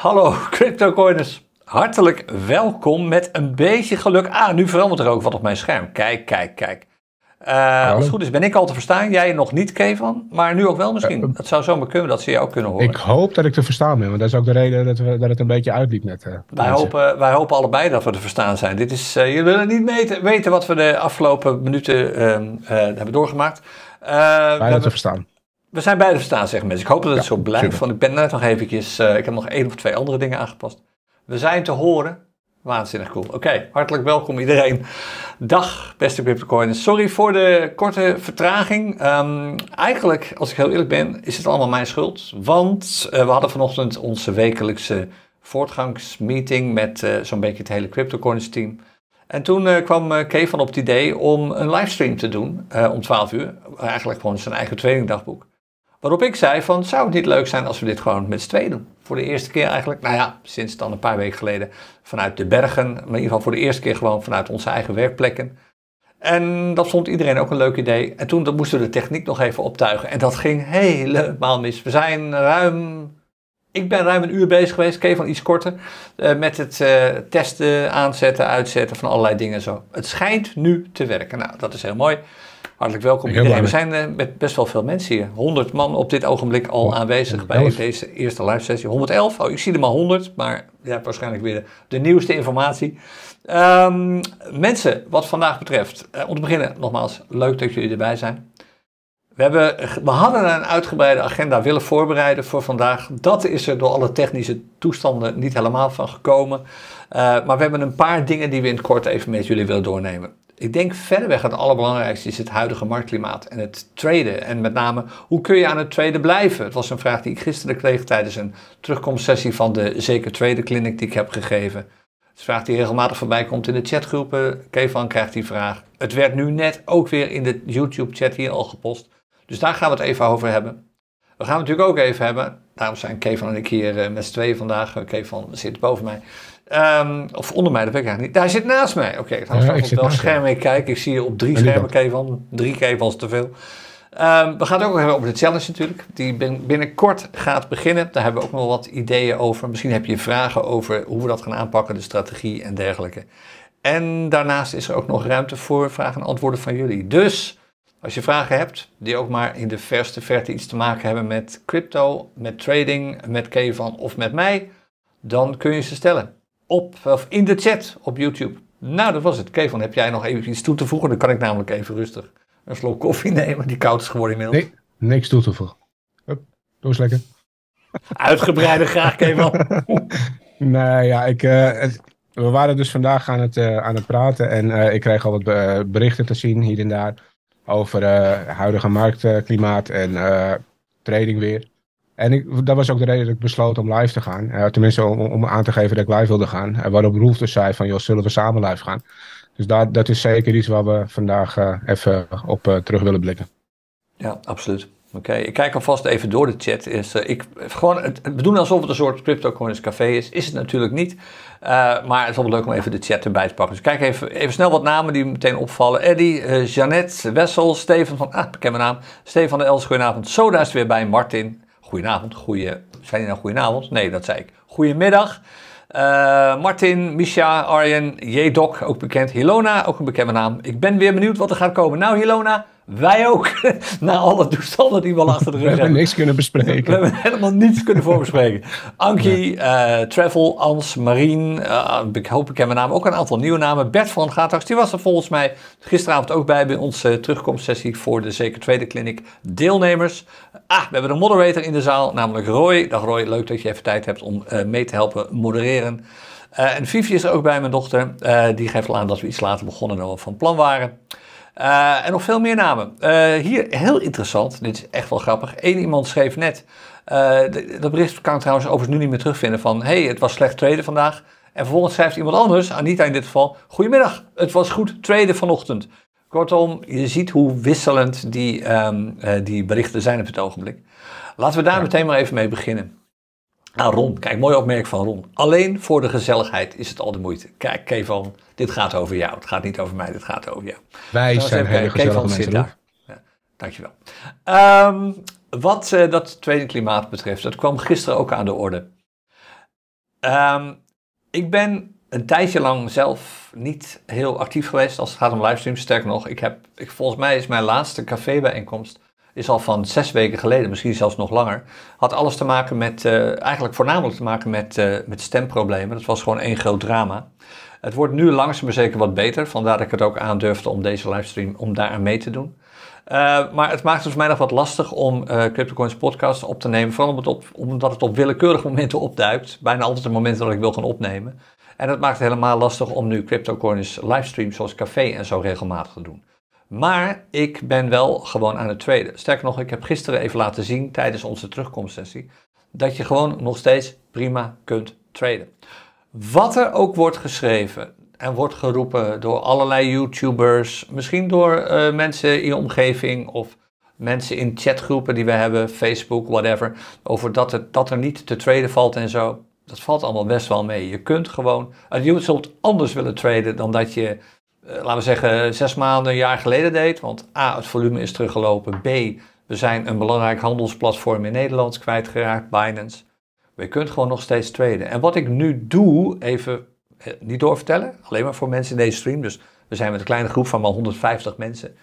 hallo cryptocoiners. Hartelijk welkom met een beetje geluk. Ah, nu verandert er ook wat op mijn scherm. Kijk, kijk, kijk. Eh, als het goed is ben ik al te verstaan, jij nog niet, Kevan, maar nu ook wel misschien. dat eh, eh, zou zomaar kunnen, dat ze jou ook kunnen horen. Ik hoop dat ik te verstaan ben, want dat is ook de reden dat, we, dat het een beetje uitliep net. wij, hopen, wij hopen allebei dat we te verstaan zijn. Dit is, jullie willen niet weten wat we de afgelopen minuten ehm, hebben doorgemaakt. wij we te verstaan. We zijn beide verstaan, zeggen mensen. Ik hoop dat het zo blijft. Want ik ben net nog eventjes... Eh, ik heb nog één of twee andere dingen aangepast. We zijn te horen. Waanzinnig cool. Oké, hartelijk welkom iedereen. Dag, beste Bitcoiners. Sorry voor de korte vertraging. Ehm, eigenlijk, als ik heel eerlijk ben, is het allemaal mijn schuld. Want eh, we hadden vanochtend onze wekelijkse voortgangsmeeting met eh, zo'n beetje het hele CryptoCoins team. En toen kwam uh, Kevin op het idee om een livestream te doen om 12 uur. Eigenlijk gewoon zijn eigen trainingdagboek. Waarop ik zei van, zou het niet leuk zijn als we dit gewoon met z'n tweeën doen? Voor de eerste keer eigenlijk, nou ja, sinds dan een paar weken geleden vanuit de bergen. Maar in ieder geval voor de eerste keer gewoon vanuit onze eigen werkplekken. En dat vond iedereen ook een leuk idee. En toen dat moesten we de techniek nog even optuigen. En dat ging helemaal mis. We zijn ruim ik ben ruim een uur bezig geweest, van iets korter, eh, met het eh, testen, aanzetten, uitzetten van allerlei dingen zo. Het schijnt nu te werken. Nou, dat is heel mooi. Hartelijk welkom iedereen. We zijn eh, met best wel veel mensen hier. 100 man op dit ogenblik al oh, aanwezig bij deze eerste live sessie. 111, oh, ik zie er maar 100, maar ja, waarschijnlijk weer de, nieuwste informatie. Ehm, mensen, wat vandaag betreft, eh, om te beginnen nogmaals, leuk dat jullie erbij zijn. We, hebben, we hadden een uitgebreide agenda willen voorbereiden voor vandaag. Dat is er door alle technische toestanden niet helemaal van gekomen. Eh, maar we hebben een paar dingen die we in het kort even met jullie willen doornemen. Ik denk verreweg het allerbelangrijkste is het huidige marktklimaat en het traden. En met name, hoe kun je aan het traden blijven? Het was een vraag die ik gisteren kreeg tijdens een terugkomstsessie van de Zeker tweede Clinic die ik heb gegeven. Het is een vraag die regelmatig voorbij komt in de chatgroepen. Kevan krijgt die vraag. Het werd nu net ook weer in de YouTube-chat hier al gepost. Dus daar gaan we het even over hebben. We gaan het natuurlijk ook even hebben. Daarom zijn Kevan en ik hier eh, met z'n tweeën vandaag. Eh, Kevan zit boven mij. Ehm, of onder mij, dat weet ik eigenlijk niet. Daar zit naast mij. Oké, okay, dan ja, ik op het scherm mee kijken. Ik zie je op drie schermen van drie kevels te veel. Ehm, we gaan het ook hebben over de challenge natuurlijk, die binnenkort gaat beginnen. Daar hebben we ook nog wat ideeën over. Misschien heb je vragen over hoe we dat gaan aanpakken, de strategie en dergelijke. En daarnaast is er ook nog ruimte voor vragen en antwoorden van jullie. Dus als je vragen hebt die ook maar in de verste verte iets te maken hebben met crypto, met trading, met Kevan of met mij, dan kun je ze stellen op, of in de chat op YouTube. Nou, dat was het. Kevin, heb jij nog even iets toe te voegen? Dan kan ik namelijk even rustig een slok koffie nemen, die koud is geworden inmiddels. Nee, niks toe te voegen. Hup, doe eens lekker. Uitgebreider graag, Kevin. Nee, ja, ik, eh, we waren dus vandaag aan het, eh, aan het praten en eh, ik kreeg al wat berichten te zien hier en daar over huidige marktklimaat en trading weer. En ik, dat was ook de reden dat ik besloot om live te gaan. Eh, tenminste, om, om, aan te geven dat ik live wilde gaan. En waarop Roel dus zei van, joh, zullen we samen live gaan? Dus daar, dat is zeker iets waar we vandaag eh, even op eh, terug willen blikken. Ja, absoluut. Oké, ik kijk alvast even door de chat. Is, ik, gewoon, het, we doen alsof het een soort CryptoCoins café is. Is het natuurlijk niet. maar het is wel leuk om even de chat erbij te pakken. Dus kijk even, even snel wat namen die meteen opvallen. Eddie, Jeannette, Wessel, Steven van... Ah, mijn naam. Steven van de Els, goedenavond. Soda is weer bij. Martin, Goedenavond. Goeie, Zijn jullie nou goedenavond? Nee, dat zei ik. Goedemiddag. Eh, Martin, Misha, Arjen, J-Doc, ook bekend. Hilona, ook een bekende naam. Ik ben weer benieuwd wat er gaat komen. Nou, Hilona, wij ook, na alle toestanden die we al achter de rug hebben. We hebben niks kunnen bespreken. We hebben helemaal niets kunnen voorbespreken. Ankie, eh, Travel, Ans, Marien, eh, ik hoop ik heb mijn naam, ook een aantal nieuwe namen. Bert van Gaathags, die was er volgens mij gisteravond ook bij bij onze terugkomstsessie voor de Zeker Tweede Kliniek deelnemers. Ah, we hebben een moderator in de zaal, namelijk Roy. Dag Roy, leuk dat je even tijd hebt om eh, mee te helpen modereren. en Vivi is er ook bij, mijn dochter. die geeft al aan dat we iets later begonnen dan we van plan waren. Eh, en nog veel meer namen. Eh, hier, heel interessant. Dit is echt wel grappig. Eén iemand schreef net... Eh, dat bericht kan ik trouwens overigens nu niet meer terugvinden van... hey, het was slecht traden vandaag. En vervolgens schrijft iemand anders, Anita in dit geval... Goedemiddag, het was goed traden vanochtend. Kortom, je ziet hoe wisselend die, ehm, die berichten zijn op het ogenblik. Laten we daar meteen maar even mee beginnen. Ah, Ron. Kijk, mooi opmerking van Ron. Alleen voor de gezelligheid is het al de moeite. Kijk, Kevan, dit gaat over jou. Het gaat niet over mij, dit gaat over jou. Wij zijn hele gezellige Kevan mensen. Daar. Ja, dankjewel. Um, wat eh, dat tweede klimaat betreft, dat kwam gisteren ook aan de orde. Ehm, ik ben een tijdje lang zelf niet heel actief geweest als het gaat om livestreams. Sterker nog, ik heb, ik, volgens mij is mijn laatste cafébijeenkomst is al van zes weken geleden, misschien zelfs nog langer, had alles te maken met, eh, eigenlijk voornamelijk te maken met, eh, met stemproblemen. Dat was gewoon één groot drama. Het wordt nu langzaam maar zeker wat beter, vandaar dat ik het ook aandurfde om deze livestream, om daar aan mee te doen. Eh, maar het maakt het mij nog wat lastig om uh, CryptoCoins podcast op te nemen. Vooral omdat het, op, omdat het op willekeurige momenten opduikt. Bijna altijd het moment dat ik wil gaan opnemen. En dat maakt het helemaal lastig om nu CryptoCoins livestreams zoals café en zo regelmatig te doen. Maar ik ben wel gewoon aan het traden. Sterker nog, ik heb gisteren even laten zien tijdens onze terugkomstsessie dat je gewoon nog steeds prima kunt traden. Wat er ook wordt geschreven en wordt geroepen door allerlei YouTubers, misschien door eh, mensen in je omgeving of mensen in chatgroepen die we hebben, Facebook, whatever, over dat, het, dat er niet te traden valt en zo. Dat valt allemaal best wel mee. Je kunt gewoon, uh, je zult anders willen traden dan dat je eh, laten we zeggen, zes maanden, een jaar geleden deed. Want A, het volume is teruggelopen. B, we zijn een belangrijk handelsplatform in Nederland kwijtgeraakt, Binance. Maar je kunt gewoon nog steeds traden. En wat ik nu doe, even eh, niet doorvertellen, alleen maar voor mensen in deze stream. Dus we zijn met een kleine groep van maar 150 mensen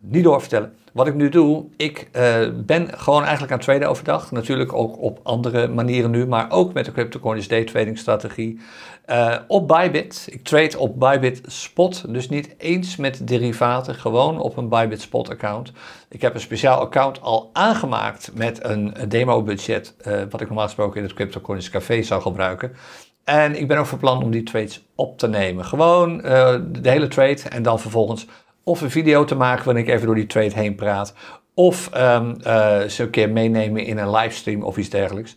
niet doorvertellen. Wat ik nu doe, ik eh, ben gewoon eigenlijk aan het traden overdag. Natuurlijk ook op andere manieren nu, maar ook met de cryptocurrency day trading strategie. Eh, op Bybit, ik trade op Bybit Spot, dus niet eens met derivaten, gewoon op een Bybit Spot account. Ik heb een speciaal account al aangemaakt met een demo budget, eh, wat ik normaal gesproken in het cryptocurrency café zou gebruiken. En ik ben ook van plan om die trades op te nemen. Gewoon de hele trade en dan vervolgens of een video te maken wanneer ik even door die trade heen praat. Of um, ze een keer meenemen in een livestream of iets dergelijks.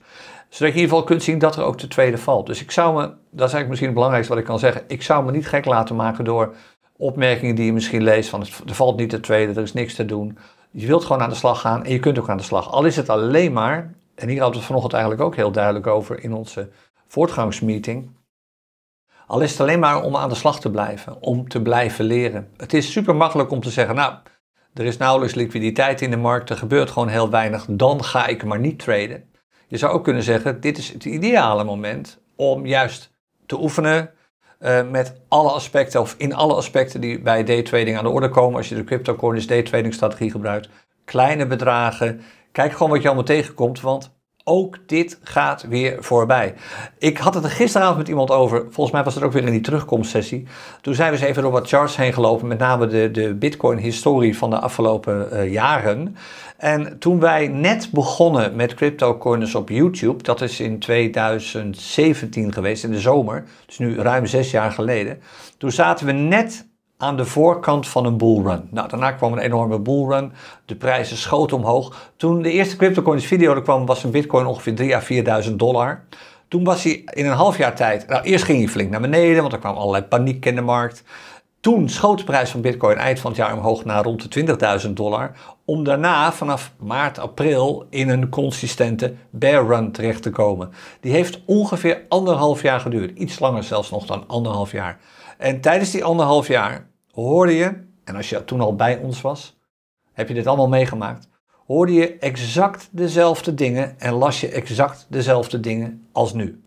Zodat je in ieder geval kunt zien dat er ook de tweede valt. Dus ik zou me, dat is eigenlijk misschien het belangrijkste wat ik kan zeggen. Ik zou me niet gek laten maken door opmerkingen die je misschien leest. Van er valt niet de tweede, er is niks te doen. Je wilt gewoon aan de slag gaan en je kunt ook aan de slag. Al is het alleen maar, en hier hadden we het vanochtend eigenlijk ook heel duidelijk over in onze voortgangsmeeting. Al is het alleen maar om aan de slag te blijven, om te blijven leren. Het is super makkelijk om te zeggen, nou, er is nauwelijks liquiditeit in de markt, er gebeurt gewoon heel weinig, dan ga ik maar niet traden. Je zou ook kunnen zeggen, dit is het ideale moment om juist te oefenen eh, met alle aspecten of in alle aspecten die bij daytrading aan de orde komen. Als je de day daytrading strategie gebruikt, kleine bedragen, kijk gewoon wat je allemaal tegenkomt, want ook dit gaat weer voorbij. Ik had het er gisteravond met iemand over. Volgens mij was het ook weer in die terugkomstsessie. Toen zijn we eens even door wat charts heen gelopen. Met name de, de Bitcoin-historie van de afgelopen eh, jaren. En toen wij net begonnen met Crypto op YouTube. Dat is in 2017 geweest, in de zomer. Dus nu ruim zes jaar geleden. Toen zaten we net aan de voorkant van een bullrun. Nou, daarna kwam een enorme bullrun. De prijzen schoten omhoog. Toen de eerste CryptoCoins video er kwam, was een bitcoin ongeveer 3 à 4000 dollar. Toen was hij in een half jaar tijd... Nou, eerst ging hij flink naar beneden, want er kwam allerlei paniek in de markt. Toen schoot de prijs van bitcoin eind van het jaar omhoog naar rond de 20.000 dollar. Om daarna vanaf maart, april in een consistente bear run terecht te komen. Die heeft ongeveer anderhalf jaar geduurd. Iets langer zelfs nog dan anderhalf jaar. En tijdens die anderhalf jaar hoorde je, en als je toen al bij ons was, heb je dit allemaal meegemaakt, hoorde je exact dezelfde dingen en las je exact dezelfde dingen als nu.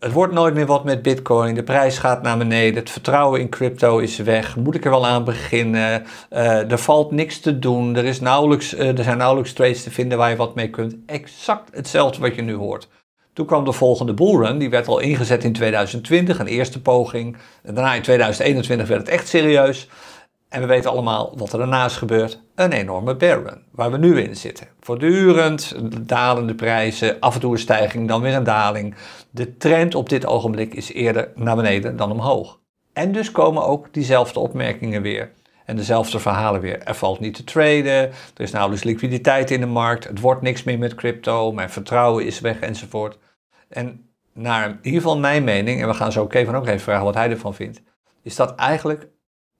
Het wordt nooit meer wat met Bitcoin, de prijs gaat naar beneden, het vertrouwen in crypto is weg, moet ik er wel aan beginnen, eh, er valt niks te doen, er, is nauwelijks, eh, er zijn nauwelijks trades te vinden waar je wat mee kunt. Exact hetzelfde wat je nu hoort. Toen kwam de volgende bullrun, die werd al ingezet in 2020, een eerste poging. En daarna in 2021 werd het echt serieus. En we weten allemaal wat er daarna is gebeurd. Een enorme bear run, waar we nu in zitten. Voortdurend dalende prijzen, af en toe een stijging, dan weer een daling. De trend op dit ogenblik is eerder naar beneden dan omhoog. En dus komen ook diezelfde opmerkingen weer. En dezelfde verhalen weer. Er valt niet te traden, er is nauwelijks liquiditeit in de markt, het wordt niks meer met crypto, mijn vertrouwen is weg enzovoort. En naar in ieder geval mijn mening, en we gaan zo Kevin ook even vragen wat hij ervan vindt, is dat eigenlijk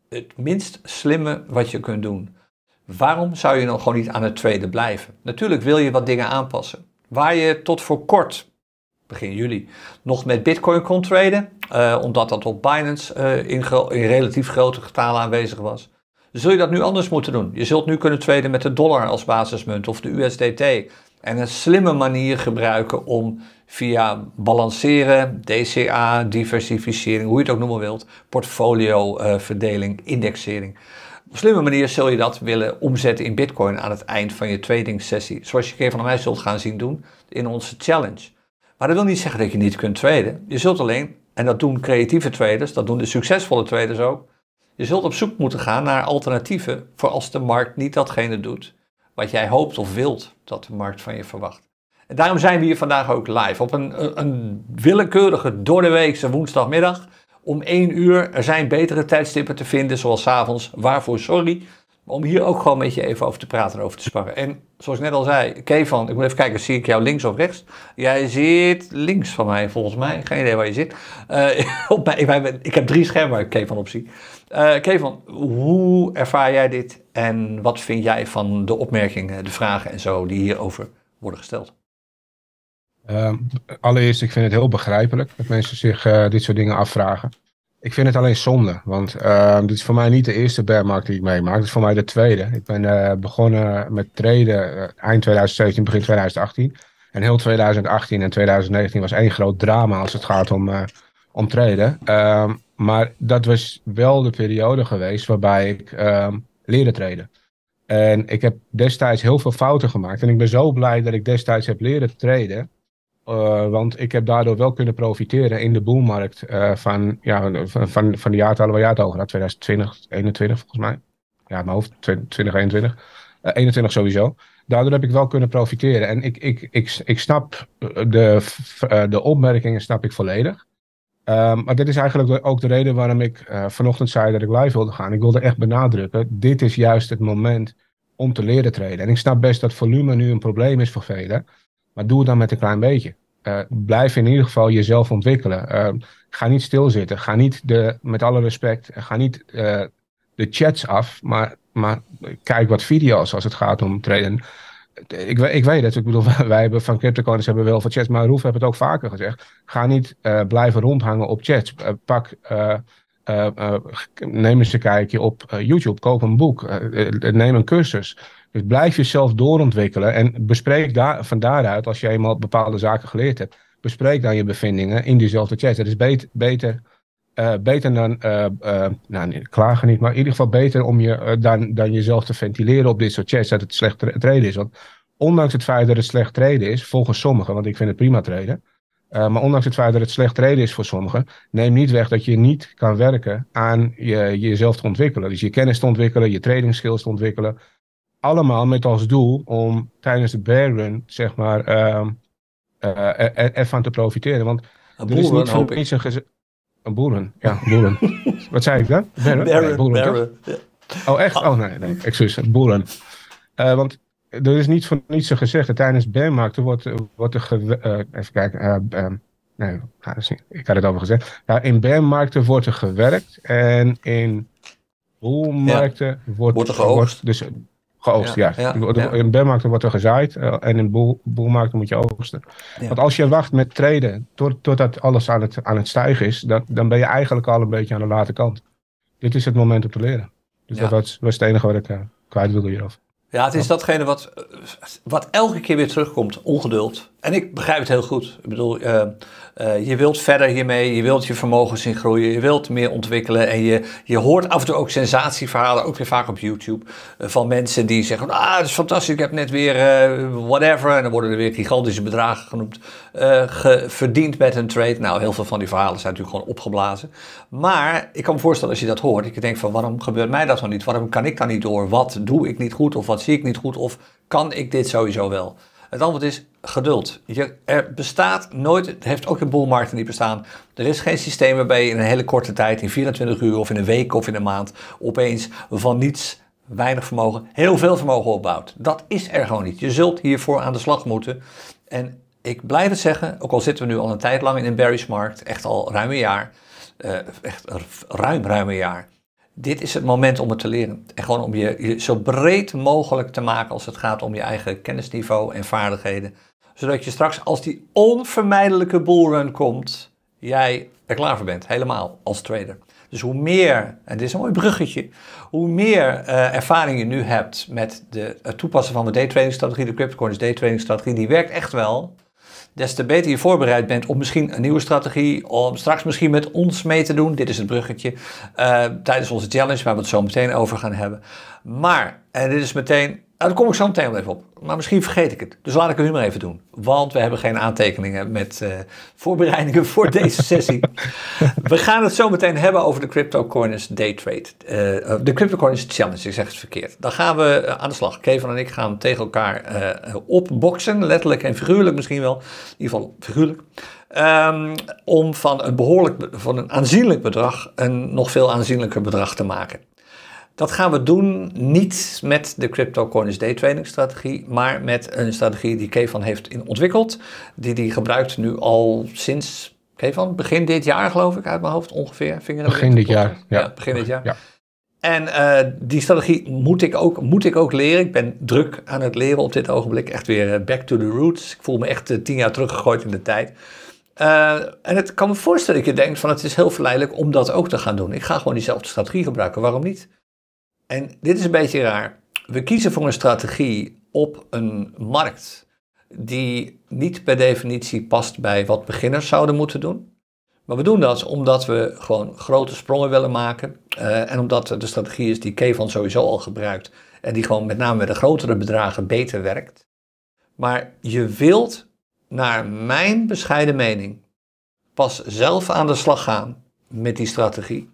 het minst slimme wat je kunt doen. Waarom zou je dan gewoon niet aan het tweede blijven? Natuurlijk wil je wat dingen aanpassen. Waar je tot voor kort, begin juli, nog met Bitcoin kon traden, eh, omdat dat op Binance eh, in, in relatief grote getalen aanwezig was, zul je dat nu anders moeten doen. Je zult nu kunnen traden met de dollar als basismunt of de USDT. En een slimme manier gebruiken om via balanceren, DCA, diversificering, hoe je het ook noemen wilt, portfolioverdeling, eh, indexering. Op een slimme manier zul je dat willen omzetten in Bitcoin aan het eind van je trading sessie, zoals je een keer van mij zult gaan zien doen in onze challenge. Maar dat wil niet zeggen dat je niet kunt traden. Je zult alleen, en dat doen creatieve traders, dat doen de succesvolle traders ook, je zult op zoek moeten gaan naar alternatieven voor als de markt niet datgene doet wat jij hoopt of wilt dat de markt van je verwacht daarom zijn we hier vandaag ook live op een, een willekeurige doordeweekse woensdagmiddag. Om 1 uur. Er zijn betere tijdstippen te vinden, zoals s avonds. Waarvoor sorry. Om hier ook gewoon met je even over te praten en over te sparren. En zoals ik net al zei, Kevan, ik moet even kijken, zie ik jou links of rechts? Jij zit links van mij, volgens mij. Geen idee waar je zit. Eh, op mij, ik, ik, heb drie schermen waar ik Kevin op zie. Eh, hoe ervaar jij dit? En wat vind jij van de opmerkingen, de vragen en zo die hierover worden gesteld? Ehm, allereerst, ik vind het heel begrijpelijk dat mensen zich eh, dit soort dingen afvragen. Ik vind het alleen zonde, want ehm, dit is voor mij niet de eerste bearmarkt die ik meemaak. Het is voor mij de tweede. Ik ben eh, begonnen met traden eh, eind 2017, begin 2018. En heel 2018 en 2019 was één groot drama als het gaat om, om traden. Ehm, maar dat was wel de periode geweest waarbij ik leerde traden. En ik heb destijds heel veel fouten gemaakt. En ik ben zo blij dat ik destijds heb leren traden. Eh, want ik heb daardoor wel kunnen profiteren in de boelmarkt eh, van, ja, van, van, van de jaartallen waar het over 2020, 2021 volgens mij. Ja, mijn hoofd, 2021. 2021 eh, sowieso. Daardoor heb ik wel kunnen profiteren. En ik, ik, ik, ik snap de, de opmerkingen snap ik volledig. Ehm, maar dit is eigenlijk ook de reden waarom ik vanochtend zei dat ik live wilde gaan. Ik wilde echt benadrukken, dit is juist het moment om te leren treden. En ik snap best dat volume nu een probleem is voor velen. Maar doe het dan met een klein beetje. Eh, blijf in ieder geval jezelf ontwikkelen. Eh, ga niet stilzitten. Ga niet, de, met alle respect, eh, ga niet de chats af. Maar, maar kijk wat video's als het gaat om traden. Ik, ik weet het. Ik bedoel, wij hebben van CryptoCoins hebben wel heel veel chats. Maar Roef heeft het ook vaker gezegd. Ga niet blijven rondhangen op chats. pak... neem eens een kijkje op YouTube, koop een boek, neem een cursus. Dus blijf jezelf doorontwikkelen en bespreek daar, van daaruit, als je eenmaal bepaalde zaken geleerd hebt, bespreek dan je bevindingen in diezelfde chat. Dat is beter, beter, eh, beter dan, eh, eh, nou nee, klagen niet, maar in ieder geval beter om je, dan, dan jezelf te ventileren op dit soort chats dat het slecht treden is. Want ondanks het feit dat het slecht treden is, volgens sommigen, want ik vind het prima treden, maar ondanks het feit dat het slecht treden is voor sommigen, neem niet weg dat je niet kan werken aan je, jezelf te ontwikkelen. Dus je kennis te ontwikkelen, je trainingsskills te ontwikkelen, allemaal met als doel om tijdens de bear run, zeg maar, uh, ervan te profiteren. Want er is niet hoop iets Een boeren, ja, boeren. Wat zei ik dan? Barren? Ja. Oh, echt? Oh, nee, nee, excuus, boeren. Uh, eh, want er is niet van niets gezegd dat tijdens bearmarkten wordt, wordt er... Eh, even kijken, um, nee, ik had het over gezegd. Ja, in bearmarkten wordt er gewerkt en in boelmarkten wordt, wordt er geoogst. Wordt, dus Geoogst, ja, juist. in wordt er gezaaid eh, en in de boelmarkten moet je oogsten. Want als je wacht met treden totdat alles aan het, aan het stijgen is, dan dan ben je eigenlijk al een beetje aan de late kant. Dit is het moment om te leren. Dus dat was, was het enige wat ik uh, kwijt wilde hierover. Ja, het is datgene wat, wat elke keer weer terugkomt, ongeduld en ik begrijp het heel goed. Ik bedoel, eh, eh, je wilt verder hiermee, je wilt je vermogen zien groeien, je wilt meer ontwikkelen. En je, je hoort af en toe ook sensatieverhalen, ook weer vaak op YouTube, eh, van mensen die zeggen, ah, dat is fantastisch, ik heb net weer whatever. En dan worden er weer gigantische bedragen genoemd, geverdiend verdiend met een trade. Nou, heel veel van die verhalen zijn natuurlijk gewoon opgeblazen. Maar ik kan me voorstellen als je dat hoort, ik denk van, waarom gebeurt mij dat dan niet? Waarom kan ik dan niet door? Wat doe ik niet goed? Of wat zie ik niet goed? Of kan ik dit sowieso wel? Het antwoord is geduld. Je, er bestaat nooit, het heeft ook in boelmarkten niet bestaan. Er is geen systeem waarbij je in een hele korte tijd, in 24 uur of in een week of in een maand, opeens van niets, weinig vermogen, heel veel vermogen opbouwt. Dat is er gewoon niet. Je zult hiervoor aan de slag moeten. En ik blijf het zeggen, ook al zitten we nu al een tijd lang in een bearish markt, echt al ruim een jaar, eh, echt ruim, ruim een jaar. Dit is het moment om het te leren. En gewoon om je, je zo breed mogelijk te maken als het gaat om je eigen kennisniveau en vaardigheden. Zodat je straks als die onvermijdelijke bullrun komt, jij er klaar voor bent. Helemaal als trader. Dus hoe meer, en dit is een mooi bruggetje, hoe meer eh, ervaring je nu hebt met de, het toepassen van de daytrading strategie, de cryptocurrency daytrading strategie, die werkt echt wel des te beter je voorbereid bent op misschien een nieuwe strategie, om straks misschien met ons mee te doen. Dit is het bruggetje eh, tijdens onze challenge, waar we het zo meteen over gaan hebben. Maar, en dit is meteen Ah, daar kom ik zo meteen wel even op. Maar misschien vergeet ik het. Dus laat ik het nu maar even doen. Want we hebben geen aantekeningen met eh, voorbereidingen voor deze sessie. We gaan het zo meteen hebben over de Crypto daytrade, Day Trade. Eh, eh, de Crypto Challenge, ik zeg het verkeerd. Dan gaan we aan de slag. Kevin en ik gaan tegen elkaar uh, opboksen. Letterlijk en figuurlijk misschien wel. In ieder geval figuurlijk. Ehm, om van een, behoorlijk, van een aanzienlijk bedrag een nog veel aanzienlijker bedrag te maken. Dat gaan we doen niet met de Crypto Coins Day strategie, maar met een strategie die Kevan heeft ontwikkeld. Die die gebruikt nu al sinds Kevan, begin dit jaar geloof ik uit mijn hoofd ongeveer. Begin dit jaar, ja. Begin dit jaar. Ja. En eh, die strategie moet ik, ook, moet ik ook leren. Ik ben druk aan het leren op dit ogenblik. Echt weer eh, back to the roots. Ik voel me echt eh, tien jaar teruggegooid in de tijd. en het kan me voorstellen dat je denkt van het is heel verleidelijk om dat ook te gaan doen. Ik ga gewoon diezelfde strategie gebruiken. Waarom niet? En dit is een beetje raar. We kiezen voor een strategie op een markt die niet per definitie past bij wat beginners zouden moeten doen. Maar we doen dat omdat we gewoon grote sprongen willen maken. Eh, en omdat de strategie is die Kevin sowieso al gebruikt. En die gewoon met name met de grotere bedragen beter werkt. Maar je wilt, naar mijn bescheiden mening, pas zelf aan de slag gaan met die strategie.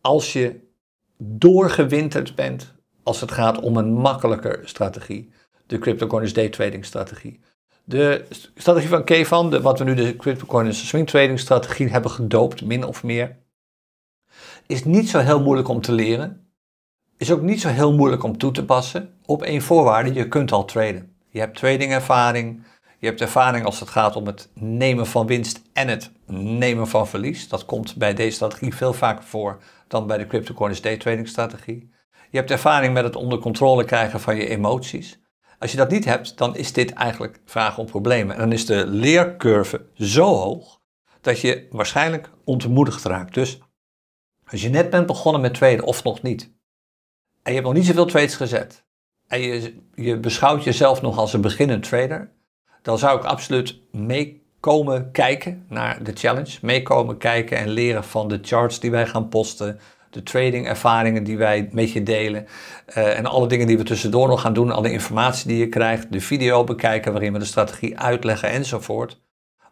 Als je doorgewinterd bent als het gaat om een makkelijker strategie. De cryptocurrency day trading strategie. De strategie van Kevan, wat we nu de cryptocurrency swing trading strategie hebben gedoopt, min of meer, is niet zo heel moeilijk om te leren. Is ook niet zo heel moeilijk om toe te passen. Op één voorwaarde, je kunt al traden. Je hebt ervaring. je hebt ervaring als het gaat om het nemen van winst en het nemen van verlies. Dat komt bij deze strategie veel vaker voor dan bij de cryptocurrency day trading strategie. Je hebt ervaring met het onder controle krijgen van je emoties. Als je dat niet hebt, dan is dit eigenlijk vragen om problemen. En dan is de leercurve zo hoog dat je waarschijnlijk ontmoedigd raakt. Dus als je net bent begonnen met traden of nog niet, en je hebt nog niet zoveel trades gezet, en je, je beschouwt jezelf nog als een beginnend trader, dan zou ik absoluut mee komen kijken naar de challenge. Meekomen kijken en leren van de charts die wij gaan posten. De trading ervaringen die wij met je delen. Eh, en alle dingen die we tussendoor nog gaan doen. Alle informatie die je krijgt. De video bekijken waarin we de strategie uitleggen enzovoort.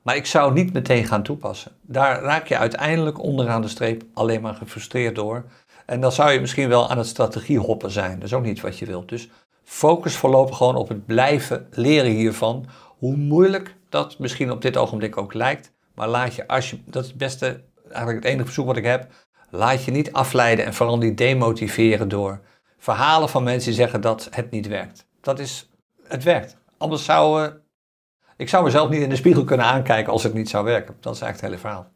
Maar ik zou niet meteen gaan toepassen. Daar raak je uiteindelijk onderaan de streep alleen maar gefrustreerd door. En dan zou je misschien wel aan het strategie hoppen zijn. Dat is ook niet wat je wilt. Dus focus voorlopig gewoon op het blijven leren hiervan. Hoe moeilijk dat misschien op dit ogenblik ook lijkt. Maar laat je als je, dat is het beste, eigenlijk het enige verzoek wat ik heb, laat je niet afleiden en vooral niet demotiveren door verhalen van mensen die zeggen dat het niet werkt. Dat is, het werkt. Anders zou, eh, ik zou mezelf niet in de spiegel kunnen aankijken als het niet zou werken. Dat is eigenlijk het hele verhaal.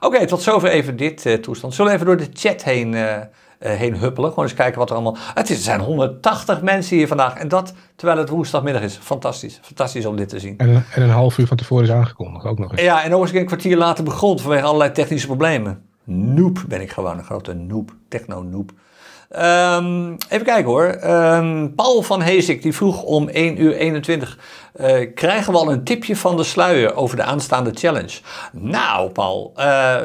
Oké, tot zover even dit eh, toestand. Zullen we even door de chat heen eh, eh, heen huppelen. Gewoon eens kijken wat er allemaal... Het, zijn 180 mensen hier vandaag. En dat terwijl het woensdagmiddag is. Fantastisch. Fantastisch om dit te zien. En, een, en een half uur van tevoren is aangekondigd. Ook nog eens. Ja, en nog eens een kwartier later begon vanwege allerlei technische problemen. Noep ben ik gewoon. Een grote noep. Techno-noep. Ehm, even kijken hoor. Ehm, Paul van Heesik die vroeg om 1 uur 21. Eh, krijgen we al een tipje van de sluier over de aanstaande challenge? Nou, Paul. Eh,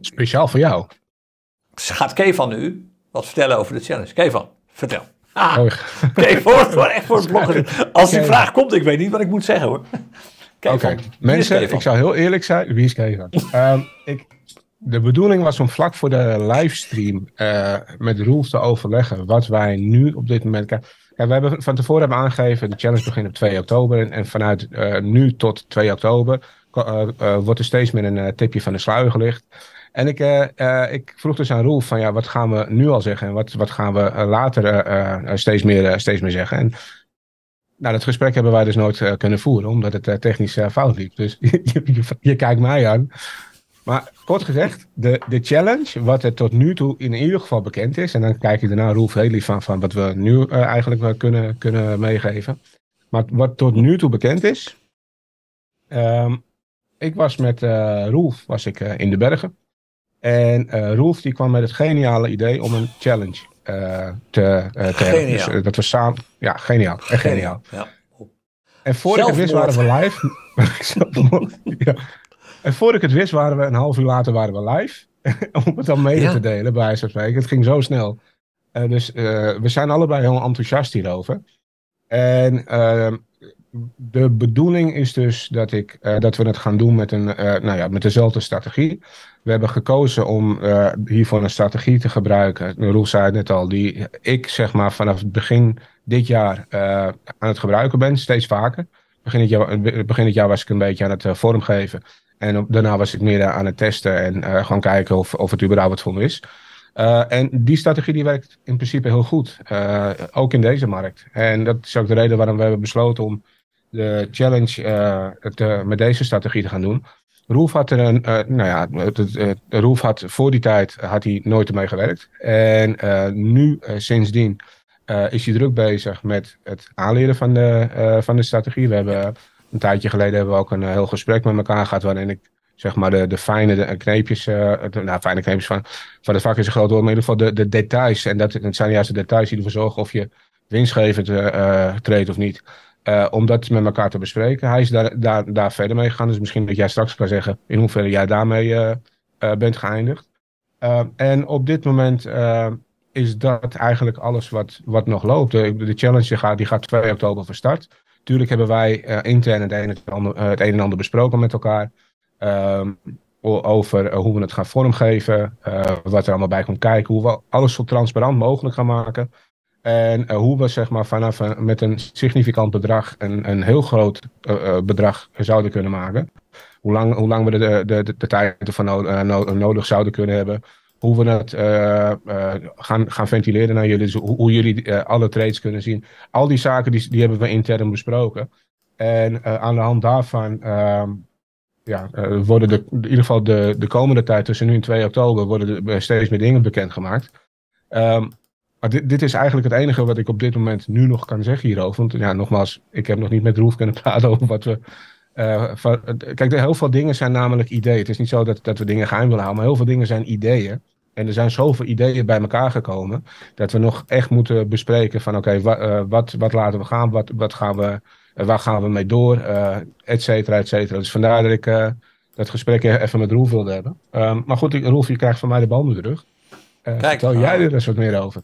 Speciaal voor jou gaat Kevan nu wat vertellen over de challenge. Kevan, vertel. Ah, oh. voor, echt voor het bloggen. Als die vraag komt, ik weet niet wat ik moet zeggen hoor. Oké, mensen, ik zou heel eerlijk zijn. Wie is Kevan? Ehm, ik, de bedoeling was om vlak voor de livestream uh, met rules te overleggen wat wij nu op dit moment... Ja, we hebben van tevoren hebben aangegeven, de challenge begint op 2 oktober. En, en vanuit eh, nu tot 2 oktober eh, wordt er steeds meer een tipje van de sluier gelicht. En ik, eh, eh, ik vroeg dus aan Roel van ja, wat gaan we nu al zeggen en wat, wat gaan we eh, later steeds, meer, steeds meer zeggen. En nou, dat gesprek hebben wij dus nooit kunnen voeren, omdat het technisch fout liep. Dus je, je, kijkt mij aan. Maar kort gezegd, de, de challenge, wat er tot nu toe in ieder geval bekend is, en dan kijk je daarna Roel lief van, van wat we nu eigenlijk kunnen, kunnen meegeven. Maar wat tot nu toe bekend is, ehm, ik was met Roel was ik, in de bergen. En uh, die kwam met het geniale idee om een challenge eh, te, eh, te hebben. Dus, dat we samen... Ja, geniaal. En geniaal. Ja. En voor ik het wist waren we live. ja. En voor ik het wist waren we een half uur later waren we live. om het dan mee te delen bij spreken. Het ging zo snel. dus we zijn allebei heel enthousiast hierover. En ehm, de bedoeling is dus dat, ik, dat we het gaan doen met, een, nou ja, met dezelfde strategie we hebben gekozen om uh, eh, hiervoor een strategie te gebruiken. Roel zei het net al, die ik zeg maar vanaf het begin dit jaar eh, aan het gebruiken ben, steeds vaker. Begin het, jaar, begin dit jaar was ik een beetje aan het eh, vormgeven. En daarna was ik meer aan het testen en gewoon kijken of, of het überhaupt wat voor me is. en die strategie die werkt in principe heel goed, ook in deze markt. En dat is ook de reden waarom we hebben besloten om de challenge met deze strategie te gaan doen. Roelf had er een, uh, nou ja, eh, had voor die tijd had hij nooit ermee gewerkt. En eh, nu, sindsdien, is hij druk bezig met het aanleren van de, van de strategie. We hebben een tijdje geleden hebben we ook een heel gesprek met elkaar gehad waarin ik zeg maar de, de fijne de kneepjes, nou fijne kneepjes van, van het vak is een groot woord, in ieder geval de, de details. En dat, dat zijn juist de details die ervoor zorgen of je winstgevend treedt of niet. Eh, om dat met elkaar te bespreken. Hij is daar, daar, daar verder mee gegaan. Dus misschien dat jij straks kan zeggen in hoeverre jij daarmee eh, eh, bent geëindigd. en op dit moment is dat eigenlijk alles wat, wat nog loopt. De, challenge gaat, die gaat 2 oktober van start. Tuurlijk hebben wij intern het een, het een en ander besproken met elkaar. Ehm, over hoe we het gaan vormgeven. wat er allemaal bij komt kijken. Hoe we alles zo transparant mogelijk gaan maken. En hoe eh, we zeg maar, vanaf een, met een significant bedrag een, een heel groot eh, eh, bedrag zouden kunnen maken. Hoe lang, hoe lang we de, de, de, tijd ervan nodig, zouden kunnen hebben hoe we het gaan, gaan ventileren naar jullie. hoe, jullie alle trades kunnen zien. Al die zaken die, die hebben we intern besproken. En aan de hand daarvan ehm, ja, worden de, in ieder geval de, de komende tijd tussen nu en 2 oktober worden er steeds meer dingen bekendgemaakt. Um, maar dit, dit, is eigenlijk het enige wat ik op dit moment nu nog kan zeggen hierover. Want ja, nogmaals, ik heb nog niet met Roef kunnen praten over wat we. Eh, kijk, heel veel dingen zijn namelijk ideeën. Het is niet zo dat, dat we dingen geheim willen houden, maar heel veel dingen zijn ideeën. En er zijn zoveel ideeën bij elkaar gekomen dat we nog echt moeten bespreken van oké, eh, wat, wat laten we gaan, wat, wat gaan we, eh, waar gaan we mee door, et cetera, et cetera. Dus vandaar dat ik dat gesprek even met Roef wilde hebben. Ehm, maar goed, Roef, je krijgt van mij de bal nu terug. Kijk, vertel jij er eens wat meer over.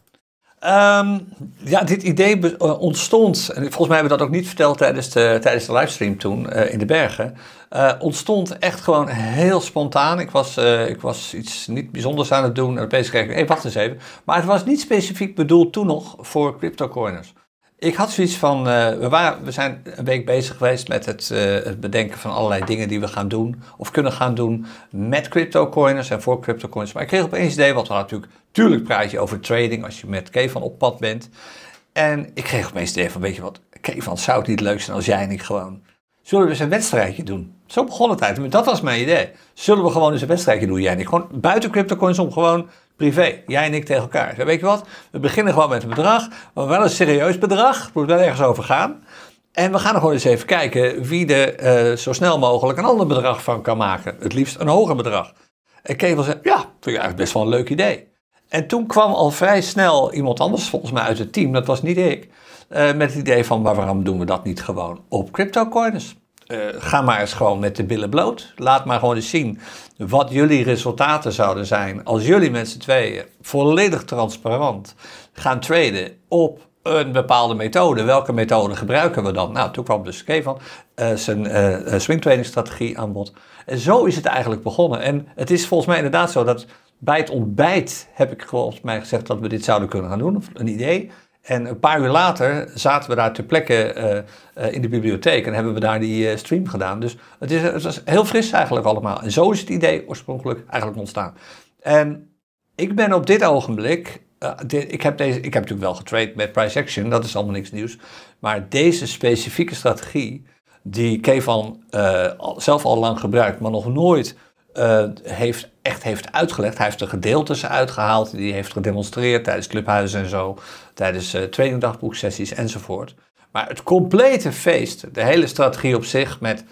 Ehm, ja, dit idee eh, ontstond, en volgens mij hebben we dat ook niet verteld tijdens de, tijdens de livestream toen eh, in de bergen. Eh, ontstond echt gewoon heel spontaan. Ik was, ik was iets niet bijzonders aan het doen en opeens kreeg ik, hey, wacht eens even. Maar het was niet specifiek bedoeld toen nog voor cryptocoiners. Ik had zoiets van, eh, we, waren, we zijn een week bezig geweest met eh, het, bedenken van allerlei dingen die we gaan doen of kunnen gaan doen met cryptocoiners en voor cryptocoins. Maar ik kreeg opeens idee, want we hadden natuurlijk, tuurlijk praat je over trading als je met Kevin op pad bent. En ik kreeg opeens idee van, weet je wat, Kevin, zou het niet leuk zijn als jij en ik gewoon, zullen we eens een wedstrijdje doen? Zo begon het eigenlijk, dat was mijn idee. Zullen we gewoon eens een wedstrijdje doen, jij en ik? Gewoon buiten cryptocoins om gewoon privé. Jij en ik tegen elkaar. weet je wat? We beginnen gewoon met een bedrag. Maar wel een serieus bedrag. Het moet wel ergens over gaan. En we gaan gewoon eens even kijken wie er eh, zo snel mogelijk een ander bedrag van kan maken. Het liefst een hoger bedrag. En Kevel zei, ja, vind ik eigenlijk best wel een leuk idee. En toen kwam al vrij snel iemand anders, volgens mij uit het team, dat was niet ik, eh, met het idee van, maar waarom doen we dat niet gewoon op cryptocoins? Eh, ga maar eens gewoon met de billen bloot. Laat maar gewoon eens zien wat jullie resultaten zouden zijn als jullie met z'n tweeën volledig transparant gaan traden op een bepaalde methode. Welke methode gebruiken we dan? Nou, toen kwam dus Kevin uh, eh, zijn uh, eh, strategie aan bod. En zo is het eigenlijk begonnen. En het is volgens mij inderdaad zo dat bij het ontbijt heb ik volgens mij gezegd dat we dit zouden kunnen gaan doen. Of een idee. En een paar uur later zaten we daar ter plekke eh, eh, in de bibliotheek en hebben we daar die eh, stream gedaan. Dus het is, het was heel fris eigenlijk allemaal. En zo is het idee oorspronkelijk eigenlijk ontstaan. En ik ben op dit ogenblik, ik, heb deze, ik heb natuurlijk wel getraind met price action, dat is allemaal niks nieuws. Maar deze specifieke strategie, die Kevan zelf al lang gebruikt, maar nog nooit heeft heeft uitgelegd. Hij heeft er gedeeltes uitgehaald, die heeft gedemonstreerd tijdens clubhuizen en zo, tijdens uh, eh, tweede enzovoort. Maar het complete feest, de hele strategie op zich met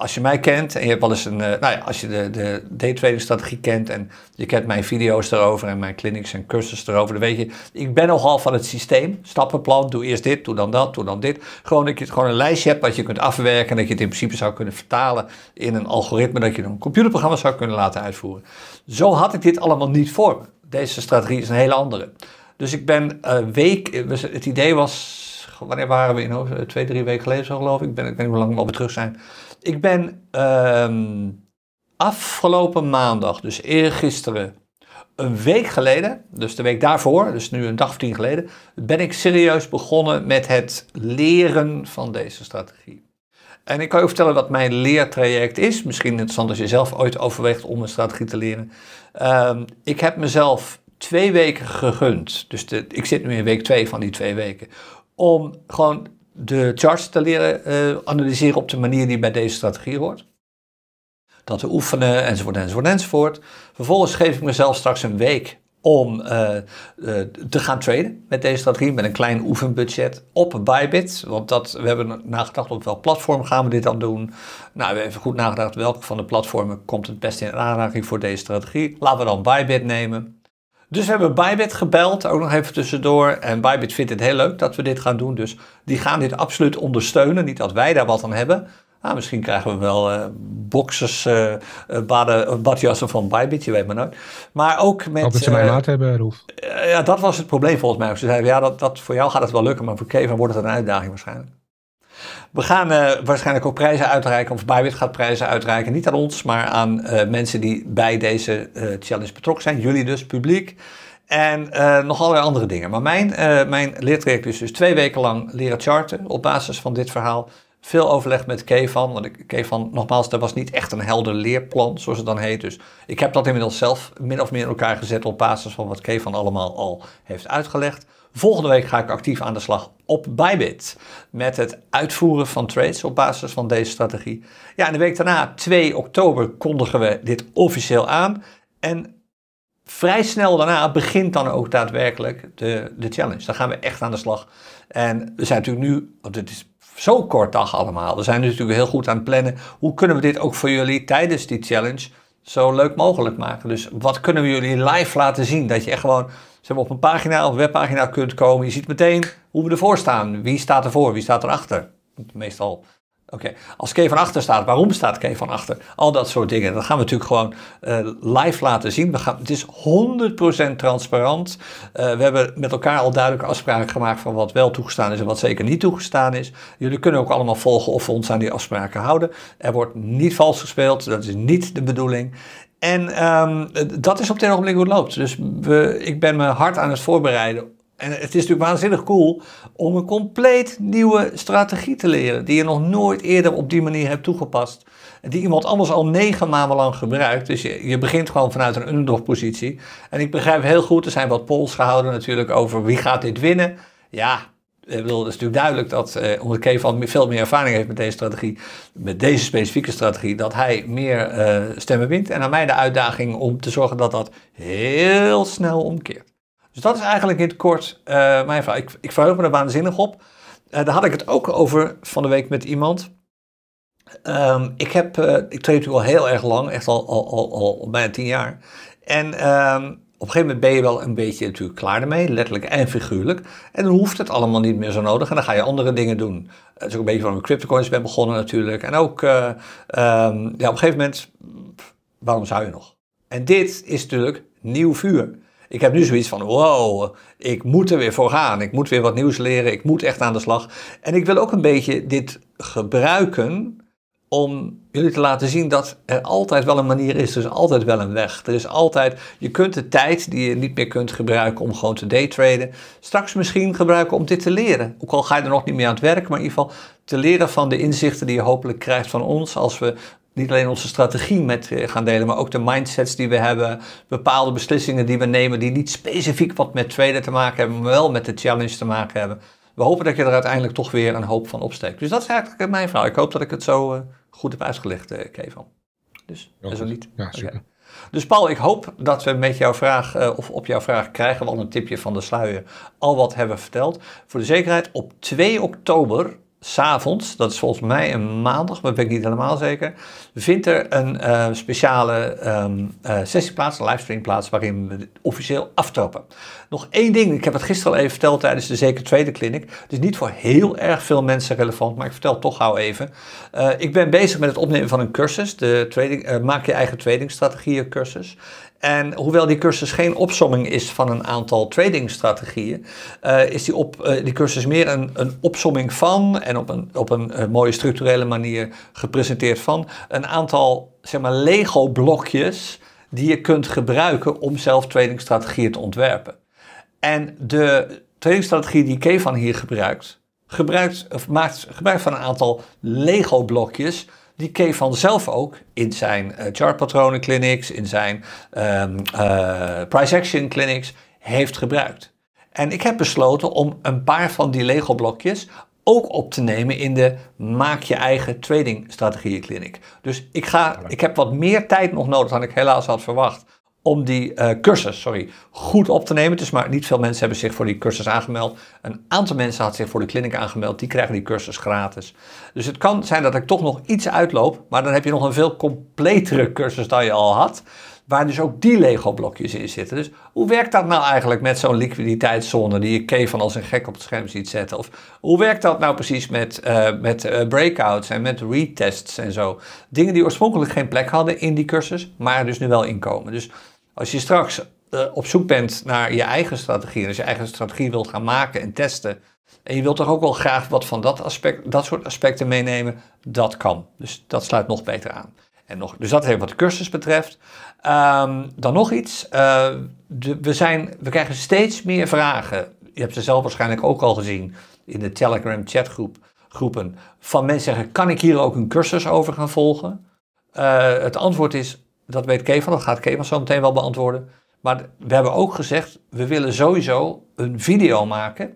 als je mij kent en je hebt wel eens een, eh, nou ja, als je de, de daytrading strategie kent en je kent mijn video's daarover en mijn clinics en cursussen daarover, dan weet je, ik ben nogal van het systeem, stappenplan, doe eerst dit, doe dan dat, doe dan dit. Gewoon dat je het gewoon een lijstje hebt wat je kunt afwerken en dat je het in principe zou kunnen vertalen in een algoritme dat je een computerprogramma zou kunnen laten uitvoeren. Zo had ik dit allemaal niet voor me. Deze strategie is een hele andere. Dus ik ben uh, week, eh, het idee was, wanneer waren we in, oh, twee, drie weken geleden zo geloof ik, ben, ik weet niet hoe lang we al weer terug zijn ik ben ehm, afgelopen maandag, dus eergisteren, een week geleden, dus de week daarvoor, dus nu een dag of tien geleden, ben ik serieus begonnen met het leren van deze strategie. En ik kan je vertellen wat mijn leertraject is. Misschien interessant als je zelf ooit overweegt om een strategie te leren. Ehm, ik heb mezelf twee weken gegund. Dus ik zit nu in week twee van die twee weken. Om gewoon de charts te leren eh, analyseren op de manier die bij deze strategie hoort. Dat te oefenen, enzovoort, enzovoort, enzovoort. Vervolgens geef ik mezelf straks een week om eh, eh, te gaan traden met deze strategie, met een klein oefenbudget op Bybit. Want dat, we hebben nagedacht op welk platform gaan we dit dan doen. Nou, we hebben even goed nagedacht welke van de platformen komt het beste in aanraking voor deze strategie. Laten we dan Bybit nemen. Dus we hebben Bybit gebeld, ook nog even tussendoor. En Bybit vindt het heel leuk dat we dit gaan doen. Dus die gaan dit absoluut ondersteunen. Niet dat wij daar wat aan hebben. Nou, misschien krijgen we wel uh, boxers, eh, eh, badjassen van Bybit, je weet maar nooit. Maar ook met... dat ze mij laat hebben, Roef. ja, dat was het probleem volgens mij. Ze zeiden, ja, dat, dat, voor jou gaat het wel lukken, maar voor Kevin wordt het een uitdaging waarschijnlijk. We gaan eh, waarschijnlijk ook prijzen uitreiken, of Bywit gaat prijzen uitreiken. Niet aan ons, maar aan eh, mensen die bij deze eh, challenge betrokken zijn. Jullie dus, publiek. En nog allerlei andere dingen. Maar mijn, mijn leertraject is dus twee weken lang leren charten op basis van dit verhaal. Veel overleg met Kevan, want Kevan, nogmaals, dat was niet echt een helder leerplan, zoals het dan heet. Dus ik heb dat inmiddels zelf min of meer in elkaar gezet op basis van wat Kevan allemaal al heeft uitgelegd. Volgende week ga ik actief aan de slag op Bybit met het uitvoeren van trades op basis van deze strategie. Ja, en de week daarna, 2 oktober, kondigen we dit officieel aan. En vrij snel daarna begint dan ook daadwerkelijk de, de challenge. Dan gaan we echt aan de slag. En we zijn natuurlijk nu, want het is zo kort dag allemaal. We zijn natuurlijk heel goed aan het plannen. Hoe kunnen we dit ook voor jullie tijdens die challenge zo leuk mogelijk maken? Dus wat kunnen we jullie live laten zien? Dat je echt gewoon zeg op een pagina of webpagina kunt komen. Je ziet meteen hoe we ervoor staan. Wie staat ervoor? Wie staat erachter? Meestal. Oké, als K van achter staat, waarom staat K van achter? Al dat soort dingen. Dat gaan we natuurlijk gewoon eh, live laten zien. We gaan, het is 100% transparant. Eh, we hebben met elkaar al duidelijke afspraken gemaakt van wat wel toegestaan is en wat zeker niet toegestaan is. Jullie kunnen ook allemaal volgen of we ons aan die afspraken houden. Er wordt niet vals gespeeld, dat is niet de bedoeling. En ehm, dat is op dit ogenblik hoe het loopt. Dus we, ik ben me hard aan het voorbereiden. En het is natuurlijk waanzinnig cool om een compleet nieuwe strategie te leren. Die je nog nooit eerder op die manier hebt toegepast. Die iemand anders al negen maanden lang gebruikt. Dus je, je begint gewoon vanuit een underdog-positie. En ik begrijp heel goed, er zijn wat polls gehouden natuurlijk over wie gaat dit winnen. Ja, ik bedoel, het is natuurlijk duidelijk dat uh, omdat Kevan veel meer ervaring heeft met deze strategie, met deze specifieke strategie, dat hij meer eh, stemmen wint. En aan mij de uitdaging om te zorgen dat dat heel snel omkeert. Dus dat is eigenlijk in het kort eh, mijn vraag. Ik, ik verheug me er waanzinnig op. daar had ik het ook over van de week met iemand. Ehm, ik, heb, ik treed natuurlijk al heel erg lang, echt al, al, al, al bijna tien jaar. En um, op een gegeven moment ben je wel een beetje natuurlijk klaar ermee, letterlijk en figuurlijk. En dan hoeft het allemaal niet meer zo nodig en dan ga je andere dingen doen. Dat is ook een beetje waarom ik cryptocoins ben begonnen natuurlijk. En ook, eh, ehm, ja, op een gegeven moment, waarom zou je nog? En dit is natuurlijk nieuw vuur. Ik heb nu zoiets van, wow, ik moet er weer voor gaan. Ik moet weer wat nieuws leren, ik moet echt aan de slag. En ik wil ook een beetje dit gebruiken om jullie te laten zien dat er altijd wel een manier is. Er is altijd wel een weg. Er is altijd, je kunt de tijd die je niet meer kunt gebruiken om gewoon te daytraden, straks misschien gebruiken om dit te leren. Ook al ga je er nog niet meer aan het werk, maar in ieder geval te leren van de inzichten die je hopelijk krijgt van ons als we niet alleen onze strategie met eh, gaan delen, maar ook de mindsets die we hebben, bepaalde beslissingen die we nemen die niet specifiek wat met traden te maken hebben, maar wel met de challenge te maken hebben. We hopen dat je er uiteindelijk toch weer een hoop van opsteekt. Dus dat is eigenlijk mijn verhaal. Ik hoop dat ik het zo eh, goed hebt uitgelegd, eh, Kevin. Dus, ja, zo niet. Ja, super. Dus Paul, ik hoop dat we met jouw vraag, eh, of op jouw vraag krijgen we al een tipje van de sluier, al wat hebben verteld. Voor de zekerheid, op 2 oktober s'avonds, dat is volgens mij een maandag, maar ben ik niet helemaal zeker, vindt er een eh, speciale um, ehm, uh, eh, sessie plaats, een livestream plaats, waarin we officieel aftopen. Nog één ding, ik heb het gisteren al even verteld tijdens de Zeker Tweede Clinic, het is niet voor heel erg veel mensen relevant, maar ik vertel toch gauw even. Eh, ik ben bezig met het opnemen van een cursus, de maak je eigen tradingstrategieën cursus. En hoewel die cursus geen opsomming is van een aantal tradingstrategieën, eh, is die, op, eh, die cursus meer een, een opsomming van en op een, op een, eh, mooie structurele manier gepresenteerd van een aantal zeg maar, Lego-blokjes die je kunt gebruiken om zelf tradingstrategieën te ontwerpen. En de tradingstrategie die Kevan hier gebruikt, gebruikt, of maakt gebruik van een aantal Lego-blokjes die van zelf ook in zijn uh, eh, chartpatronen clinics, in zijn ehm, eh, price action clinics heeft gebruikt. En ik heb besloten om een paar van die Lego blokjes ook op te nemen in de maak je eigen trading strategieën clinic. Dus ik, ga, ik heb wat meer tijd nog nodig dan ik helaas had verwacht om die eh, cursus sorry, goed op te nemen. Dus maar niet veel mensen hebben zich voor die cursus aangemeld. Een aantal mensen had zich voor de kliniek aangemeld. Die krijgen die cursus gratis. Dus het kan zijn dat ik toch nog iets uitloop. Maar dan heb je nog een veel completere cursus dan je al had. Waar dus ook die Lego-blokjes in zitten. Dus hoe werkt dat nou eigenlijk met zo'n liquiditeitszone die je van als een gek op het scherm ziet zetten? Of hoe werkt dat nou precies met, eh, met eh, breakouts en met retests en zo? Dingen die oorspronkelijk geen plek hadden in die cursus, maar dus nu wel inkomen. Dus als je straks eh, op zoek bent naar je eigen strategie en als je eigen strategie wilt gaan maken en testen, en je wilt toch ook wel graag wat van dat, aspect, dat soort aspecten meenemen, dat kan. Dus dat sluit nog beter aan. En nog, dus dat heeft wat de cursus betreft. Ehm, dan nog iets. Eh, we, zijn, we krijgen steeds meer vragen. Je hebt ze zelf waarschijnlijk ook al gezien in de Telegram chatgroep groepen van mensen zeggen: kan ik hier ook een cursus over gaan volgen? Eh, het antwoord is dat weet Kevin, dat gaat Kevin zo meteen wel beantwoorden. Maar we hebben ook gezegd, we willen sowieso een video maken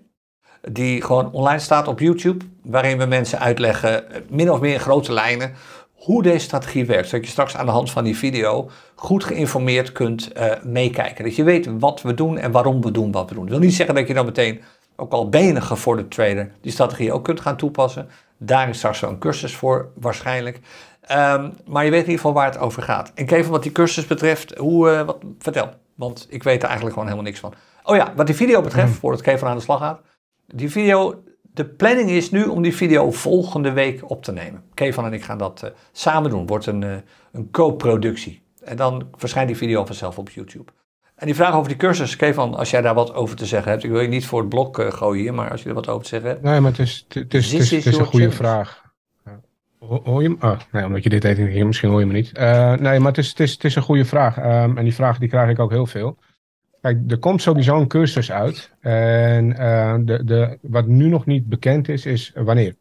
die gewoon online staat op YouTube, waarin we mensen uitleggen, min of meer in grote lijnen, hoe deze strategie werkt. Zodat je straks aan de hand van die video goed geïnformeerd kunt eh, meekijken. Dat je weet wat we doen en waarom we doen wat we doen. Dat wil niet zeggen dat je dan meteen, ook al benige voor de trader, die strategie ook kunt gaan toepassen. Daar is straks zo'n cursus voor waarschijnlijk. Ehm, maar je weet in ieder geval waar het over gaat. En Kevin, wat die cursus betreft, hoe, eh, wat, vertel. Want ik weet er eigenlijk gewoon helemaal niks van. Oh ja, wat die video betreft, voor mhm. voordat Kevin aan de slag gaat. Die video, de planning is nu om die video volgende week op te nemen. Kevin en ik gaan dat eh, samen doen. Wordt een, uh, een co-productie. En dan verschijnt die video vanzelf op YouTube. En die vraag over die cursus, Kevin, als jij daar wat over te zeggen hebt. Ik wil je niet voor het blok gooien hier, maar als je er wat over te zeggen hebt. Nee, maar het is, het is, een goede vraag. Hoor je hem? Ah, oh, nee, omdat je dit deed, misschien hoor je me niet. Eh, nee, maar het is, het is, het is een goede vraag. Ehm, en die vraag die krijg ik ook heel veel. Kijk, er komt sowieso een cursus uit. En eh, de, de, wat nu nog niet bekend is, is wanneer.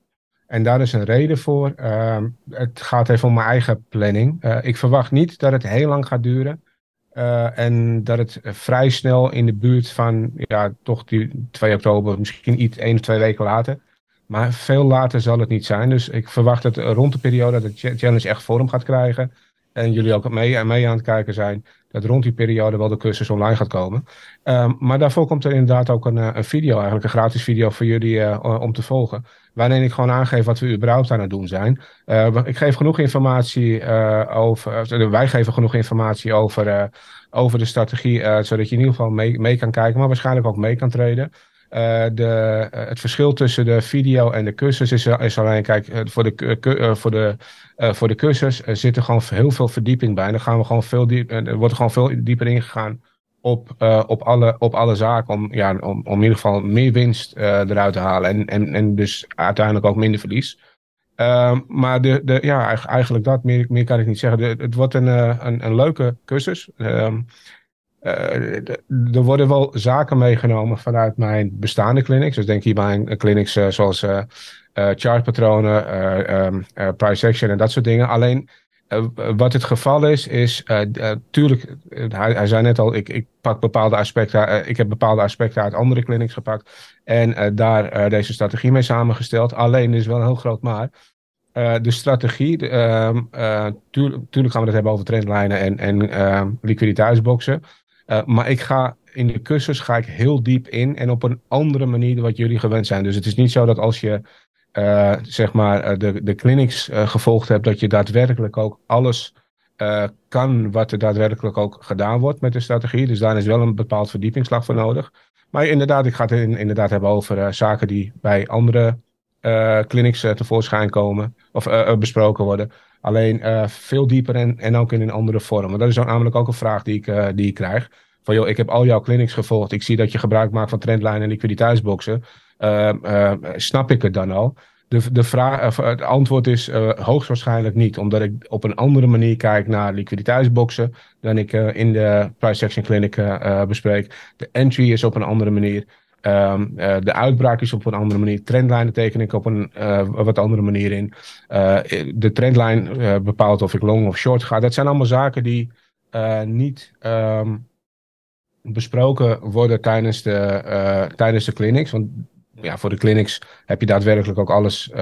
En daar is een reden voor. Ehm, het gaat even om mijn eigen planning. Eh, ik verwacht niet dat het heel lang gaat duren. en dat het vrij snel in de buurt van, ja, toch die 2 oktober, misschien iets 1 of twee weken later, maar veel later zal het niet zijn. Dus ik verwacht dat rond de periode dat de challenge echt vorm gaat krijgen. En jullie ook mee, mee aan het kijken zijn. Dat rond die periode wel de cursus online gaat komen. Ehm, maar daarvoor komt er inderdaad ook een, eh, een, video, eigenlijk een gratis video voor jullie eh, om te volgen. Waarin ik gewoon aangeef wat we überhaupt aan het doen zijn. Eh, ik geef genoeg informatie over. wij geven genoeg informatie over, over de strategie. zodat je in ieder geval mee, mee kan kijken, maar waarschijnlijk ook mee kan treden. Eh, de, eh, het verschil tussen de video en de cursus is, eh, is alleen, kijk, voor de, voor de, voor de cursus zit er gewoon heel veel verdieping bij. En dan gaan we gewoon veel diep, er gewoon veel dieper ingegaan op, op, alle, op alle zaken. Om, ja, om, om in ieder geval meer winst eruit te halen. En, en, en dus uiteindelijk ook minder verlies. Ehm, maar de, de, ja, eigenlijk dat, meer, meer kan ik niet zeggen. het wordt een, een, een leuke cursus. Ehm, eh, er worden wel zaken meegenomen vanuit mijn bestaande clinics. Dus denk hierbij aan clinics eh, zoals eh, chartpatronen, um, price action en dat soort dingen. Alleen wat het geval is, is uh, hij, hij, zei net al, ik, ik pak bepaalde aspecten, ik heb bepaalde aspecten uit andere clinics gepakt en daar deze strategie mee samengesteld. Alleen is wel een heel groot maar. de strategie, natuurlijk ehm, gaan we het hebben over trendlijnen en, en ehm, liquiditeitsboxen. Eh, maar ik ga in de cursus ga ik heel diep in en op een andere manier dan wat jullie gewend zijn. Dus het is niet zo dat als je eh, zeg maar eh, de, de clinics gevolgd hebt, dat je daadwerkelijk ook alles kan wat er daadwerkelijk ook gedaan wordt met de strategie. Dus daar is wel een bepaald verdiepingsslag voor nodig. Maar inderdaad, ik ga het in, inderdaad hebben over zaken die bij andere clinics tevoorschijn komen of besproken worden. Alleen eh, veel dieper en, en ook in een andere vorm. Want dat is dan namelijk ook een vraag die ik, eh, die ik krijg. Van joh, ik heb al jouw clinics gevolgd. Ik zie dat je gebruik maakt van trendlijnen en liquiditeitsboxen. Ehm, ehm, snap ik het dan al? De, de vraag, eh, het antwoord is hoogstwaarschijnlijk niet. Omdat ik op een andere manier kijk naar liquiditeitsboxen. Dan ik in de price action clinic bespreek. De entry is op een andere manier. Ehm, eh, de uitbraak is op een andere manier. Trendlijnen teken ik op een eh, wat andere manier in. Eh, de trendlijn bepaalt of ik long of short ga. Dat zijn allemaal zaken die niet ehm, besproken worden tijdens de, tijdens de clinics. Want ja, voor de clinics heb je daadwerkelijk ook alles,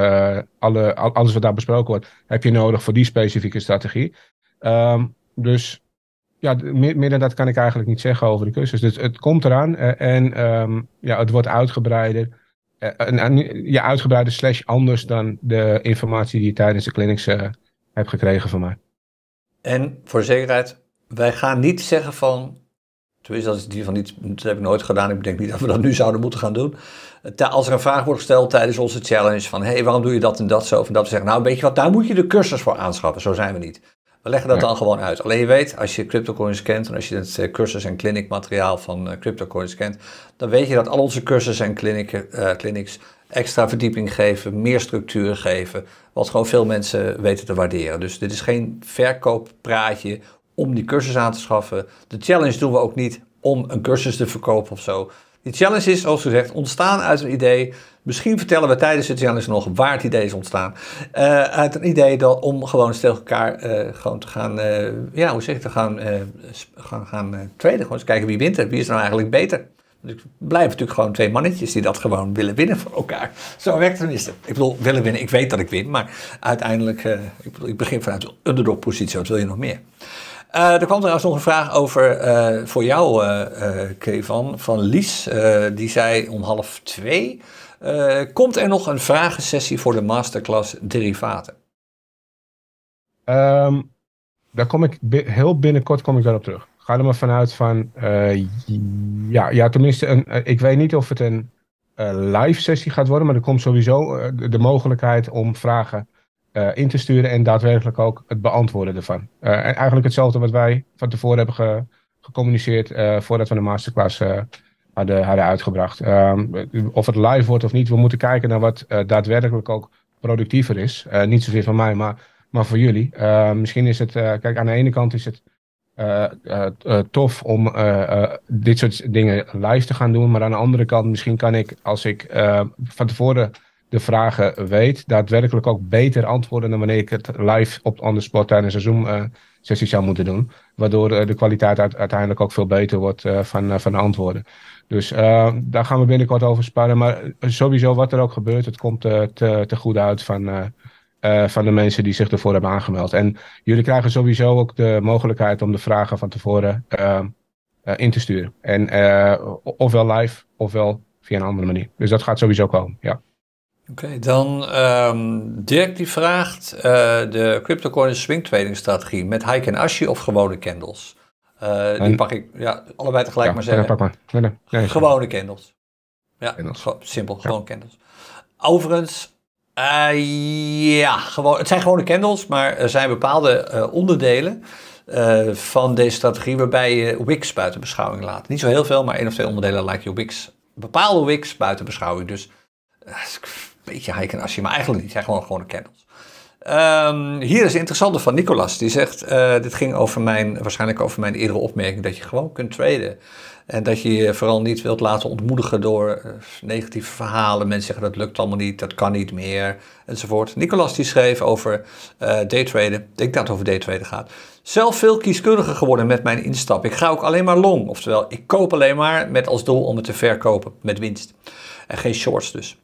alle, alles wat daar besproken wordt, heb je nodig voor die specifieke strategie. Ehm, dus ja, meer, meer, dan dat kan ik eigenlijk niet zeggen over de cursus. Dus het komt eraan eh, en ehm, ja, het wordt uitgebreider. Eh, en, ja, uitgebreider slash anders dan de informatie die je tijdens de clinics eh, hebt gekregen van mij. En voor zekerheid, wij gaan niet zeggen van Tenminste, dat is die van niet, dat heb ik nooit gedaan. Ik denk niet dat we dat nu zouden moeten gaan doen. Als er een vraag wordt gesteld tijdens onze challenge van... hé, hey, waarom doe je dat en dat zo? en dat we zeggen, nou, weet je wat, daar moet je de cursus voor aanschaffen. Zo zijn we niet. We leggen dat dan gewoon uit. Alleen je weet, als je cryptocoins kent en als je het eh, cursus- en clinicmateriaal van eh, cryptocoins kent, dan weet je dat al onze cursussen en klinieken, eh, clinics extra verdieping geven, meer structuur geven, wat gewoon veel mensen weten te waarderen. Dus dit is geen verkooppraatje om die cursus aan te schaffen. De challenge doen we ook niet om een cursus te verkopen of zo. Die challenge is, zoals gezegd, ontstaan uit een idee Misschien vertellen we tijdens het Janus nog waar het idee is ontstaan. Eh, uit een idee dat, om gewoon eens tegen elkaar eh, gewoon te gaan, eh, ja, hoe zeg ik, te gaan, gaan, gaan traden. Gewoon eens kijken wie wint er, wie is nou eigenlijk beter. Dus blijven natuurlijk gewoon twee mannetjes die dat gewoon willen winnen voor elkaar. Zo werkt het tenminste. Ik bedoel, willen winnen, ik weet dat ik win, maar uiteindelijk, ik, bedoel, ik begin vanuit de underdog positie, wat wil je nog meer? er kwam trouwens nog een vraag over voor jou, uh, Kevan, van Lies. die zei om half twee eh, komt er nog een vragensessie voor de masterclass derivaten? Ehm, daar kom ik heel binnenkort kom ik daarop terug. Ga er maar vanuit van, eh, ja, ja, tenminste, een, eh, ik weet niet of het een live sessie gaat worden, maar er komt sowieso de mogelijkheid om vragen in te sturen en daadwerkelijk ook het beantwoorden ervan. eigenlijk hetzelfde wat wij van tevoren hebben ge gecommuniceerd voordat we de masterclass hadden, hadden uitgebracht. Ehm, of het live wordt of niet, we moeten kijken naar wat eh, daadwerkelijk ook productiever is. Eh, niet zozeer van mij, maar, maar voor jullie. Ehm, misschien is het, eh, kijk, aan de ene kant is het tof om dit soort dingen live te gaan doen. Maar aan de andere kant, misschien kan ik, als ik van tevoren de vragen weet, daadwerkelijk ook beter antwoorden dan wanneer ik het live op on the spot tijdens een Zoom-sessie zou moeten doen. Waardoor de kwaliteit uiteindelijk ook veel beter wordt van, van de antwoorden. Dus eh, daar gaan we binnenkort over sparren. Maar eh, sowieso, wat er ook gebeurt, het komt uh, te, goed uit van, van de mensen die zich ervoor hebben aangemeld. En jullie krijgen sowieso ook de mogelijkheid om de vragen van tevoren in te sturen. En ofwel live, ofwel via een andere manier. Dus dat gaat sowieso komen, ja. Oké, dan ehm, Dirk die vraagt de CryptoCoin swing trading strategie met hike en ashi of gewone candles. Eh, die pak ik ja, allebei tegelijk maar zeggen. Gewone candles. Ja, simpel, gewoon candles. Overigens, eh, ja, gewoon, het zijn gewone candles, maar er zijn bepaalde eh, onderdelen van deze strategie waarbij je Wix buiten beschouwing laat. Niet zo heel veel, maar één of twee onderdelen laat je Wix, bepaalde Wix buiten beschouwing. Dus een beetje hike en asje, maar eigenlijk niet. Het zijn gewoon gewone candles. Ehm, hier is een interessante van Nicolas. Die zegt, eh, dit ging over mijn, waarschijnlijk over mijn eerdere opmerking, dat je gewoon kunt traden. En dat je je vooral niet wilt laten ontmoedigen door eh, negatieve verhalen. Mensen zeggen dat lukt allemaal niet, dat kan niet meer, enzovoort. Nicolas die schreef over uh, daytraden. Ik denk dat het over daytraden gaat. Zelf veel kieskeuriger geworden met mijn instap. Ik ga ook alleen maar long. Oftewel, ik koop alleen maar met als doel om het te verkopen met winst. En geen shorts dus.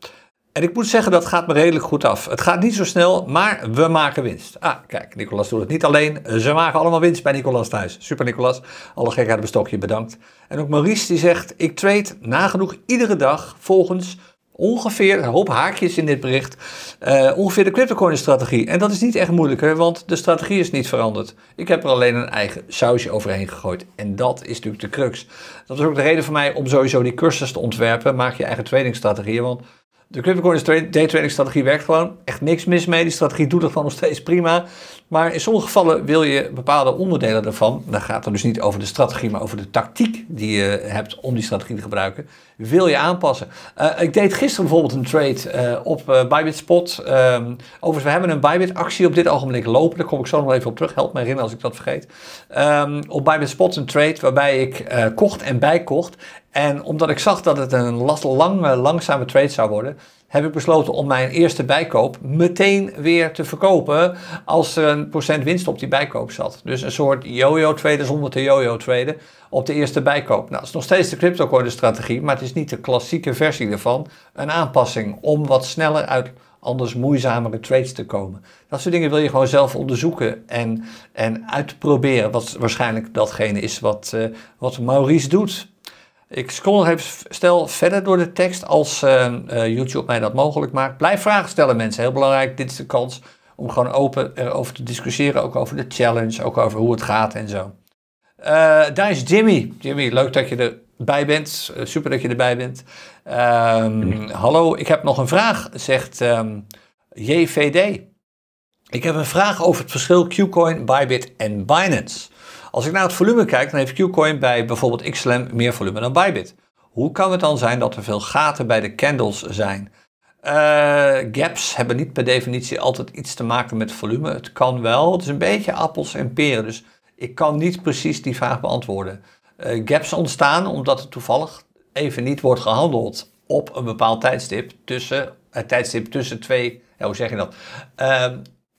En ik moet zeggen, dat gaat me redelijk goed af. Het gaat niet zo snel, maar we maken winst. Ah, kijk, Nicolas doet het niet alleen. Ze maken allemaal winst bij Nicolas thuis. Super Nicolas, alle gekheid bestokje bedankt. En ook Maurice die zegt, ik trade nagenoeg iedere dag volgens ongeveer, een hoop haakjes in dit bericht, eh, ongeveer de cryptocoin-strategie. En dat is niet echt moeilijk, hè, want de strategie is niet veranderd. Ik heb er alleen een eigen sausje overheen gegooid. En dat is natuurlijk de crux. Dat is ook de reden voor mij om sowieso die cursus te ontwerpen. Maak je eigen tradingstrategieën, want de cryptocurrency day trading strategie werkt gewoon. Echt niks mis mee. Die strategie doet er gewoon nog steeds prima. Maar in sommige gevallen wil je bepaalde onderdelen daarvan. Dan gaat het dus niet over de strategie, maar over de tactiek die je hebt om die strategie te gebruiken wil je aanpassen. Eh, ik deed gisteren bijvoorbeeld een trade eh, op uh, Bybit Spot. Ehm, overigens, we hebben een Bybit actie op dit ogenblik lopen. Daar kom ik zo nog even op terug. Help me herinneren als ik dat vergeet. Ehm, op Bybit Spot een trade waarbij ik kocht en bijkocht. En omdat ik zag dat het een last, lange, langzame trade zou worden, heb ik besloten om mijn eerste bijkoop meteen weer te verkopen als er een procent winst op die bijkoop zat. Dus een soort yo-yo traden zonder te yo-yo traden op de eerste bijkoop. Nou, dat is nog steeds de cryptocoin strategie, maar het is niet de klassieke versie ervan. Een aanpassing om wat sneller uit anders moeizamere trades te komen. Dat soort dingen wil je gewoon zelf onderzoeken en, en uitproberen. Wat waarschijnlijk datgene is wat, eh, wat Maurice doet. Ik scroll even stel verder door de tekst als eh, eh, YouTube mij dat mogelijk maakt. Blijf vragen stellen mensen, heel belangrijk. Dit is de kans om gewoon open erover te discussiëren. Ook over de challenge, ook over hoe het gaat en zo. Eh, daar is Jimmy. Jimmy, leuk dat je erbij bent. super dat je erbij bent. Ehm, hallo, ik heb nog een vraag, zegt ehm, JVD. Ik heb een vraag over het verschil Qcoin, Bybit en Binance. Als ik naar het volume kijk, dan heeft Qcoin bij bijvoorbeeld XLM meer volume dan Bybit. Hoe kan het dan zijn dat er veel gaten bij de candles zijn? Eh, gaps hebben niet per definitie altijd iets te maken met volume. Het kan wel. Het is een beetje appels en peren. Dus ik kan niet precies die vraag beantwoorden. Eh, gaps ontstaan omdat er toevallig even niet wordt gehandeld op een bepaald tijdstip tussen het tijdstip tussen twee, hoe zeg je dat? Ehm,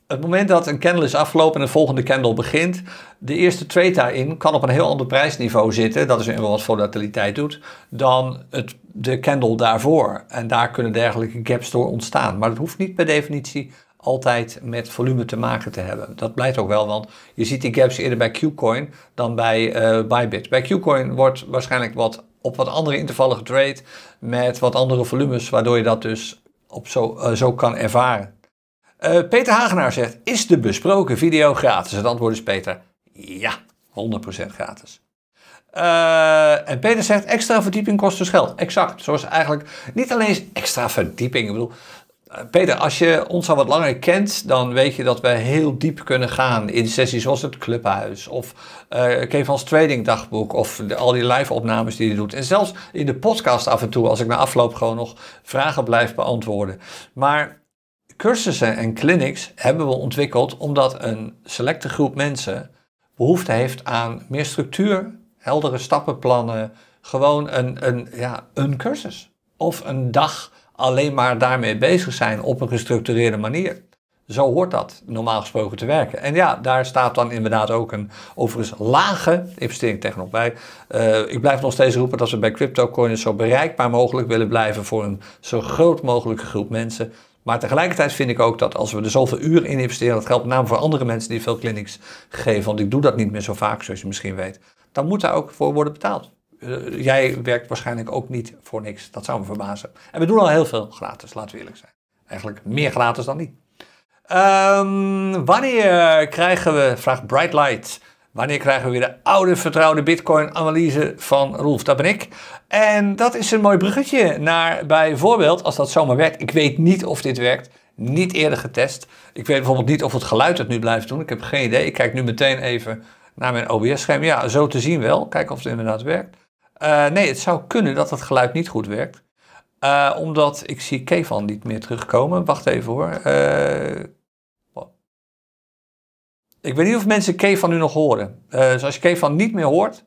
het moment dat een candle is afgelopen en de volgende candle begint, de eerste trade daarin kan op een heel ander prijsniveau zitten, dat is een wat volatiliteit doet, dan het, de candle daarvoor. En daar kunnen dergelijke gaps door ontstaan. Maar dat hoeft niet per definitie altijd met volume te maken te hebben. Dat blijkt ook wel, want je ziet die gaps eerder bij Qcoin dan bij eh, Bybit. Bij Qcoin wordt waarschijnlijk wat op wat andere intervallen getrade met wat andere volumes, waardoor je dat dus op zo, eh, zo kan ervaren. Eh, Peter Hagenaar zegt, is de besproken video gratis? Het antwoord is Peter, ja, 100% gratis. Eh, en Peter zegt, extra verdieping kost dus geld. Exact, zoals eigenlijk, niet alleen extra verdieping, ik bedoel... Eh, Peter, als je ons al wat langer kent, dan weet je dat we heel diep kunnen gaan in sessies zoals het Clubhuis of uh, van Trading Dagboek of al die live opnames die je doet. En zelfs in de podcast af en toe, als ik na afloop gewoon nog vragen blijf beantwoorden. Maar Cursussen en clinics hebben we ontwikkeld omdat een selecte groep mensen behoefte heeft aan meer structuur, heldere stappenplannen, gewoon een, een, ja, een cursus. Of een dag alleen maar daarmee bezig zijn op een gestructureerde manier. Zo hoort dat normaal gesproken te werken. En ja, daar staat dan inderdaad ook een overigens lage investering tegenop bij. Eh, ik blijf nog steeds roepen dat we bij CryptoCoin zo bereikbaar mogelijk willen blijven voor een zo groot mogelijke groep mensen. Maar tegelijkertijd vind ik ook dat als we er zoveel uren in investeren, dat geldt met name voor andere mensen die veel clinics geven, want ik doe dat niet meer zo vaak zoals je misschien weet, dan moet daar ook voor worden betaald. Eh, jij werkt waarschijnlijk ook niet voor niks, dat zou me verbazen. En we doen al heel veel gratis, laten we eerlijk zijn. Eigenlijk meer gratis dan niet. Ehm, wanneer krijgen we, vraagt Light, Wanneer krijgen we weer de oude vertrouwde Bitcoin-analyse van Rolf? Dat ben ik. En dat is een mooi bruggetje naar bijvoorbeeld, als dat zomaar werkt. Ik weet niet of dit werkt. Niet eerder getest. Ik weet bijvoorbeeld niet of het geluid het nu blijft doen. Ik heb geen idee. Ik kijk nu meteen even naar mijn OBS-scherm. Ja, zo te zien wel. Kijken of het inderdaad werkt. Eh, nee, het zou kunnen dat het geluid niet goed werkt. Eh, omdat ik zie Kevin niet meer terugkomen. Wacht even hoor. Eh, ik weet niet of mensen van nu nog horen. Eh, dus als je Kefan niet meer hoort,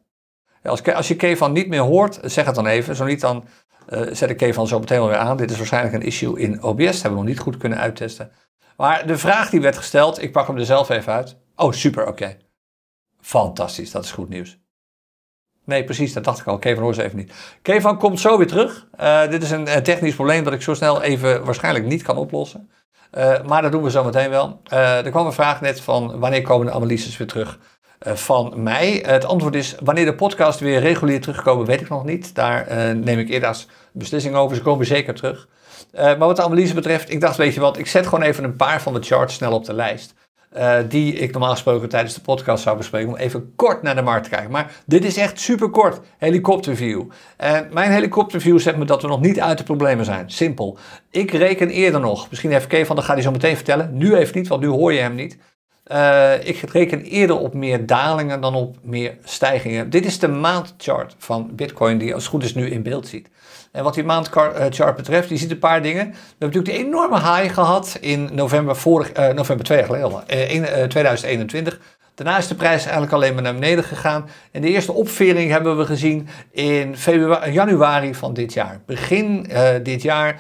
als, als je Kefan niet meer hoort, zeg het dan even. Zo niet dan uh, zet ik van zo meteen weer aan. Dit is waarschijnlijk een issue in OBS, dat hebben we nog niet goed kunnen uittesten. Maar de vraag die werd gesteld, ik pak hem er zelf even uit. Oh, super, oké. Fantastisch, dat is goed nieuws. Nee, precies, dat dacht ik al. Kevin hoor ze even niet. Kevin komt zo weer terug. Eh, dit is een technisch probleem dat ik zo snel even waarschijnlijk niet kan oplossen. Eh, maar dat doen we zo meteen wel. Eh, er kwam een vraag net van wanneer komen de analyses weer terug eh, van mij? het antwoord is wanneer de podcast weer regulier terugkomen weet ik nog niet. Daar neem ik eerder als beslissing over. Ze komen zeker terug. maar wat de analyse betreft, ik dacht weet je wat, ik zet gewoon even een paar van de charts snel op de lijst. Eh, die ik normaal gesproken tijdens de podcast zou bespreken, om even kort naar de markt te kijken. Maar dit is echt super kort, helikopterview. En eh, mijn helikopterview zegt me dat we nog niet uit de problemen zijn. Simpel. Ik reken eerder nog, misschien even Kevin van, dat gaat hij zo meteen vertellen. Nu even niet, want nu hoor je hem niet. Eh, ik reken eerder op meer dalingen dan op meer stijgingen. Dit is de maandchart van Bitcoin, die als het goed is nu in beeld ziet. En wat die maandchart betreft, je ziet een paar dingen. We hebben natuurlijk de enorme high gehad in november, vorig, eh, november twee 2021. Eh, eh, Daarna is de prijs eigenlijk alleen maar naar beneden gegaan. En de eerste opvering hebben we gezien in februari, januari van dit jaar. Begin dit jaar,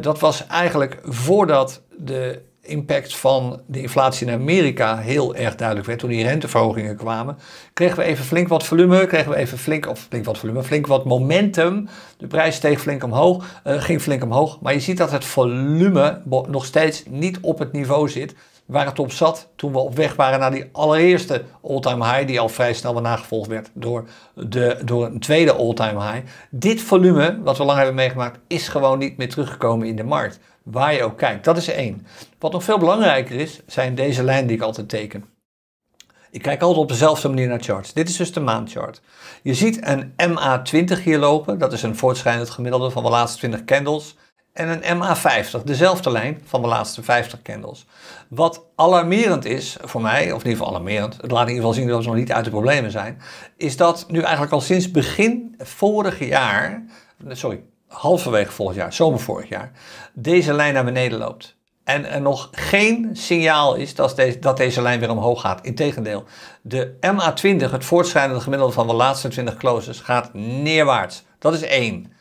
dat was eigenlijk voordat de impact van de inflatie in Amerika heel erg duidelijk werd toen die renteverhogingen kwamen, kregen we even flink wat volume, kregen we even flink, of flink wat volume, flink wat momentum. De prijs steeg flink omhoog, eh, ging flink omhoog. Maar je ziet dat het volume nog steeds niet op het niveau zit waar het op zat toen we op weg waren naar die allereerste all-time high, die al vrij snel weer nagevolgd werd door, de, door een tweede all-time high. Dit volume, wat we lang hebben meegemaakt, is gewoon niet meer teruggekomen in de markt. Waar je ook kijkt, dat is één. Wat nog veel belangrijker is, zijn deze lijnen die ik altijd teken. Ik kijk altijd op dezelfde manier naar charts. Dit is dus de maandchart. Je ziet een MA20 hier lopen. Dat is een voortschrijdend gemiddelde van de laatste 20 candles en een MA50, dezelfde lijn van de laatste 50 candles. Wat alarmerend is voor mij, of in ieder geval alarmerend, het laat in ieder geval zien dat we nog niet uit de problemen zijn, is dat nu eigenlijk al sinds begin vorig jaar, sorry, halverwege vorig jaar, zomer vorig jaar, deze lijn naar beneden loopt. En er nog geen signaal is dat deze, dat deze lijn weer omhoog gaat. Integendeel, de MA20, het voortschrijdende gemiddelde van de laatste 20 closes, gaat neerwaarts. Dat is één.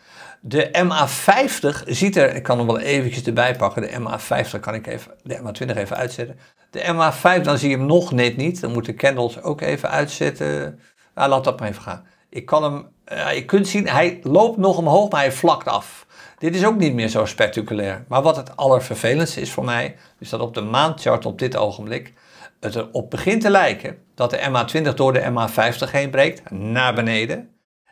De MA50 ziet er, ik kan hem wel eventjes erbij pakken, de MA50 kan ik even, de MA20 even uitzetten. De MA5, dan zie je hem nog net niet, dan moeten de candles ook even uitzetten. Nou, laat dat maar even gaan. Ik kan hem, eh, je kunt zien, hij loopt nog omhoog, maar hij vlakt af. Dit is ook niet meer zo spectaculair. Maar wat het allervervelendste is voor mij, is dat op de maandchart op dit ogenblik het erop begint te lijken dat de MA20 door de MA50 heen breekt, naar beneden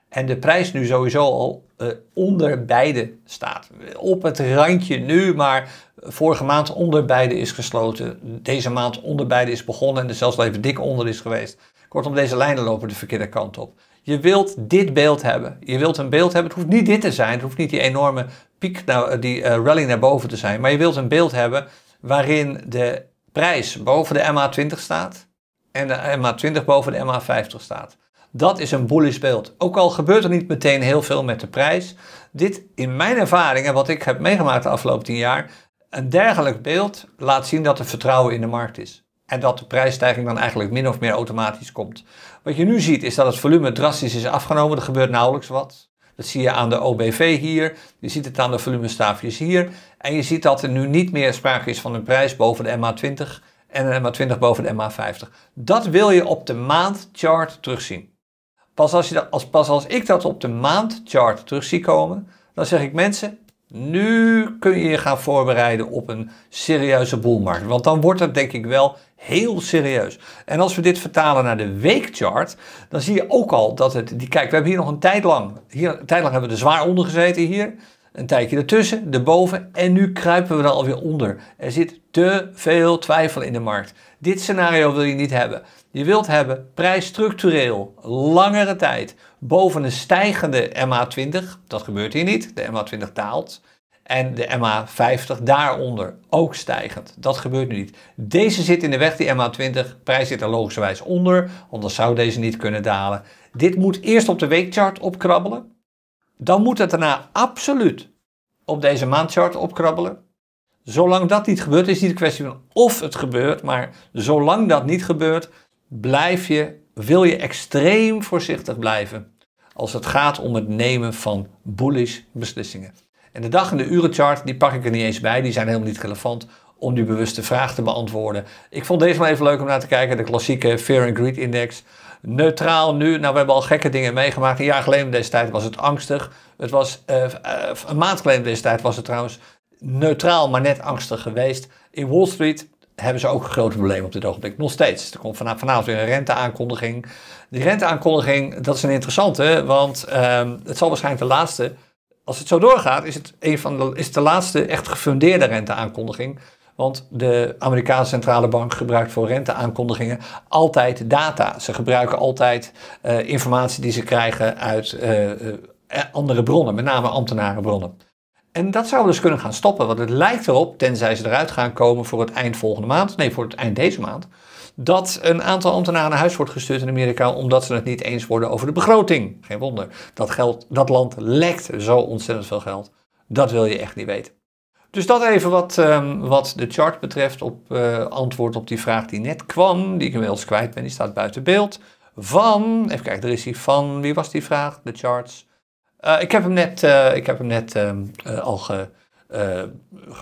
en de prijs nu sowieso al eh, onder beide staat. Op het randje nu, maar vorige maand onder beide is gesloten. Deze maand onder beide is begonnen en er zelfs even dik onder is geweest. Kortom, deze lijnen lopen de verkeerde kant op. Je wilt dit beeld hebben. Je wilt een beeld hebben. Het hoeft niet dit te zijn. Het hoeft niet die enorme piek, nou, die eh, rally naar boven te zijn. Maar je wilt een beeld hebben waarin de prijs boven de MA20 staat en de MA20 boven de MA50 staat. Dat is een bullish beeld. Ook al gebeurt er niet meteen heel veel met de prijs. Dit in mijn ervaringen, wat ik heb meegemaakt de afgelopen 10 jaar, een dergelijk beeld laat zien dat er vertrouwen in de markt is. En dat de prijsstijging dan eigenlijk min of meer automatisch komt. Wat je nu ziet is dat het volume drastisch is afgenomen. Er gebeurt nauwelijks wat. Dat zie je aan de OBV hier, je ziet het aan de volumestaafjes hier. En je ziet dat er nu niet meer sprake is van een prijs boven de MA20 en een MA20 boven de MA50. Dat wil je op de maandchart terugzien. Pas als, je als, pas als ik dat op de maandchart terug zie komen, dan zeg ik mensen, nu kun je je gaan voorbereiden op een serieuze boelmarkt. Want dan wordt dat denk ik wel heel serieus. En als we dit vertalen naar de weekchart, dan zie je ook al dat het... Die, kijk, we hebben hier nog een tijd lang... Hier, een tijd lang hebben we er zwaar onder gezeten hier. Een tijdje ertussen, erboven. En nu kruipen we er alweer onder. Er zit te veel twijfel in de markt. Dit scenario wil je niet hebben. Je wilt hebben prijs structureel langere tijd boven een stijgende MA20. Dat gebeurt hier niet. De MA20 daalt. En de MA50 daaronder ook stijgend. Dat gebeurt nu niet. Deze zit in de weg, die MA20. Prijs zit er logischerwijs onder, anders zou deze niet kunnen dalen. Dit moet eerst op de weekchart opkrabbelen. Dan moet het daarna absoluut op deze maandchart opkrabbelen. Zolang dat niet gebeurt, is niet een kwestie van of het gebeurt, maar zolang dat niet gebeurt, blijf je, wil je extreem voorzichtig blijven als het gaat om het nemen van bullish beslissingen. En de dag- en de urenchart, die pak ik er niet eens bij, die zijn helemaal niet relevant om die bewuste vraag te beantwoorden. Ik vond deze maar even leuk om naar te kijken, de klassieke Fear and Greed Index. Neutraal nu, nou we hebben al gekke dingen meegemaakt. Een jaar geleden deze tijd was het angstig. Het was, eh, eh, een maand geleden deze tijd was het trouwens neutraal, maar net angstig geweest. In Wall Street hebben ze ook een groot probleem op dit ogenblik. Nog steeds. Er komt vanavond weer een renteaankondiging. Die renteaankondiging, dat is een interessante, want ehm, het zal waarschijnlijk de laatste. Als het zo doorgaat, is het, een van de, is de laatste echt gefundeerde renteaankondiging. Want de Amerikaanse centrale bank gebruikt voor renteaankondigingen altijd data. Ze gebruiken altijd eh, informatie die ze krijgen uit eh, eh, andere bronnen, met name ambtenarenbronnen. En dat zou dus kunnen gaan stoppen, want het lijkt erop, tenzij ze eruit gaan komen voor het eind volgende maand, nee, voor het eind deze maand, dat een aantal ambtenaren naar huis wordt gestuurd in Amerika omdat ze het niet eens worden over de begroting. Geen wonder, dat, geld, dat land lekt zo ontzettend veel geld. Dat wil je echt niet weten. Dus dat even wat, ehm, wat de chart betreft op eh, antwoord op die vraag die net kwam, die ik inmiddels kwijt ben, die staat buiten beeld. Van, even kijken, er is die van, wie was die vraag? De charts. Eh, ik heb hem net, eh, ik heb hem net ehm, eh, al ge,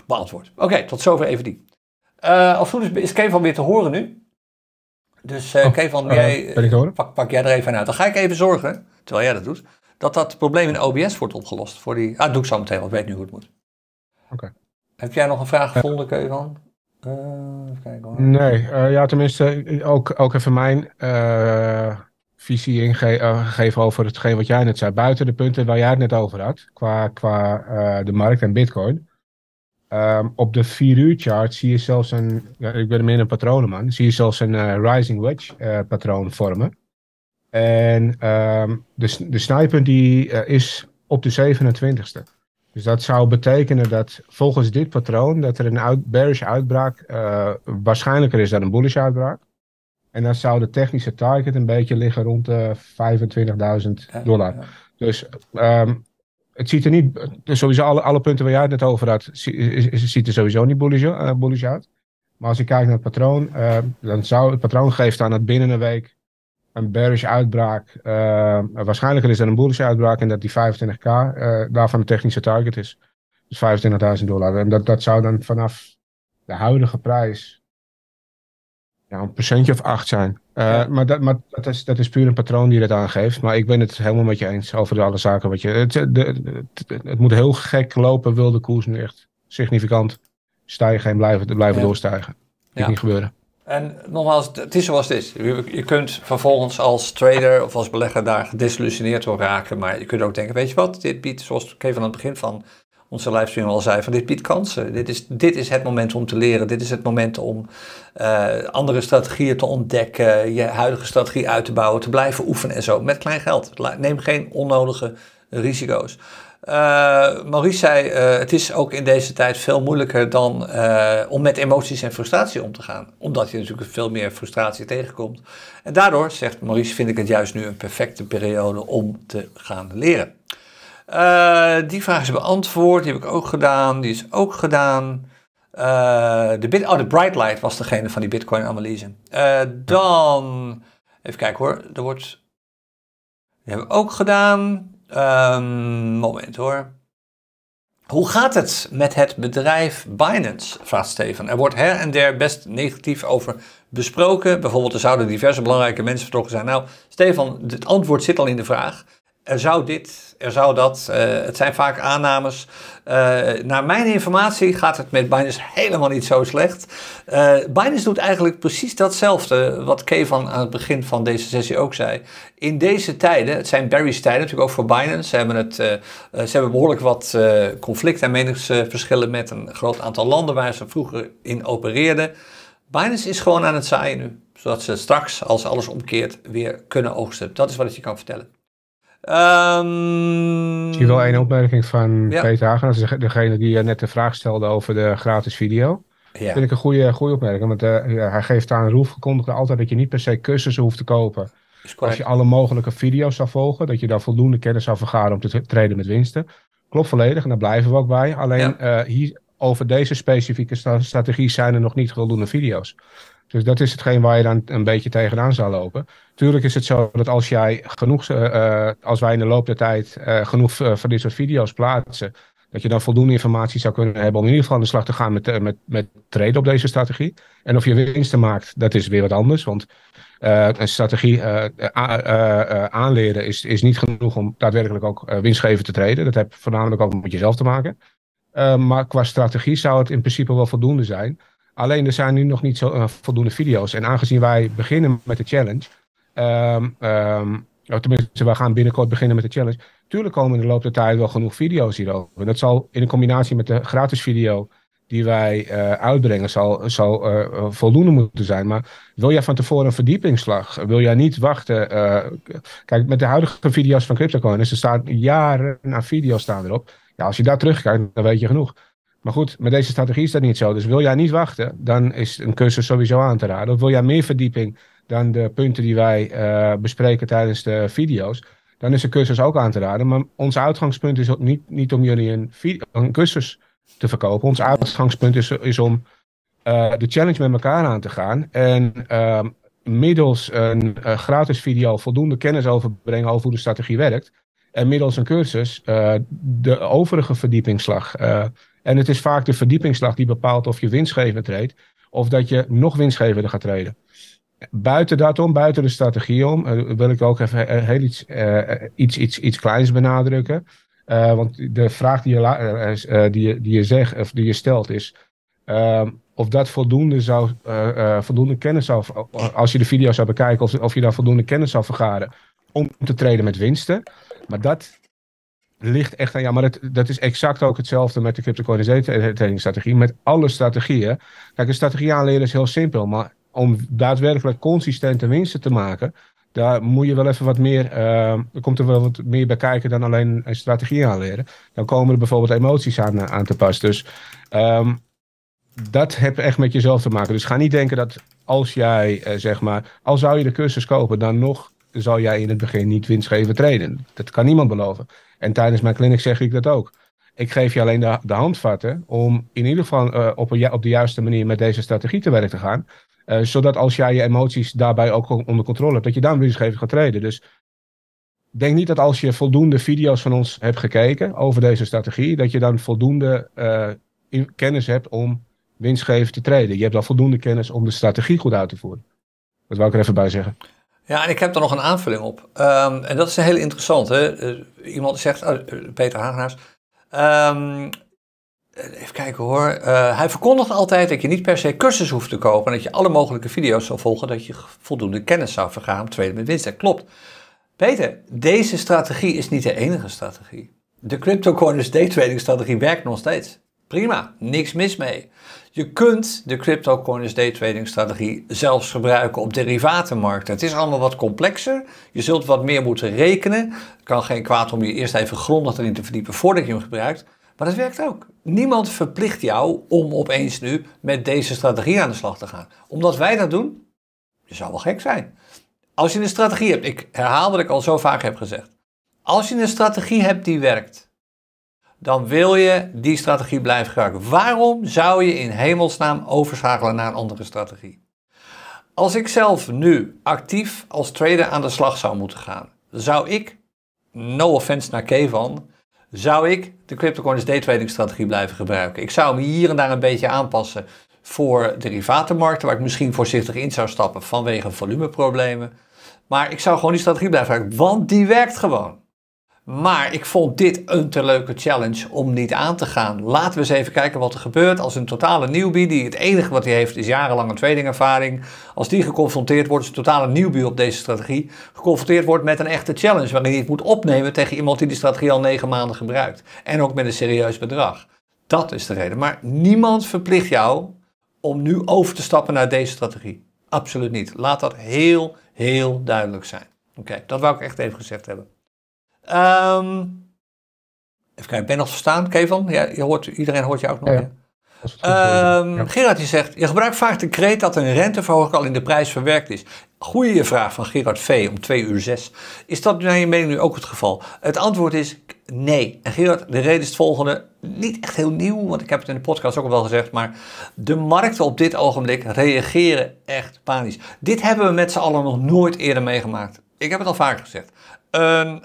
beantwoord. Oké, tot zover even die. als goed is, is Kevin weer te horen nu. Dus uh, oh, Kevin, jij, pak, pak, jij er even uit. Dan ga ik even zorgen, terwijl jij dat doet, dat dat probleem in OBS wordt opgelost. Voor die... Ah, dat doe ik zo meteen, want ik weet nu hoe het moet. Oké. Heb jij nog een vraag gevonden, Kevin? even kijken hoor. Nee, ja, tenminste, ook, ook even mijn visie eh, geven over hetgeen wat jij net zei, buiten de punten waar jij het net over had, qua, qua eh, de markt en bitcoin. Ehm, op de 4-uur-chart zie je zelfs een, ik ben meer een patronenman, zie je zelfs een eh, rising wedge patroon vormen. En um, de, de sniper die is op de 27ste. Dus dat zou betekenen dat volgens dit patroon dat er een bearish uitbraak waarschijnlijker is dan een bullish uitbraak. En dan zou de technische target een beetje liggen rond de 25.000 dollar. Dus ehm, het ziet er niet, dus sowieso alle, alle punten waar jij het net over had, ziet er sowieso niet bullish, uh, bullish uit. Maar als je kijkt naar het patroon, ehm, dan zou het patroon geven aan dat binnen een week een bearish uitbraak waarschijnlijk ehm, waarschijnlijker is dan een bullish uitbraak en dat die 25k eh, daarvan de technische target is. Dus 25.000 dollar. En dat, dat zou dan vanaf de huidige prijs ja, een procentje of acht zijn. Eh, maar, dat, maar dat, is, dat is puur een patroon die dat aangeeft. Maar ik ben het helemaal met je eens over alle zaken. Wat je, het, het, het, moet heel gek lopen, wil de koers nu echt significant stijgen en blijven, blijven doorstijgen. Dat niet gebeuren. En nogmaals, het is zoals het is. Je kunt vervolgens als trader of als belegger daar gedesillusioneerd door raken. Maar je kunt ook denken, weet je wat, dit biedt, zoals ik even aan het begin van onze livestream al zei, van dit biedt kansen. Dit is, dit is het moment om te leren. Dit is het moment om eh, andere strategieën te ontdekken, je huidige strategie uit te bouwen, te blijven oefenen en zo. Met klein geld. Neem geen onnodige risico's. Eh, Maurice zei, eh, het is ook in deze tijd veel moeilijker dan om met emoties en frustratie om te gaan. Omdat je natuurlijk veel meer frustratie tegenkomt. En daardoor, zegt Maurice, vind ik het juist nu een perfecte periode om te gaan leren. Eh, die vraag is beantwoord. Die heb ik ook gedaan. Die is ook gedaan. Uh, de bit oh, de Brightlight was degene van die Bitcoin-analyse. Eh, dan, even kijken hoor. wordt. Die hebben we ook gedaan. Ehm, moment hoor. Hoe gaat het met het bedrijf Binance? vraagt Steven. Er wordt her en der best negatief over besproken. Bijvoorbeeld, er zouden diverse belangrijke mensen vertrokken zijn. Nou, Stefan, het antwoord zit al in de vraag er zou dit, er zou dat. Eh, het zijn vaak aannames. Eh, naar mijn informatie gaat het met Binance helemaal niet zo slecht. Eh, Binance doet eigenlijk precies datzelfde wat Kevin aan het begin van deze sessie ook zei. In deze tijden, het zijn Barry's tijden natuurlijk ook voor Binance. Ze hebben, het, ze hebben behoorlijk wat conflict en meningsverschillen met een groot aantal landen waar ze vroeger in opereerden. Binance is gewoon aan het zaaien nu, zodat ze straks, als alles omkeert, weer kunnen oogsten. Dat is wat ik je kan vertellen. Um, ehm, Zie wel één opmerking van Peter Hagen. Dat is degene die eh, net de vraag stelde over de gratis video. Ja. Dat vind ik een goede, goede opmerking. Want eh, hij geeft aan gekondigde altijd dat je niet per se cursussen hoeft te kopen. Als je alle mogelijke video's zou volgen, dat je daar voldoende kennis zou vergaren om te treden met winsten. Klopt volledig en daar blijven we ook bij. Alleen eh, hier, over deze specifieke strategie zijn er nog niet voldoende video's. Dus dat is hetgeen waar je dan een beetje tegenaan zal lopen. Tuurlijk is het zo dat als jij genoeg, eh, eh, als wij in de loop der tijd eh, genoeg van dit soort video's plaatsen, dat je dan voldoende informatie zou kunnen hebben om in ieder geval aan de slag te gaan met, met, met treden op deze strategie. En of je winsten maakt, dat is weer wat anders. Want een strategie aanleren is, is niet genoeg om daadwerkelijk ook winstgevend te treden. Dat je voornamelijk ook met jezelf te maken. maar qua strategie zou het in principe wel voldoende zijn. Alleen er zijn nu nog niet zo, eh, voldoende video's. En aangezien wij beginnen met de challenge. Um, tenminste, we gaan binnenkort beginnen met de challenge. Tuurlijk komen in de loop der tijd wel genoeg video's hierover. En dat zal in combinatie met de gratis video die wij uh, uitbrengen, zal, zal eh, voldoende moeten zijn. Maar wil jij van tevoren een verdiepingsslag? Wil jij niet wachten? kijk, met de huidige video's van CryptoCoin, dus er staan jaren aan video's staan erop. Ja, als je daar terugkijkt, dan weet je genoeg. Maar goed, met deze strategie is dat niet zo. Dus wil jij niet wachten, dan is een cursus sowieso aan te raden. Of wil jij meer verdieping dan de punten die wij eh, bespreken tijdens de video's, dan is een cursus ook aan te raden. Maar ons uitgangspunt is niet, niet om jullie een, een cursus te verkopen. Ons uitgangspunt is, is om eh, de challenge met elkaar aan te gaan. En ehm, middels een eh, gratis video voldoende kennis overbrengen over hoe de strategie werkt. En middels een cursus de overige verdiepingsslag en het is vaak de verdiepingsslag die bepaalt of je winstgevend treedt of dat je nog winstgevender gaat treden. Buiten dat om, buiten de strategie om, eh, wil ik ook even eh, heel iets, eh, iets, iets, iets kleins benadrukken. want de vraag die je, die, je, die je zegt of die je stelt is ehm, of dat voldoende, zou, voldoende kennis zou, als je de video zou bekijken, of, of je daar voldoende kennis zou vergaren om te treden met winsten. Maar dat ligt echt aan ja, Maar dat, dat is exact ook hetzelfde met de cryptocurrency training strategie Met alle strategieën. Kijk, een strategie aanleren is heel simpel. Maar om daadwerkelijk consistente winsten te maken, daar moet je wel even wat meer, uh, komt er wel wat meer bij kijken dan alleen een strategie aanleren. Dan komen er bijvoorbeeld emoties aan, eh, aan te pas. Dus um, dat heeft echt met jezelf te maken. Dus ga niet denken dat als jij, eh, zeg maar, al zou je de cursus kopen, dan nog zal jij in het begin niet winstgeven treden? Dat kan niemand beloven. En tijdens mijn clinic zeg ik dat ook. Ik geef je alleen de, de handvatten om in ieder geval eh, op, een, op de juiste manier met deze strategie te werk te gaan. Eh, zodat als jij je emoties daarbij ook onder controle hebt, dat je dan winstgevend gaat treden. Dus denk niet dat als je voldoende video's van ons hebt gekeken over deze strategie, dat je dan voldoende eh, kennis hebt om winstgevend te treden. Je hebt al voldoende kennis om de strategie goed uit te voeren. Dat wou ik er even bij zeggen. Ja, en ik heb daar nog een aanvulling op. Ehm, en dat is heel interessant. Hè? Eh, iemand zegt, oh, eh, Peter Hagenaars, ehm, eh, even kijken hoor. hij verkondigt altijd dat je niet per se cursus hoeft te kopen en dat je alle mogelijke video's zou volgen, dat je voldoende kennis zou vergaan om tweede met winst. Dat klopt. Peter, deze strategie is niet de enige strategie. De cryptocurrency day trading strategie werkt nog steeds. Prima, niks mis mee. Je kunt de cryptocoins day trading strategie zelfs gebruiken op derivatenmarkten. Het is allemaal wat complexer. Je zult wat meer moeten rekenen. Het kan geen kwaad om je eerst even grondig erin te verdiepen voordat je hem gebruikt. Maar dat werkt ook. Niemand verplicht jou om opeens nu met deze strategie aan de slag te gaan. Omdat wij dat doen, je zou wel gek zijn. Als je een strategie hebt, ik herhaal wat ik al zo vaak heb gezegd. Als je een strategie hebt die werkt, dan wil je die strategie blijven gebruiken. Waarom zou je in hemelsnaam overschakelen naar een andere strategie? Als ik zelf nu actief als trader aan de slag zou moeten gaan, zou ik, no offense naar Kevan, zou ik de cryptocurrency day trading strategie blijven gebruiken. Ik zou hem hier en daar een beetje aanpassen voor derivatenmarkten, waar ik misschien voorzichtig in zou stappen vanwege volumeproblemen. Maar ik zou gewoon die strategie blijven gebruiken, want die werkt gewoon. Maar ik vond dit een te leuke challenge om niet aan te gaan. Laten we eens even kijken wat er gebeurt als een totale newbie, die het enige wat hij heeft is jarenlange tradingervaring, als die geconfronteerd wordt, als een totale newbie op deze strategie, geconfronteerd wordt met een echte challenge waarin hij het moet opnemen tegen iemand die die strategie al negen maanden gebruikt. En ook met een serieus bedrag. Dat is de reden. Maar niemand verplicht jou om nu over te stappen naar deze strategie. Absoluut niet. Laat dat heel, heel duidelijk zijn. Oké, dat wou ik echt even gezegd hebben. Um, even kijken, ben nog verstaan, Kevin? Ja, je hoort, iedereen hoort je ook nog. Ja, ehm, ja. Gerard die zegt, je gebruikt vaak de kreet dat een renteverhoging al in de prijs verwerkt is. Goeie vraag van Gerard V. om 2 uur 6. Is dat naar je mening nu ook het geval? Het antwoord is nee. En Gerard, de reden is het volgende. Niet echt heel nieuw, want ik heb het in de podcast ook al wel gezegd. Maar de markten op dit ogenblik reageren echt panisch. Dit hebben we met z'n allen nog nooit eerder meegemaakt. Ik heb het al vaker gezegd. Een ehm,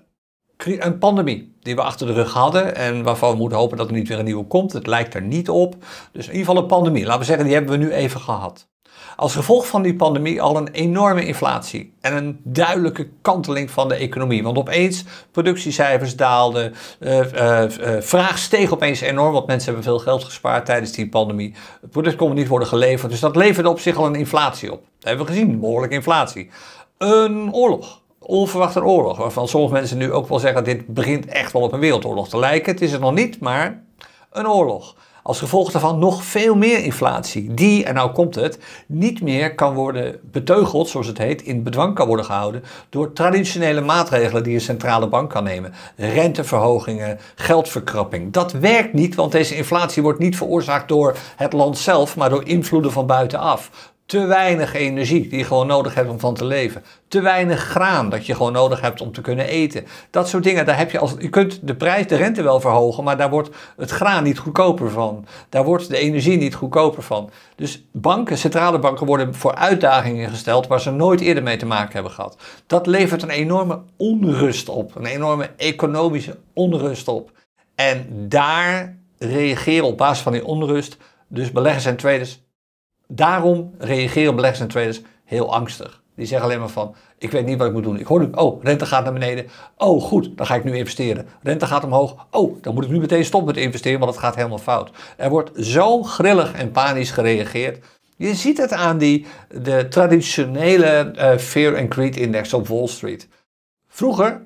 een pandemie die we achter de rug hadden en waarvan we moeten hopen dat er niet weer een nieuwe komt. Het lijkt er niet op. Dus in ieder geval een pandemie, laten we zeggen, die hebben we nu even gehad. Als gevolg van die pandemie al een enorme inflatie en een duidelijke kanteling van de economie. Want opeens productiecijfers daalden, eh, eh, eh, vraag steeg opeens enorm, want mensen hebben veel geld gespaard tijdens die pandemie. Het product kon niet worden geleverd, dus dat leverde op zich al een inflatie op. Dat hebben we gezien, behoorlijke inflatie. Een oorlog onverwachte oorlog. Waarvan sommige mensen nu ook wel zeggen: dit begint echt wel op een wereldoorlog te lijken. Het is het nog niet, maar een oorlog. Als gevolg daarvan nog veel meer inflatie, die, en nou komt het, niet meer kan worden beteugeld, zoals het heet, in bedwang kan worden gehouden door traditionele maatregelen die een centrale bank kan nemen. Renteverhogingen, geldverkrapping. Dat werkt niet, want deze inflatie wordt niet veroorzaakt door het land zelf, maar door invloeden van buitenaf te weinig energie die je gewoon nodig hebt om van te leven. Te weinig graan dat je gewoon nodig hebt om te kunnen eten. Dat soort dingen, daar heb je als. Je kunt de prijs, de rente wel verhogen, maar daar wordt het graan niet goedkoper van. Daar wordt de energie niet goedkoper van. Dus banken, centrale banken worden voor uitdagingen gesteld waar ze nooit eerder mee te maken hebben gehad. Dat levert een enorme onrust op. Een enorme economische onrust op. En daar reageren op basis van die onrust dus beleggers en traders Daarom reageren beleggers en traders heel angstig. Die zeggen alleen maar van, ik weet niet wat ik moet doen. Ik hoor nu, oh, rente gaat naar beneden. Oh, goed, dan ga ik nu investeren. Rente gaat omhoog. Oh, dan moet ik nu meteen stoppen met investeren, want het gaat helemaal fout. Er wordt zo grillig en panisch gereageerd. Je ziet het aan die, de traditionele uh, Fear and Greed Index op Wall Street. Vroeger,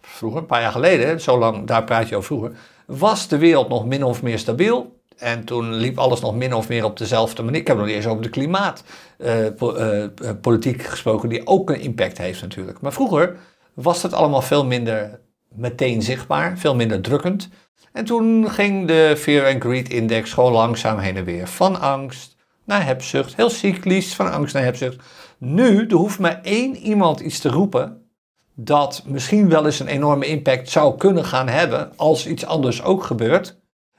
vroeger, een paar jaar geleden, zo lang, daar praat je over vroeger, was de wereld nog min of meer stabiel. En toen liep alles nog min of meer op dezelfde manier. Ik heb nog niet eens over de klimaatpolitiek eh, eh, eh, gesproken, die ook een impact heeft natuurlijk. Maar vroeger was het allemaal veel minder meteen zichtbaar, veel minder drukkend. En toen ging de Fear and Greed Index gewoon langzaam heen en weer. Van angst naar hebzucht, heel cyclisch van angst naar hebzucht. Nu, er hoeft maar één iemand iets te roepen dat misschien wel eens een enorme impact zou kunnen gaan hebben als iets anders ook gebeurt.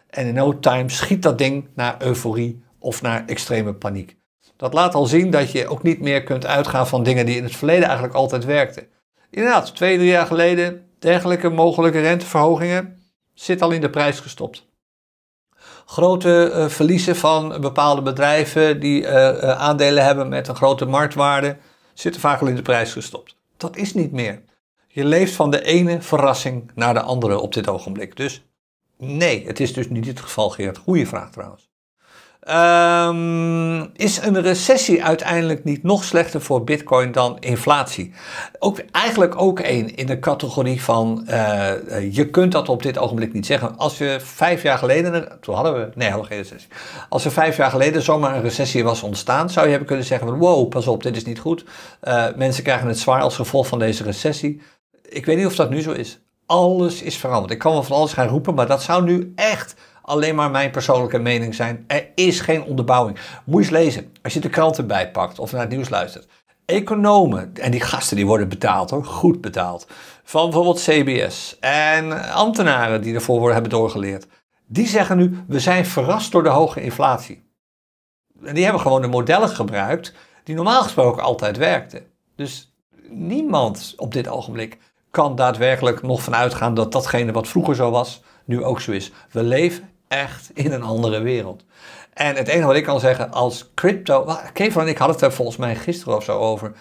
En in no time schiet dat ding naar euforie of naar extreme paniek. Dat laat al zien dat je ook niet meer kunt uitgaan van dingen die in het verleden eigenlijk altijd werkten. Inderdaad, twee, drie jaar geleden, dergelijke mogelijke renteverhogingen zit al in de prijs gestopt. Grote eh, verliezen van bepaalde bedrijven die eh, eh, aandelen hebben met een grote marktwaarde zitten vaak al in de prijs gestopt. Dat is niet meer. Je leeft van de ene verrassing naar de andere op dit ogenblik. Dus Nee, het is dus niet het geval, Geert. Goeie vraag trouwens. Ehm, is een recessie uiteindelijk niet nog slechter voor Bitcoin dan inflatie? Ook, eigenlijk ook één in de categorie van eh, eh, je kunt dat op dit ogenblik niet zeggen. Als we vijf jaar geleden, toen hadden we, nee, hadden we geen recessie. Als er vijf jaar geleden zomaar een recessie was ontstaan, zou je hebben kunnen zeggen: wow, pas op, dit is niet goed. Uh, mensen krijgen het zwaar als gevolg van deze recessie. Ik weet niet of dat nu zo is alles is veranderd. Ik kan wel van alles gaan roepen, maar dat zou nu echt alleen maar mijn persoonlijke mening zijn. Er is geen onderbouwing. Moet je eens lezen. Als je de kranten bijpakt of naar het nieuws luistert. Economen, en die gasten die worden betaald hoor, goed betaald. Van bijvoorbeeld CBS en ambtenaren die ervoor worden, hebben doorgeleerd. Die zeggen nu, we zijn verrast door de hoge inflatie. En die hebben gewoon de modellen gebruikt die normaal gesproken altijd werkten. Dus niemand op dit ogenblik kan daadwerkelijk nog vanuit gaan dat datgene wat vroeger zo was, nu ook zo is. We leven echt in een andere wereld. En het enige wat ik kan zeggen als crypto. Kevin en ik hadden het er volgens mij gisteren of zo over.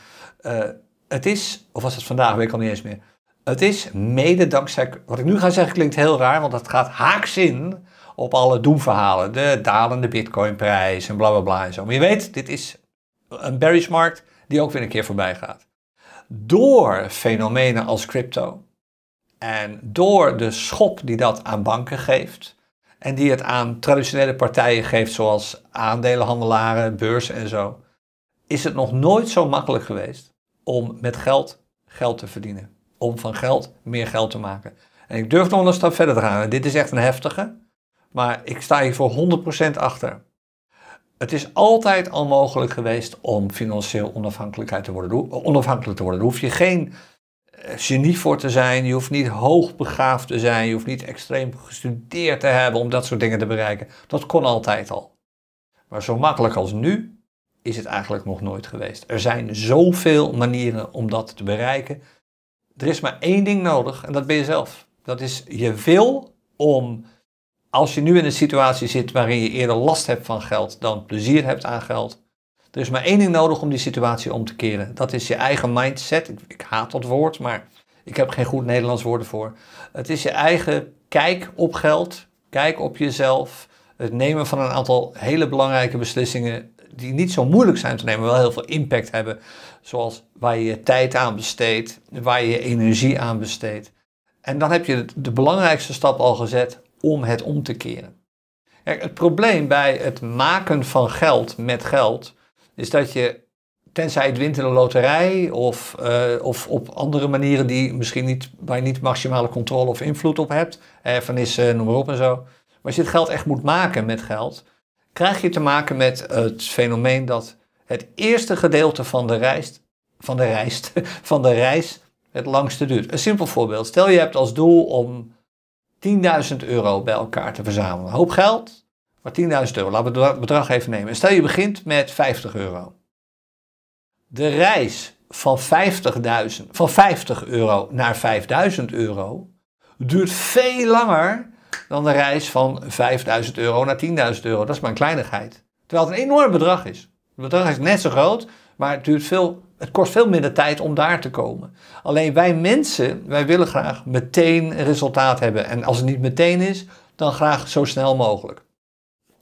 Eh, het is, of was het vandaag, weet ik al niet eens meer. Het is mede dankzij. Wat ik nu ga zeggen klinkt heel raar, want dat gaat haaks in op alle doemverhalen. De dalende bitcoinprijs en bla bla bla en zo. Maar je weet, dit is een bearish markt die ook weer een keer voorbij gaat door fenomenen als crypto en door de schop die dat aan banken geeft en die het aan traditionele partijen geeft zoals aandelenhandelaren, beurs en zo, is het nog nooit zo makkelijk geweest om met geld geld te verdienen, om van geld meer geld te maken. En ik durf nog een stap verder te gaan. Dit is echt een heftige, maar ik sta hier voor 100% achter. Het is altijd al mogelijk geweest om financieel onafhankelijkheid te worden, onafhankelijk te worden. Daar hoef je geen eh, genie voor te zijn. Je hoeft niet hoogbegaafd te zijn. Je hoeft niet extreem gestudeerd te hebben om dat soort dingen te bereiken. Dat kon altijd al. Maar zo makkelijk als nu is het eigenlijk nog nooit geweest. Er zijn zoveel manieren om dat te bereiken. Er is maar één ding nodig en dat ben je zelf. Dat is je wil om als je nu in een situatie zit waarin je eerder last hebt van geld dan plezier hebt aan geld, er is maar één ding nodig om die situatie om te keren. Dat is je eigen mindset. Ik, haat dat woord, maar ik heb geen goed Nederlands woord voor. Het is je eigen kijk op geld, kijk op jezelf, het nemen van een aantal hele belangrijke beslissingen die niet zo moeilijk zijn te nemen, maar wel heel veel impact hebben. Zoals waar je je tijd aan besteedt, waar je je energie aan besteedt. En dan heb je de belangrijkste stap al gezet om het om te keren. het probleem bij het maken van geld met geld is dat je, tenzij het wint in een loterij of, eh, of op andere manieren die misschien niet, waar je niet maximale controle of invloed op hebt, erfenissen, eh, noem maar op en zo. Maar als je het geld echt moet maken met geld, krijg je te maken met het fenomeen dat het eerste gedeelte van de reis, van de reis, van de reis het langste duurt. Een simpel voorbeeld. Stel je hebt als doel om 10.000 euro bij elkaar te verzamelen. Een hoop geld, maar 10.000 euro. Laten we het bedrag even nemen. stel je begint met 50 euro. De reis van 50.000, van 50 euro naar 5.000 euro duurt veel langer dan de reis van 5.000 euro naar 10.000 euro. Dat is maar een kleinigheid. Terwijl het een enorm bedrag is. Het bedrag is net zo groot, maar het duurt veel het kost veel minder tijd om daar te komen. Alleen wij mensen, wij willen graag meteen resultaat hebben. En als het niet meteen is, dan graag zo snel mogelijk.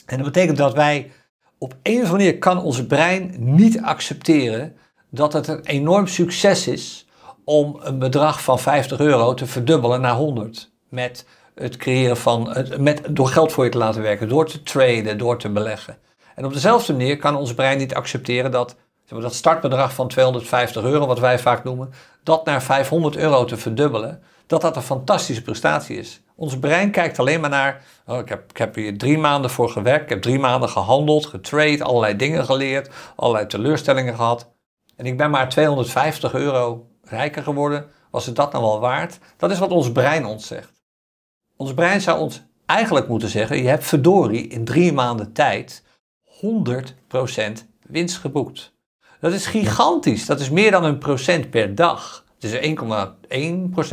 En dat betekent dat wij op een of andere manier kan ons brein niet accepteren dat het een enorm succes is om een bedrag van 50 euro te verdubbelen naar 100. Met het creëren van, met, door geld voor je te laten werken, door te traden, door te beleggen. En op dezelfde manier kan ons brein niet accepteren dat dat startbedrag van 250 euro, wat wij vaak noemen, dat naar 500 euro te verdubbelen, dat dat een fantastische prestatie is. Ons brein kijkt alleen maar naar, oh, ik, heb, ik heb hier drie maanden voor gewerkt, ik heb drie maanden gehandeld, getrade, allerlei dingen geleerd, allerlei teleurstellingen gehad. En ik ben maar 250 euro rijker geworden, was het dat nou wel waard? Dat is wat ons brein ons zegt. Ons brein zou ons eigenlijk moeten zeggen, je hebt verdorie in drie maanden tijd 100% winst geboekt. Dat is gigantisch. Dat is meer dan een procent per dag. Het is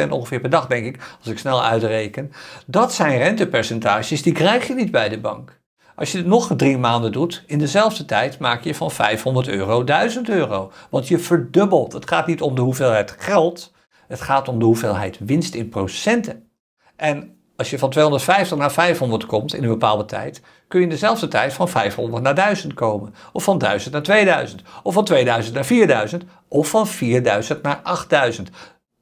1,1% ongeveer per dag, denk ik, als ik snel uitreken. Dat zijn rentepercentages, die krijg je niet bij de bank. Als je het nog drie maanden doet, in dezelfde tijd maak je van 500 euro 1000 euro. Want je verdubbelt. Het gaat niet om de hoeveelheid geld, het gaat om de hoeveelheid winst in procenten. En als je van 250 naar 500 komt in een bepaalde tijd, kun je in dezelfde tijd van 500 naar 1000 komen. Of van 1000 naar 2000. Of van 2000 naar 4000. Of van 4000 naar 8000.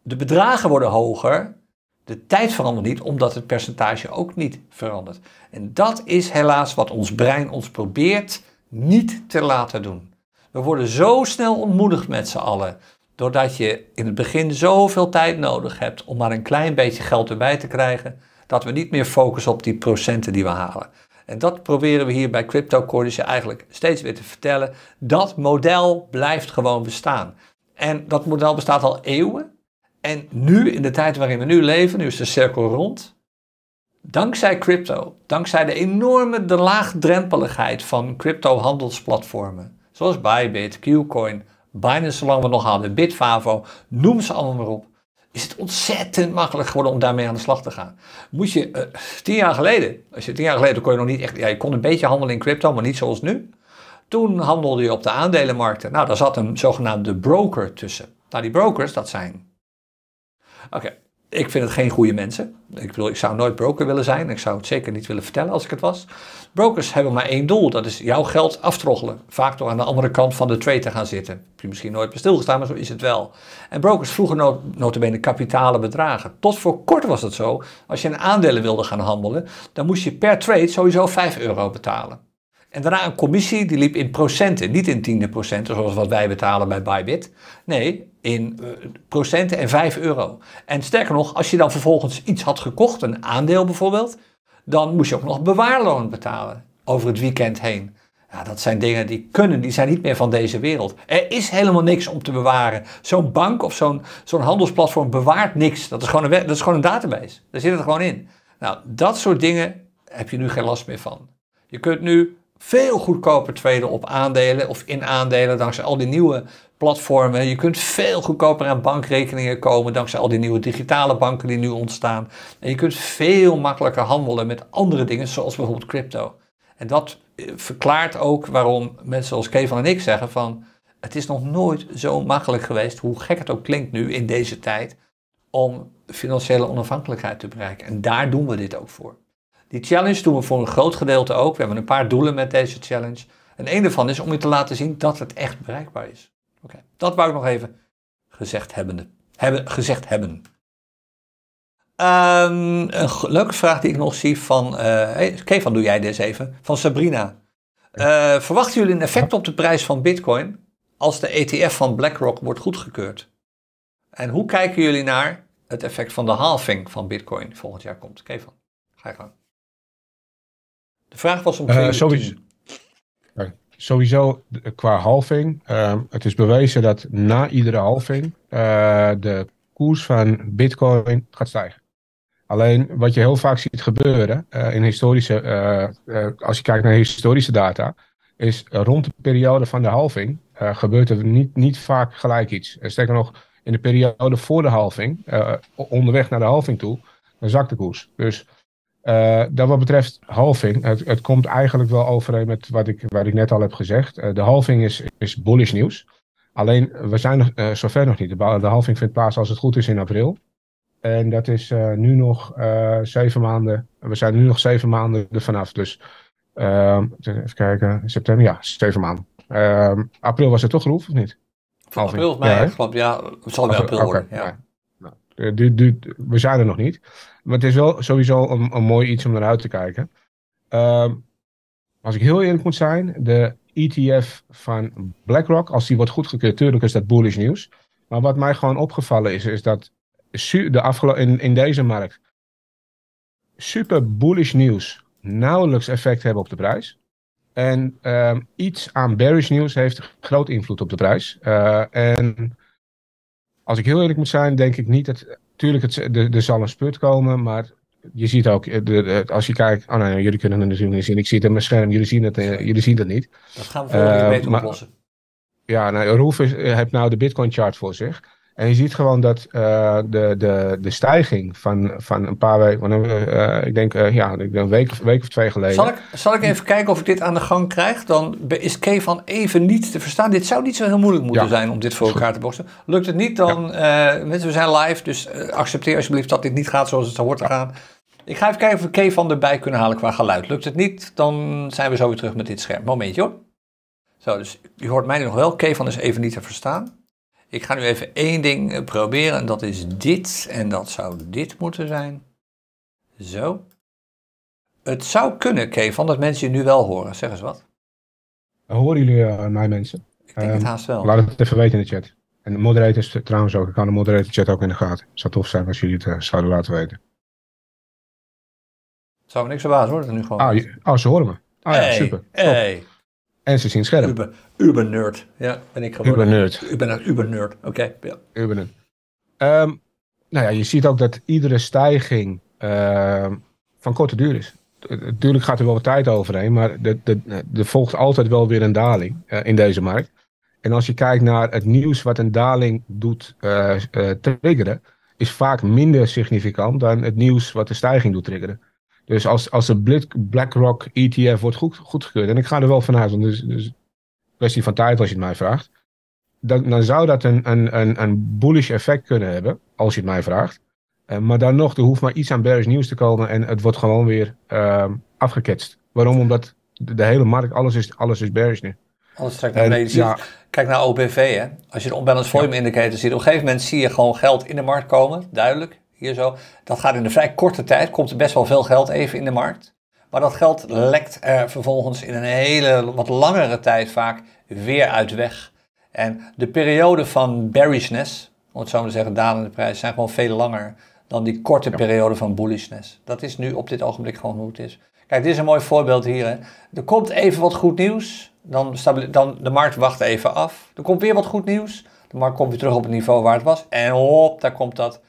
De bedragen worden hoger. De tijd verandert niet, omdat het percentage ook niet verandert. En dat is helaas wat ons brein ons probeert niet te laten doen. We worden zo snel ontmoedigd met z'n allen. Doordat je in het begin zoveel tijd nodig hebt om maar een klein beetje geld erbij te krijgen, dat we niet meer focussen op die procenten die we halen. En dat proberen we hier bij Crypto dus eigenlijk steeds weer te vertellen. Dat model blijft gewoon bestaan. En dat model bestaat al eeuwen. En nu, in de tijd waarin we nu leven, nu is de cirkel rond. Dankzij crypto, dankzij de enorme de laagdrempeligheid van crypto-handelsplatformen, zoals Bybit, Qcoin, Binance, zolang we nog hadden, Bitfavo, noem ze allemaal maar op is het ontzettend makkelijk geworden om daarmee aan de slag te gaan. Moet je, eh, tien jaar geleden, als je tien jaar geleden kon je nog niet echt, ja, je kon een beetje handelen in crypto, maar niet zoals nu. Toen handelde je op de aandelenmarkten. Nou, daar zat een zogenaamde broker tussen. Nou, die brokers, dat zijn. Oké, ik vind het geen goede mensen. Ik bedoel, ik zou nooit broker willen zijn. Ik zou het zeker niet willen vertellen als ik het was. Brokers hebben maar één doel, dat is jouw geld aftroggelen. Vaak door aan de andere kant van de trade te gaan zitten. Heb je misschien nooit meer stilgestaan, maar zo is het wel. En brokers vroegen notabene kapitale bedragen. Tot voor kort was het zo, als je in aandelen wilde gaan handelen, dan moest je per trade sowieso 5 euro betalen. En daarna een commissie die liep in procenten, niet in tiende procenten zoals wat wij betalen bij Bybit. Nee, in eh, procenten en 5 euro. En sterker nog, als je dan vervolgens iets had gekocht, een aandeel bijvoorbeeld, dan moest je ook nog bewaarloon betalen over het weekend heen. Ja, dat zijn dingen die kunnen, die zijn niet meer van deze wereld. Er is helemaal niks om te bewaren. Zo'n bank of zo'n zo'n handelsplatform bewaart niks. Dat is, gewoon een, dat is gewoon een database. Daar zit het gewoon in. Nou, dat soort dingen heb je nu geen last meer van. Je kunt nu veel goedkoper traden op aandelen of in aandelen dankzij al die nieuwe platformen. Je kunt veel goedkoper aan bankrekeningen komen dankzij al die nieuwe digitale banken die nu ontstaan. En je kunt veel makkelijker handelen met andere dingen, zoals bijvoorbeeld crypto. En dat eh, verklaart ook waarom mensen zoals Kevin en ik zeggen van het is nog nooit zo makkelijk geweest, hoe gek het ook klinkt nu in deze tijd, om financiële onafhankelijkheid te bereiken. En daar doen we dit ook voor. Die challenge doen we voor een groot gedeelte ook. We hebben een paar doelen met deze challenge. En een daarvan is om je te laten zien dat het echt bereikbaar is. Oké, dat wou ik nog even gezegd, hebben, gezegd hebben. Ehm, een leuke vraag die ik nog zie van, uh, eh, Kevin, doe jij deze even, van Sabrina. Uh, verwachten jullie een effect op de prijs van Bitcoin als de ETF van BlackRock wordt goedgekeurd? En hoe kijken jullie naar het effect van de halving van Bitcoin volgend jaar komt? Kevin, ga je gang. De vraag was om. Uh, eh, sowieso. Sorry sowieso qua halving. Ehm, het is bewezen dat na iedere halving eh, de koers van Bitcoin gaat stijgen. Alleen wat je heel vaak ziet gebeuren eh, in historische, eh, als je kijkt naar historische data, is rond de periode van de halving gebeurt er niet, niet vaak gelijk iets. Sterker nog, in de periode voor de halving, onderweg naar de halving toe, dan zakt de koers. Dus uh, wat betreft halving, het, het, komt eigenlijk wel overeen met wat ik, wat ik net al heb gezegd. Eh, de halving is, is bullish nieuws. Alleen, we zijn nog, eh, zover nog niet. De, halving vindt plaats als het goed is in april. En dat is nu nog zeven maanden. We zijn nu nog zeven maanden er vanaf. Dus ehm, even kijken, september, ja, zeven maanden. Ehm, april was het toch groef, of niet? Halving. April, mei, ja, Ja, het zal wel april, worden. we zijn er nog niet. Maar het is wel sowieso een, mooi iets om naar uit te kijken. Ehm, als ik heel eerlijk moet zijn, de ETF van BlackRock, als die wordt goedgekeurd, natuurlijk is dat bullish nieuws. Maar wat mij gewoon opgevallen is, is dat de afgelopen in, in deze markt super bullish nieuws nauwelijks effect hebben op de prijs. En ehm, iets aan bearish nieuws heeft groot invloed op de prijs. Eh, en als ik heel eerlijk moet zijn, denk ik niet dat natuurlijk, het, er, zal een spurt komen, maar je ziet ook, eh, als je kijkt, oh nee, nou, jullie kunnen het natuurlijk niet zien. Ik zie het in mijn scherm, jullie zien het, eh, jullie zien dat niet. Dat gaan we volgende uh, beter oplossen. ja, nou, Roef heeft nou de Bitcoin chart voor zich. En je ziet gewoon dat eh, de, de, de stijging van, van een paar weken, eh, ik denk uh, ja, een week, week of twee geleden. Zal ik, zal ik even kijken of ik dit aan de gang krijg? Dan is K-van even niet te verstaan. Dit zou niet zo heel moeilijk moeten zijn om dit voor elkaar te boksen. Lukt het niet, dan mensen, we zijn live, dus accepteer alsjeblieft dat dit niet gaat zoals het zou worden gaan. Ik ga even kijken of we Kevan erbij kunnen halen qua geluid. Lukt het niet, dan zijn we zo weer terug met dit scherm. Momentje hoor. Zo, dus u hoort mij nog wel. K-van is even niet te verstaan. Ik ga nu even één ding eh, proberen en dat is dit. En dat zou dit moeten zijn. Zo. Het zou kunnen, Kevin, dat mensen je nu wel horen. Zeg eens wat. Horen jullie eh, mij, mensen? Ik denk het ehm, haast wel. Laat het even weten in de chat. En de moderators trouwens ook. Ik kan de moderator chat ook in de gaten. Het zou tof zijn als jullie het eh, zouden laten weten. Zou me niks verbazen hoor, dat nu gewoon... Ah, je, oh, ze horen me. Ah ja, super. Hey. En ze zien scherm. Uber, nerd. Ja, ben ik gewoon. Uber nerd. Ik ben een Uber nerd. Oké, ja. Uber nerd. Ehm, nou ja, je ziet ook dat iedere stijging ehm, van korte duur is. Natuurlijk gaat er wel wat tijd overheen, maar er volgt altijd wel weer een daling eh, in deze markt. En als je kijkt naar het nieuws wat een daling doet eh, eh, triggeren, is vaak minder significant dan het nieuws wat de stijging doet triggeren. Dus als, als de BlackRock ETF wordt goed, goedgekeurd, en ik ga er wel vanuit, want het is, een kwestie van tijd als je het mij vraagt, dan, dan zou dat een, een, een, een bullish effect kunnen hebben, als je het mij vraagt. Eh, maar dan nog, er hoeft maar iets aan bearish nieuws te komen en het wordt gewoon weer ehm, afgeketst. Waarom? Omdat de, hele markt, alles is, alles is bearish nu. Alles trekt naar beneden. Ja. Kijk naar OBV. Hè? Als je de balance volume indicator ziet, op een gegeven moment zie je gewoon geld in de markt komen, duidelijk hier zo. Dat gaat in een vrij korte tijd, komt er best wel veel geld even in de markt. Maar dat geld lekt er vervolgens in een hele wat langere tijd vaak weer uit weg. En de periode van bearishness, wat zouden we zeggen, dalende prijzen, zijn gewoon veel langer dan die korte periode van bullishness. Dat is nu op dit ogenblik gewoon hoe het is. Kijk, dit is een mooi voorbeeld hier. Hè. Er komt even wat goed nieuws, dan, dan de markt wacht even af. Er komt weer wat goed nieuws, de markt komt weer terug op het niveau waar het was. En hop, daar komt dat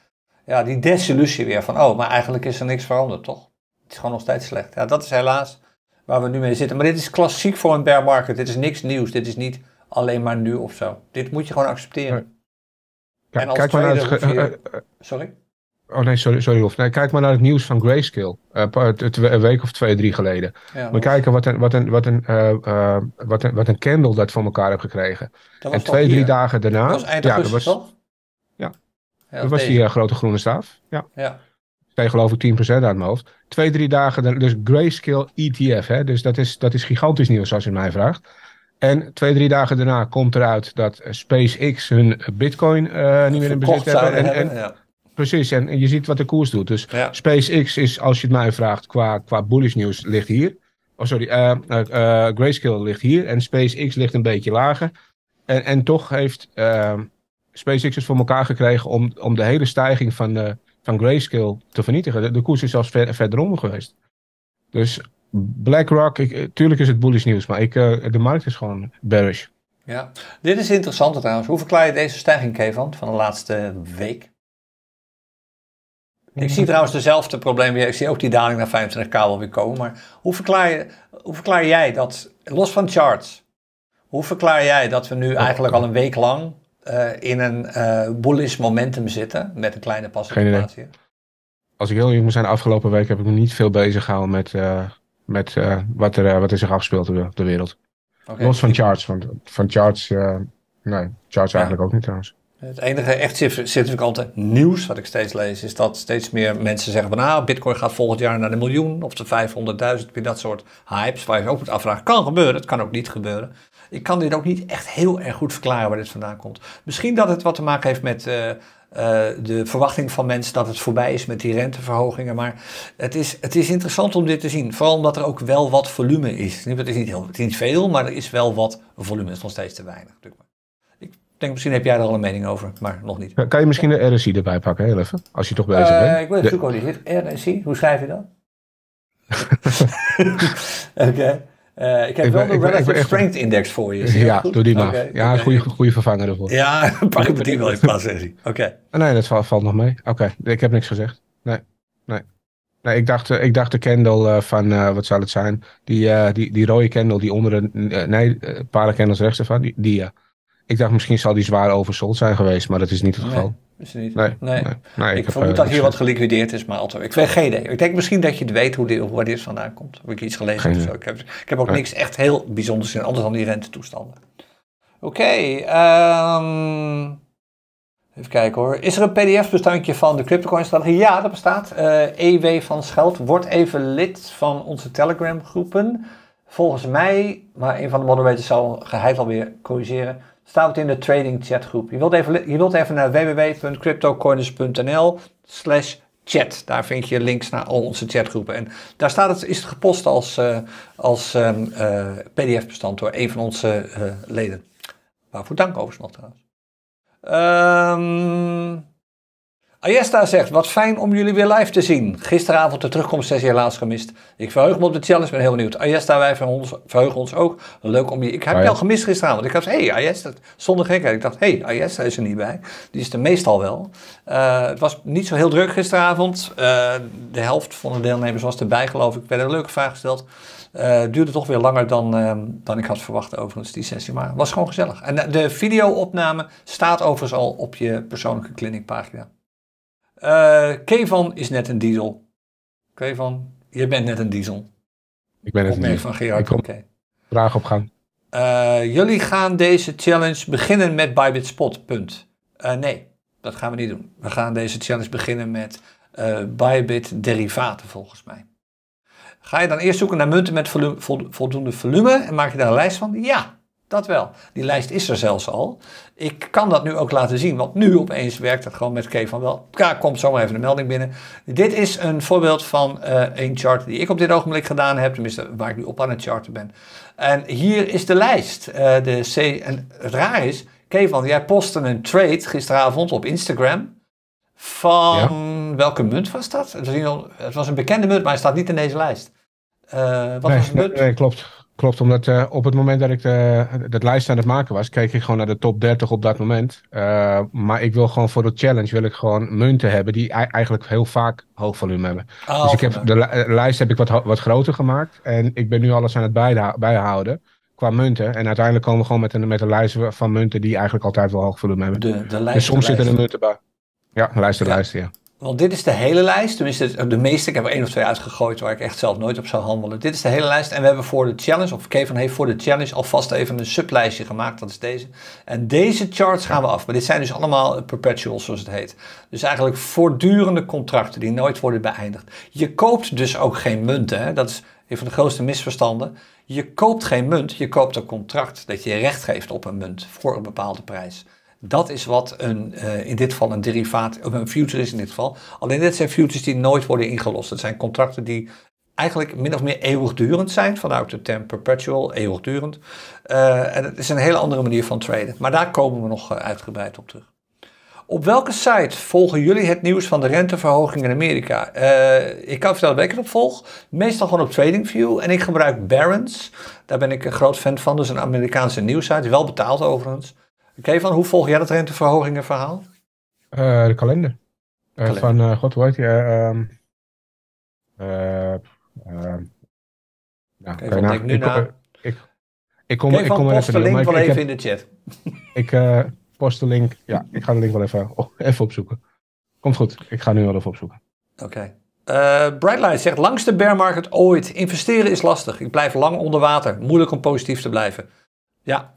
ja, die desillusie weer van, oh, maar eigenlijk is er niks veranderd, toch? Het is gewoon nog steeds slecht. Ja, dat is helaas waar we nu mee zitten. Maar dit is klassiek voor een bear market. Dit is niks nieuws. Dit is niet alleen maar nu of zo. Dit moet je gewoon accepteren. en als kijk maar naar Je... Eh, eh, eh. sorry? Oh nee, sorry, sorry Rolf. Nee, kijk maar naar het nieuws van Grayscale. Uh, een week of twee, drie geleden. we kijken wat een, wat, een, wat, een, wat, een, wat een candle dat voor elkaar heeft gekregen. en twee, drie dagen daarna. ja, dat was, toch? dat was die eh, grote groene staaf. Ja. ja. Tegen geloof ik 10% uit mijn hoofd. Twee, drie dagen, dus Grayscale ETF. Hè? Dus dat is, dat is gigantisch nieuws als je mij vraagt. En twee, drie dagen daarna komt eruit dat SpaceX hun bitcoin eh, niet meer in bezit hebben. En, en, ja. Precies, en, je ziet wat de koers doet. Dus SpaceX is, als je het mij vraagt, qua, qua bullish nieuws ligt hier. Oh, sorry, uh, Grayscale ligt hier en SpaceX ligt een beetje lager. En, en toch heeft SpaceX is voor elkaar gekregen om, om de hele stijging van, eh, van Grayscale te vernietigen. De, koers is zelfs ver, verderom geweest. Dus BlackRock, ik, eh, tuurlijk is het bullish nieuws, maar ik, eh, de markt is gewoon bearish. Ja, dit is interessant trouwens. Hoe verklaar je deze stijging, Kevin, van de laatste week? Ik zie trouwens dezelfde probleem weer. Ik zie ook die daling naar 25k weer komen. Maar hoe verklaar, je, hoe verklaar jij dat, los van charts, hoe verklaar jij dat we nu eigenlijk al een week lang eh, in een eh, bullish momentum zitten met een kleine passive Als ik heel eerlijk moet zijn, de afgelopen week heb ik me niet veel bezig gehouden met, eh, met wat, er, wat er zich afspeelt op de, wereld. Los van charts, want van charts, nee, charts eigenlijk ook niet trouwens. Het enige echt significante nieuws wat ik steeds lees, is dat steeds meer mensen zeggen van nou, bitcoin gaat volgend jaar naar de miljoen of de 500.000, dat soort hypes waar je ook moet afvragen. Kan gebeuren, het kan ook niet gebeuren. Ik kan dit ook niet echt heel erg goed verklaren waar dit vandaan komt. Misschien dat het wat te maken heeft met eh, eh, de verwachting van mensen dat het voorbij is met die renteverhogingen. Maar het is, het is interessant om dit te zien. Vooral omdat er ook wel wat volume is. Het is niet, heel, het is niet veel, maar er is wel wat volume. Het is nog steeds te weinig. Ik denk, misschien heb jij daar al een mening over, maar nog niet. Kan je misschien de RSI erbij pakken, heel even? Als je toch bezig uh, bent. Ik wil even zoeken hoe die RSI, hoe schrijf je dat? Oké. Eh, ik heb wel een de Relative Strength Index voor je. Ja, door doe die maar. ja, okay. goede vervanger ervoor. Ja, pak ik die wel in plaats, Oké. Ah, nee, dat valt, nog mee. Oké, ik heb niks gezegd. Nee, nee. Nee, ik dacht, eh, ik dacht de candle eh, van, wat zou het zijn? Die, die, die rode candle, die onder nee, een paar candles rechts ervan, die, die ik dacht misschien zal die zwaar oversold zijn geweest, maar dat is niet het geval. Nee. nee. ik, vermoed eh, dat hier wat geliquideerd is, maar altijd. Ik weet geen idee. Ik denk misschien dat je het weet hoe wat is vandaan komt. Heb ik iets gelezen Ik heb, ik heb ook niks echt heel bijzonders in, anders dan die rentetoestanden. Oké, ehm, even kijken hoor. Is er een pdf-bestandje van de CryptoCoin-strategie? Ja, dat bestaat. EW eh, e van Scheld wordt even lid van onze Telegram-groepen. Volgens mij, maar een van de moderators zal geheid alweer corrigeren, Staat in de trading chatgroep. Je wilt even, je wilt even naar www.cryptocoiners.nl slash chat. Daar vind je links naar al onze chatgroepen. En daar staat het, is het gepost als, eh, als ehm, eh, pdf-bestand door een van onze eh, leden. Waarvoor dank overigens nog trouwens. Um, Ayesta zegt, wat fijn om jullie weer live te zien. Gisteravond de terugkomst sessie helaas gemist. Ik verheug me op de challenge, ben heel benieuwd. Ayesta, wij verheugen ons, ook. Leuk om je... Ik heb je ja. gemist gisteravond. Ik dacht, hé hey, Ayesta, zonder gekheid. Ik dacht, hé hey, Ayesta is er niet bij. Die is er meestal wel. Eh, het was niet zo heel druk gisteravond. Eh, de helft van de deelnemers was erbij, geloof ik. Ik werd een leuke vraag gesteld. Uh, duurde toch weer langer dan, ehm, dan ik had verwacht overigens die sessie. Maar het was gewoon gezellig. En de video-opname staat overigens al op je persoonlijke clinicpagina. Uh, Kevan is net een diesel. Kevan, je bent net een diesel. Ik ben net een diesel. van Gerard, oké. Vraag op gang. Eh, jullie gaan deze challenge beginnen met Bybit Spot, punt. Eh, nee, dat gaan we niet doen. We gaan deze challenge beginnen met uh, Bybit derivaten, volgens mij. Ga je dan eerst zoeken naar munten met volume, voldoende volume en maak je daar een lijst van? Ja, dat wel. Die lijst is er zelfs al. Ik kan dat nu ook laten zien, want nu opeens werkt het gewoon met K van wel. K komt zomaar even een melding binnen. Dit is een voorbeeld van eh, een chart die ik op dit ogenblik gedaan heb, tenminste waar ik nu op aan het charten ben. En hier is de lijst. Eh, de C, en het raar is, K van, jij postte een trade gisteravond op Instagram van welke munt was dat? Het was, een bekende munt, maar hij staat niet in deze lijst. Eh, wat was de munt? Nee, klopt klopt, omdat eh, op het moment dat ik de, eh, dat lijst aan het maken was, keek ik gewoon naar de top 30 op dat moment. Eh, maar ik wil gewoon voor de challenge wil ik gewoon munten hebben die eigenlijk heel vaak hoog volume hebben. Ah, dus ik heb de lijst heb ik wat, wat groter gemaakt en ik ben nu alles aan het bijhouden qua munten. En uiteindelijk komen we gewoon met een, met een lijst van munten die eigenlijk altijd wel hoog volume hebben. De, de dus lijst, soms zitten er munten bij. Ja, lijst de lijst, ja. Want dit is de hele lijst. Tenminste, de meeste. Ik heb er één of twee uitgegooid waar ik echt zelf nooit op zou handelen. Dit is de hele lijst. En we hebben voor de challenge, of Kevin heeft voor de challenge alvast even een sublijstje gemaakt. Dat is deze. En deze charts gaan we af. Maar dit zijn dus allemaal perpetuals, zoals het heet. Dus eigenlijk voortdurende contracten die nooit worden beëindigd. Je koopt dus ook geen munten. Hè? Dat is een van de grootste misverstanden. Je koopt geen munt, je koopt een contract dat je recht geeft op een munt voor een bepaalde prijs. Dat is wat een, uh, in dit geval een derivaat, of een future is in dit geval. Alleen dit zijn futures die nooit worden ingelost. Dat zijn contracten die eigenlijk min of meer eeuwigdurend zijn, vanuit de term perpetual, eeuwigdurend. Eh, en het is een hele andere manier van traden. Maar daar komen we nog eh, uitgebreid op terug. Op welke site volgen jullie het nieuws van de renteverhoging in Amerika? ik kan vertellen dat ik het volg. Meestal gewoon op TradingView. En ik gebruik Barron's. Daar ben ik een groot fan van. Dus een Amerikaanse nieuwssite. Wel betaald overigens. Oké, van hoe volg jij dat renteverhogingen verhaal? Eh, de kalender. Eh, van, eh, god, hoe heet die? Ehm, ehm, nou, ik, Ik, kom, ik kom er even, de link in, wel even in de chat. Ik post de link. Ja, ik ga de link wel even, oh, even opzoeken. Komt goed, ik ga nu wel even opzoeken. Oké. Okay. zegt: langste bear market ooit. Investeren is lastig. Ik blijf lang onder water. Moeilijk om positief te blijven. Ja,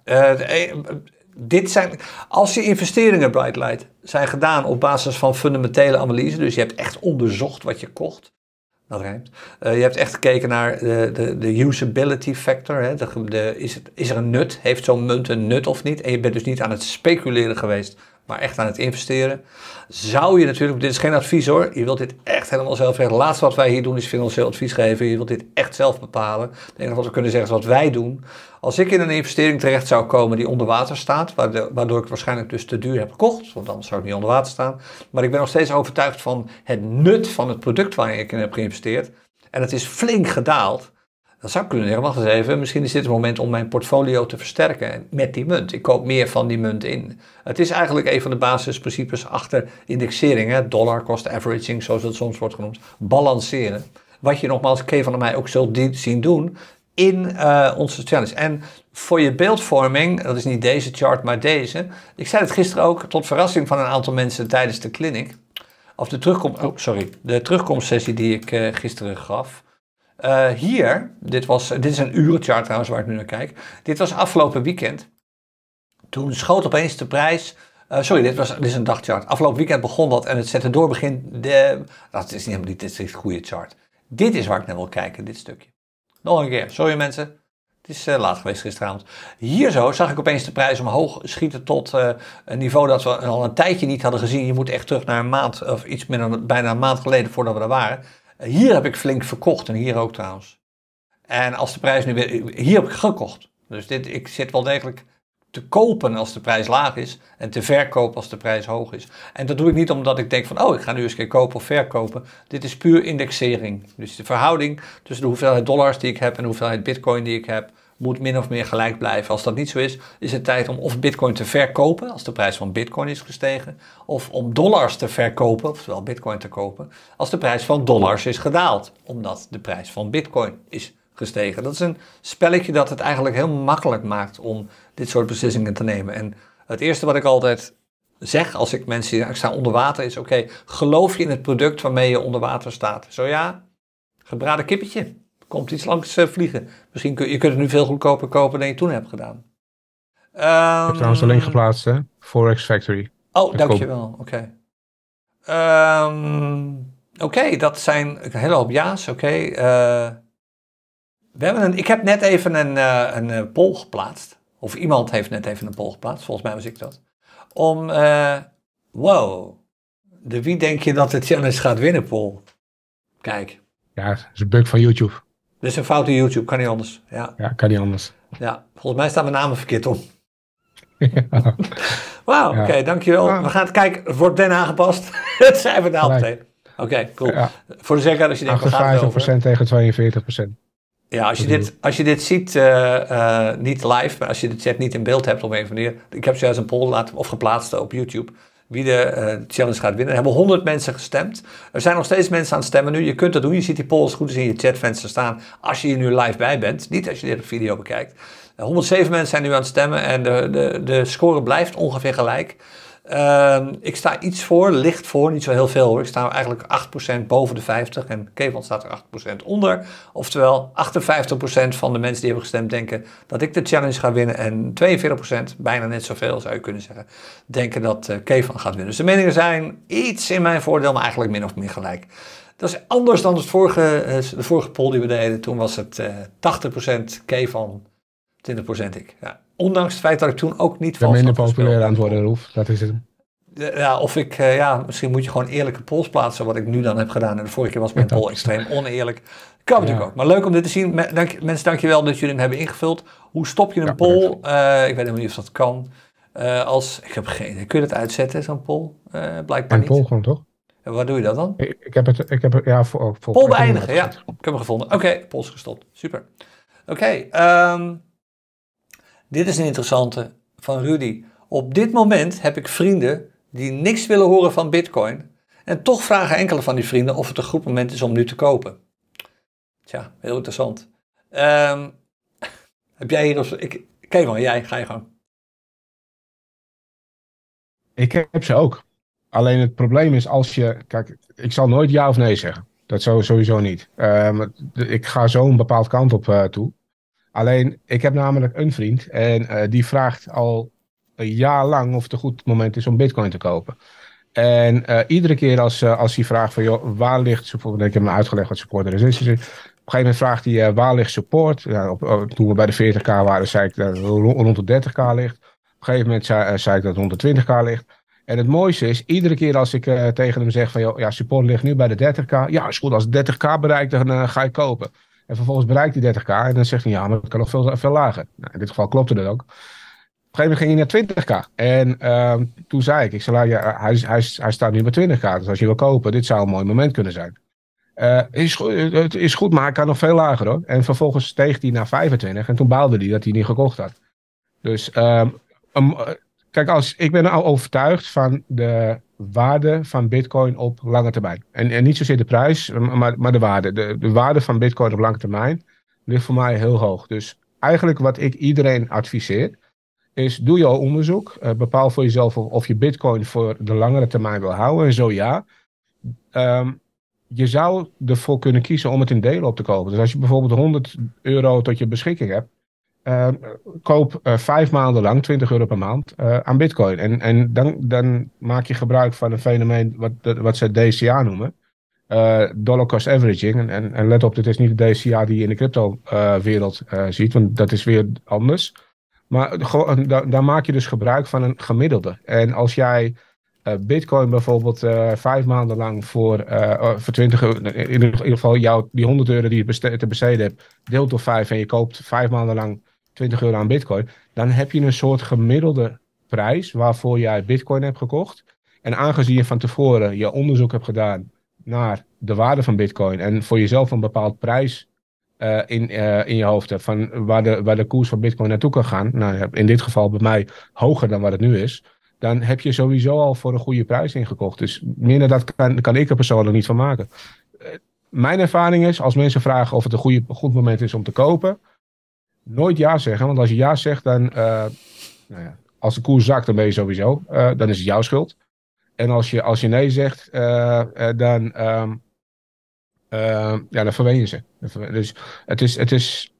dit zijn, als je investeringen Brightlight zijn gedaan op basis van fundamentele analyse, dus je hebt echt onderzocht wat je kocht, dat rijmt. Eh, je hebt echt gekeken naar de, de, de usability factor. Hè? de, is, het, is er een nut? Heeft zo'n munt een nut of niet? En je bent dus niet aan het speculeren geweest, maar echt aan het investeren. Zou je natuurlijk, dit is geen advies hoor, je wilt dit echt helemaal zelf zeggen. Het laatste wat wij hier doen is financieel advies geven. Je wilt dit echt zelf bepalen. Het enige wat we kunnen zeggen is wat wij doen als ik in een investering terecht zou komen die onder water staat, waardoor ik waarschijnlijk dus te duur heb gekocht, want anders zou ik niet onder water staan. Maar ik ben nog steeds overtuigd van het nut van het product waar ik in heb geïnvesteerd. En het is flink gedaald. Dan zou ik kunnen zeggen, wacht eens even, misschien is dit het moment om mijn portfolio te versterken met die munt. Ik koop meer van die munt in. Het is eigenlijk een van de basisprincipes achter indexering, dollar cost averaging, zoals dat soms wordt genoemd, balanceren. Wat je nogmaals, kevin van mij ook zult zien doen, in eh, onze challenge. En voor je beeldvorming, dat is niet deze chart, maar deze. Ik zei het gisteren ook, tot verrassing van een aantal mensen tijdens de clinic. Of de, terugkom oh, sorry, de terugkomstsessie die ik eh, gisteren gaf. Eh, hier, dit, was, dit is een urenchart trouwens waar ik nu naar kijk. Dit was afgelopen weekend. Toen schoot opeens de prijs sorry, dit, was, dit is een dagchart. Afgelopen weekend begon dat en het zetten door begin. De, dat is niet helemaal niet, dit is een goede chart. Dit is waar ik naar wil kijken, dit stukje. Nog een keer. Sorry mensen. Het is uh, laat geweest gisteravond. Hier zo zag ik opeens de prijs omhoog schieten tot eh, een niveau dat we al een tijdje niet hadden gezien. Je moet echt terug naar een maand of iets minder dan bijna een maand geleden voordat we er waren. Eh, hier heb ik flink verkocht en hier ook trouwens. En als de prijs nu weer... Hier heb ik gekocht. Dus dit, ik zit wel degelijk te kopen als de prijs laag is en te verkopen als de prijs hoog is. En dat doe ik niet omdat ik denk van, oh, ik ga nu eens een keer kopen of verkopen. Dit is puur indexering. Dus de verhouding tussen de hoeveelheid dollars die ik heb en de hoeveelheid bitcoin die ik heb, moet min of meer gelijk blijven. Als dat niet zo is, is het tijd om of bitcoin te verkopen, als de prijs van bitcoin is gestegen, of om dollars te verkopen, oftewel bitcoin te kopen, als de prijs van dollars is gedaald, omdat de prijs van bitcoin is gestegen. Dat is een spelletje dat het eigenlijk heel makkelijk maakt om dit soort beslissingen te nemen. En het eerste wat ik altijd zeg als ik mensen ik sta onder water is: oké, geloof je in het product waarmee je onder water staat? Zo ja, gebraden kippetje. Komt iets langs eh, vliegen. Misschien kun je kunt het nu veel goedkoper kopen dan je toen hebt gedaan. ik heb trouwens link ehm, geplaatst, hè? Forex Factory. Oh, dankjewel. Oké. Ehm, oké, dat zijn een hele hoop ja's. Oké. Eh, we hebben een, ik heb net even een, eh, een eh, poll geplaatst. Of iemand heeft net even een poll geplaatst. Volgens mij was ik dat. Om, eh, wow, de wie denk je dat het challenge gaat winnen poll? Kijk. Ja, dat is een bug van YouTube. Dit is een fout YouTube, kan niet anders. Ja, ja kan niet anders. Ja, volgens mij staan mijn namen verkeerd om. Wow. oké, dankjewel. Ja. We gaan het kijken, wordt Den aangepast? het cijfer daalt meteen. Oké, cool. Voor de zekerheid als je denkt, we gaan het over. tegen 42%. Ja, als je, mhm. dit, als je dit ziet, eh, eh, niet live, maar als je dit chat niet in beeld hebt op een of andere manier. Ik heb zojuist een poll laten, of geplaatst op YouTube. Wie de eh, challenge gaat winnen. Er hebben 100 mensen gestemd. Er zijn nog steeds mensen aan het stemmen nu. Je kunt dat doen. Je ziet die polls goed eens dus in je chatvenster staan. Als je hier nu live bij bent. Niet als je dit op video bekijkt. 107 mensen zijn nu aan het stemmen. En de, de, de score blijft ongeveer gelijk. Ehm, ik sta iets voor, licht voor, niet zo heel veel hoor. Ik sta eigenlijk 8% boven de 50 en Kevin staat er 8% onder. Oftewel, 58% van de mensen die hebben gestemd denken dat ik de challenge ga winnen. En 42%, bijna net zoveel zou je kunnen zeggen, denken dat uh, Kevin gaat winnen. Dus de meningen zijn iets in mijn voordeel, maar eigenlijk min of meer gelijk. Dat is anders dan het vorige, eh, de vorige poll die we deden. Toen was het uh, eh, 80% Kevin 20% ik. Ja. Ondanks het feit dat ik toen ook niet van. minder populair aan het worden, Roef. Dat is het. Ja, of ik, eh, ja, misschien moet je gewoon eerlijke polls plaatsen, wat ik nu dan heb gedaan. En de vorige keer was mijn poll extreem oneerlijk. Kan ja. natuurlijk ook. Maar leuk om dit te zien. Dank, mensen, dankjewel dat jullie hem hebben ingevuld. Hoe stop je een ja, poll? Eh, ik weet helemaal niet of dat kan. Eh, als, ik heb geen kun je dat uitzetten, zo'n poll? Uh, blijkbaar niet. Een poll gewoon, toch? En waar doe je dat dan? Ik, heb het, ik heb ja, voor, voor Poll beëindigen, ja. Ik heb hem gevonden. Oké, okay, gestopt. Super. Oké, okay, ehm, dit is een interessante van Rudy. Op dit moment heb ik vrienden die niks willen horen van Bitcoin. En toch vragen enkele van die vrienden of het een goed moment is om nu te kopen. Tja, heel interessant. Um, heb jij hier... Of, ik, kijk maar, jij, ga je gang. Ik heb ze ook. Alleen het probleem is als je... Kijk, ik zal nooit ja of nee zeggen. Dat sowieso niet. Ehm, ik ga zo een bepaald kant op eh, toe. Alleen, ik heb namelijk een vriend en eh, die vraagt al een jaar lang of het een goed moment is om bitcoin te kopen. En eh, iedere keer als, eh, als hij vraagt van, joh, waar ligt support? Ik heb hem uitgelegd wat support er is. Dus op een gegeven moment vraagt hij, waar ligt support? Ja, op, toen we bij de 40k waren, zei ik dat rond de 30k ligt. Op een gegeven moment zei, ik dat rond de 20k ligt. En het mooiste is, iedere keer als ik tegen hem zeg van, joh, ja, support ligt nu bij de 30k. Ja, is goed, als 30k bereikt, dan ga ik kopen. En vervolgens bereikt hij 30k en dan zegt hij, ja, maar het kan nog veel, veel lager. Nou, in dit geval klopte dat ook. Op een gegeven moment ging hij naar 20k. En ehm, toen zei ik, ik zei, ja, hij, hij, hij staat nu bij 20k. Dus als je wil kopen, dit zou een mooi moment kunnen zijn. Uh, is, eh, het is goed, maar hij kan nog veel lager hoor. En vervolgens steeg hij naar 25 en toen baalde hij dat hij niet gekocht had. Dus ehm, eh, kijk, als, ik ben al nou overtuigd van de waarde van Bitcoin op lange termijn. En, en niet zozeer de prijs, maar, maar de waarde. De, de waarde van Bitcoin op lange termijn ligt voor mij heel hoog. Dus eigenlijk wat ik iedereen adviseer, is doe jouw onderzoek. Eh, bepaal voor jezelf of, of, je Bitcoin voor de langere termijn wil houden. En zo ja. Ehm, je zou ervoor kunnen kiezen om het in delen op te kopen. Dus als je bijvoorbeeld 100 euro tot je beschikking hebt, Ehm, koop eh, vijf maanden lang 20 euro per maand eh, aan bitcoin. En, en dan, dan maak je gebruik van een fenomeen wat, wat ze DCA noemen. Eh, dollar cost averaging. En, en, let op, dit is niet de DCA die je in de crypto wereld ziet, want dat is weer anders. Maar daar maak je dus gebruik van een gemiddelde. En als jij bitcoin bijvoorbeeld vijf maanden lang voor, oh, voor 20 euro, in ieder geval jouw, die 100 euro die je te besteden hebt, deelt door vijf en je koopt vijf maanden lang 20 euro aan bitcoin, dan heb je een soort gemiddelde prijs waarvoor jij bitcoin hebt gekocht. En aangezien je van tevoren je onderzoek hebt gedaan naar de waarde van bitcoin en voor jezelf een bepaald prijs eh, in, eh, in je hoofd hebt van waar de, waar de koers van bitcoin naartoe kan gaan, nou, in dit geval bij mij hoger dan wat het nu is, dan heb je sowieso al voor een goede prijs ingekocht. Dus meer dan dat kan, kan ik er persoonlijk niet van maken. Eh, mijn ervaring is, als mensen vragen of het een goede, goed moment is om te kopen, nooit ja zeggen. Want als je ja zegt, dan. Eh, nou ja, als de koers zakt, dan ben je sowieso. Eh, dan is het jouw schuld. En als je, als je nee zegt, eh, dan. Um, ja, dan verwenen je ze. Dus het is, het is,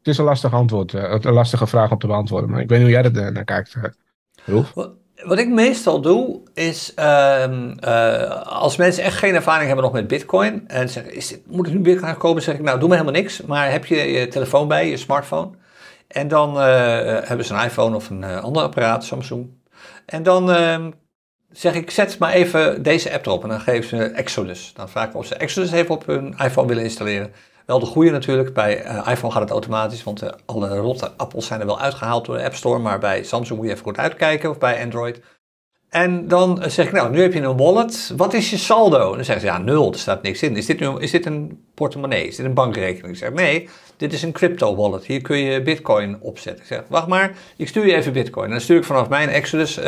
het is een lastig antwoord. een lastige vraag om te beantwoorden. Maar ik weet niet hoe jij er naar kijkt, Roef. Wat ik meestal doe is, ehm, eh, als mensen echt geen ervaring hebben nog met bitcoin en zeggen, is moet ik nu gaan kopen? Zeg ik, nou doe me helemaal niks, maar heb je je telefoon bij, je smartphone? En dan eh, hebben ze een iPhone of een eh, ander apparaat, Samsung. En dan ehm, zeg ik, zet maar even deze app erop en dan geven ze Exodus. Dan vraag ik of ze Exodus even op hun iPhone willen installeren. Wel de goede natuurlijk, bij eh, iPhone gaat het automatisch, want eh, alle rotte appels zijn er wel uitgehaald door de App Store, maar bij Samsung moet je even goed uitkijken of bij Android. En dan eh, zeg ik, nou, nu heb je een wallet, wat is je saldo? En dan zeggen ze, ja, nul, er staat niks in. Is dit, nu, is dit een portemonnee? Is dit een bankrekening? Ik zeg, nee, dit is een crypto wallet. Hier kun je bitcoin opzetten. Ik zeg, wacht maar, ik stuur je even bitcoin. En dan stuur ik vanaf mijn Exodus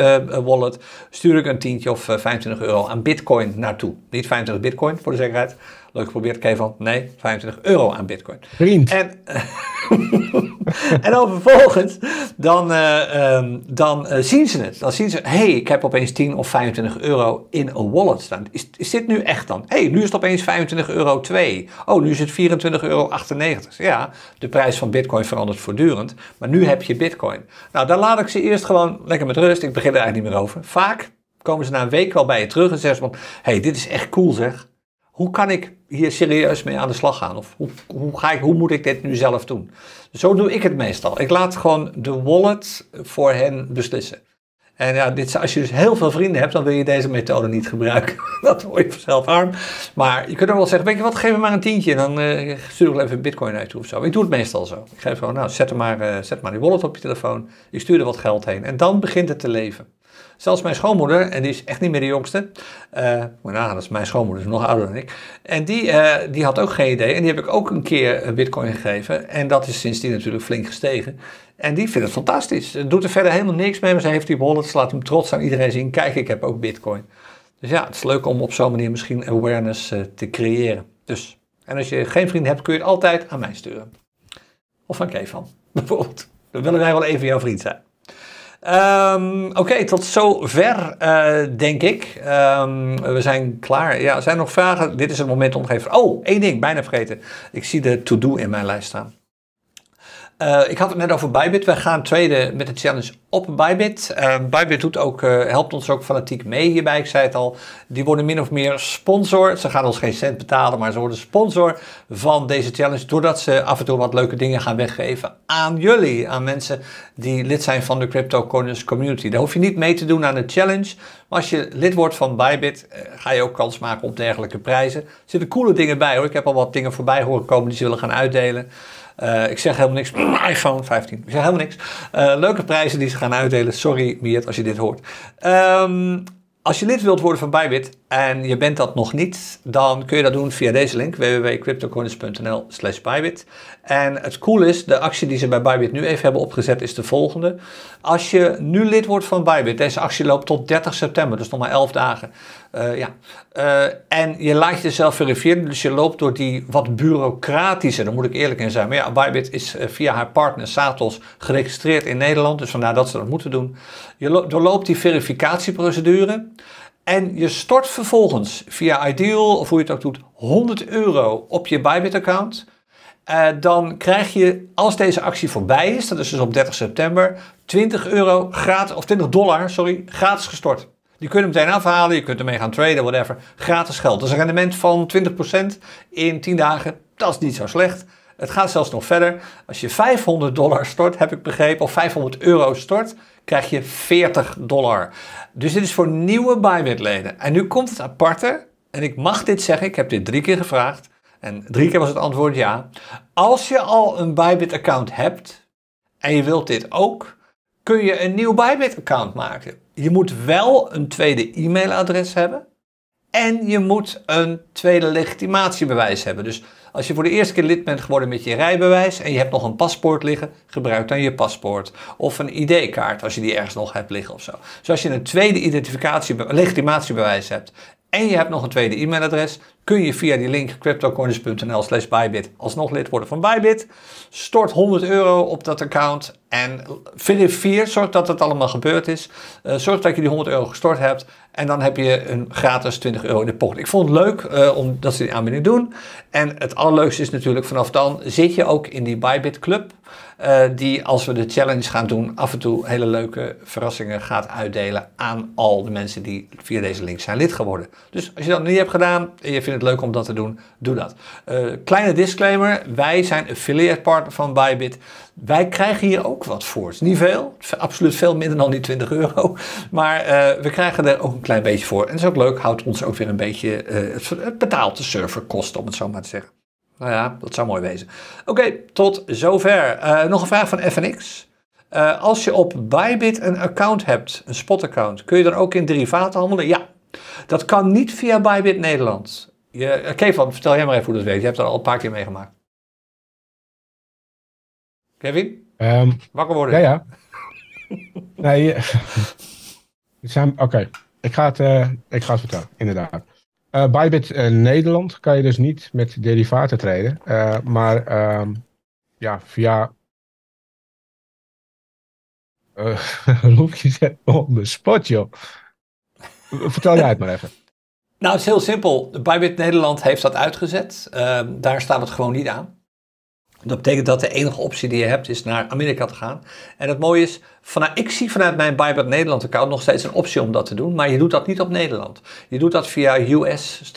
wallet, stuur ik een tientje of 25 euro aan bitcoin naartoe. Niet 25 bitcoin, voor de zekerheid. Leuk geprobeerd, van Nee, 25 euro aan bitcoin. Vriend. En, en dan vervolgens, dan, eh, ehm, dan eh, zien ze het. Dan zien ze, hey, ik heb opeens 10 of 25 euro in een wallet staan. Is, is dit nu echt dan? hey, nu is het opeens 25 euro 2. Oh, nu is het 24 euro 98. Ja, de prijs van bitcoin verandert voortdurend. Maar nu heb je bitcoin. Nou, dan laat ik ze eerst gewoon lekker met rust. Ik begin er eigenlijk niet meer over. Vaak komen ze na een week wel bij je terug en zeggen ze van... hey, dit is echt cool zeg. Hoe kan ik hier serieus mee aan de slag gaan? Of hoe, hoe, ga ik, hoe moet ik dit nu zelf doen? Zo doe ik het meestal. Ik laat gewoon de wallet voor hen beslissen. En ja, dit, als je dus heel veel vrienden hebt, dan wil je deze methode niet gebruiken. dat word je vanzelf arm. Maar je kunt ook wel zeggen, weet je wat, geef me maar een tientje. En dan eh, stuur ik wel even bitcoin uit of zo. Ik doe het meestal zo. Ik geef gewoon, nou, zet, maar, eh, zet maar die wallet op je telefoon. Ik stuur er wat geld heen. En dan begint het te leven. Zelfs mijn schoonmoeder, en die is echt niet meer de jongste. Eh, maar nou, is mijn schoonmoeder, is nog ouder dan ik. En die, eh, die had ook geen idee. En die heb ik ook een keer eh, bitcoin gegeven. En dat is sindsdien natuurlijk flink gestegen. En die vindt het fantastisch. Doet er verder helemaal niks mee, maar ze heeft die wallet. Ze laat hem trots aan iedereen zien. Kijk, ik heb ook bitcoin. Dus ja, het is leuk om op zo'n manier misschien awareness te creëren. Dus, en als je geen vriend hebt, kun je het altijd aan mij sturen. Of aan Kevin bijvoorbeeld. Dan willen wij wel even jouw vriend zijn. Um, Oké, tot zover uh, denk ik. Um, we zijn klaar. Ja, zijn er nog vragen? Dit is het moment om te geven. Oh, één ding, bijna vergeten. Ik zie de to-do in mijn lijst staan. Eh, ik had het net over Bybit. Wij gaan tweede met de challenge op Bybit. Eh, Bybit doet ook, eh, helpt ons ook fanatiek mee hierbij. Ik zei het al, die worden min of meer sponsor. Ze gaan ons geen cent betalen, maar ze worden sponsor van deze challenge. Doordat ze af en toe wat leuke dingen gaan weggeven aan jullie. Aan mensen die lid zijn van de Crypto Corners Community. Daar hoef je niet mee te doen aan de challenge. Maar als je lid wordt van Bybit, ga je ook kans maken op dergelijke prijzen. Er zitten coole dingen bij hoor. Ik heb al wat dingen voorbij horen komen die ze willen gaan uitdelen. Eh, ik zeg helemaal niks. iPhone 15. Ik zeg helemaal niks. Eh, leuke prijzen die ze gaan uitdelen. Sorry, Miet als je dit hoort. Ehm, als je lid wilt worden van bijwit en je bent dat nog niet, dan kun je dat doen via deze link www.cryptocoins.nl slash Bybit. En het cool is, de actie die ze bij Bybit nu even hebben opgezet is de volgende. Als je nu lid wordt van Bybit, deze actie loopt tot 30 september, dus nog maar 11 dagen. Eh, ja. Eh, en je laat jezelf verifiëren, dus je loopt door die wat bureaucratische, daar moet ik eerlijk in zijn. Maar ja, Bybit is eh, via haar partner Satos geregistreerd in Nederland, dus vandaar dat ze dat moeten doen. Je doorloopt die verificatieprocedure. En je stort vervolgens via Ideal, of hoe je het ook doet, 100 euro op je Bybit-account. Eh, dan krijg je, als deze actie voorbij is, dat is dus op 30 september, 20 euro gratis, of 20 dollar, sorry, gratis gestort. Die kun je meteen afhalen, je kunt ermee gaan traden, whatever. Gratis geld. Dus een rendement van 20% in 10 dagen, dat is niet zo slecht. Het gaat zelfs nog verder. Als je 500 dollar stort, heb ik begrepen, of 500 euro stort, krijg je 40 dollar. Dus dit is voor nieuwe Bybit leden. En nu komt het aparte, en ik mag dit zeggen, ik heb dit drie keer gevraagd. En drie keer was het antwoord ja. Als je al een Bybit account hebt en je wilt dit ook, kun je een nieuw Bybit account maken. Je moet wel een tweede e-mailadres hebben en je moet een tweede legitimatiebewijs hebben. Dus als je voor de eerste keer lid bent geworden met je rijbewijs en je hebt nog een paspoort liggen, gebruik dan je paspoort. Of een ID-kaart als je die ergens nog hebt liggen of zo. Dus als je een tweede identificatie, legitimatiebewijs hebt en je hebt nog een tweede e-mailadres, kun je via die link cryptocoins.nl slash Bybit alsnog lid worden van Bybit. Stort 100 euro op dat account en verifieer, zorg dat het allemaal gebeurd is. Eh, zorg dat je die 100 euro gestort hebt en dan heb je een gratis 20 euro in de pocket. Ik vond het leuk uh, eh, omdat ze die aanbieding doen. En het allerleukste is natuurlijk, vanaf dan zit je ook in die Bybit Club. Eh, die als we de challenge gaan doen, af en toe hele leuke verrassingen gaat uitdelen aan al de mensen die via deze link zijn lid geworden. Dus als je dat niet hebt gedaan en je vindt het leuk om dat te doen, doe dat. Eh, kleine disclaimer, wij zijn affiliate partner van Bybit. Wij krijgen hier ook wat voor. Het is niet veel, absoluut veel minder dan die 20 euro. Maar eh, we krijgen er ook een klein beetje voor. En dat is ook leuk, houdt ons ook weer een beetje, het betaalt de serverkosten om het zo maar te zeggen. Nou ja, dat zou mooi wezen. Oké, tot zover. Eh, nog een vraag van FNX. Eh, als je op Bybit een account hebt, een spot-account, kun je er ook in derivaten handelen? Ja, dat kan niet via Bybit Nederland. Eh, Kevin, vertel jij maar even hoe dat werkt. Je hebt er al een paar keer meegemaakt. Kevin? Ehm, Wakker worden. Ja, ja. nee, Oké, ik, ik ga het vertellen, inderdaad. Uh, Bybit eh, Nederland kan je dus niet met derivaten treden. Eh, maar ehm, ja, via. Loefje zet on the spot, joh. Vertel jij het maar even. Nou, het is heel simpel. Bybit Nederland heeft dat uitgezet. Ehm, daar staat het gewoon niet aan. Dat betekent dat de enige optie die je hebt is naar Amerika te gaan. En het mooie is, vanuit, ik zie vanuit mijn Bybit Nederland account nog steeds een optie om dat te doen. Maar je doet dat niet op Nederland. Je doet dat via US-US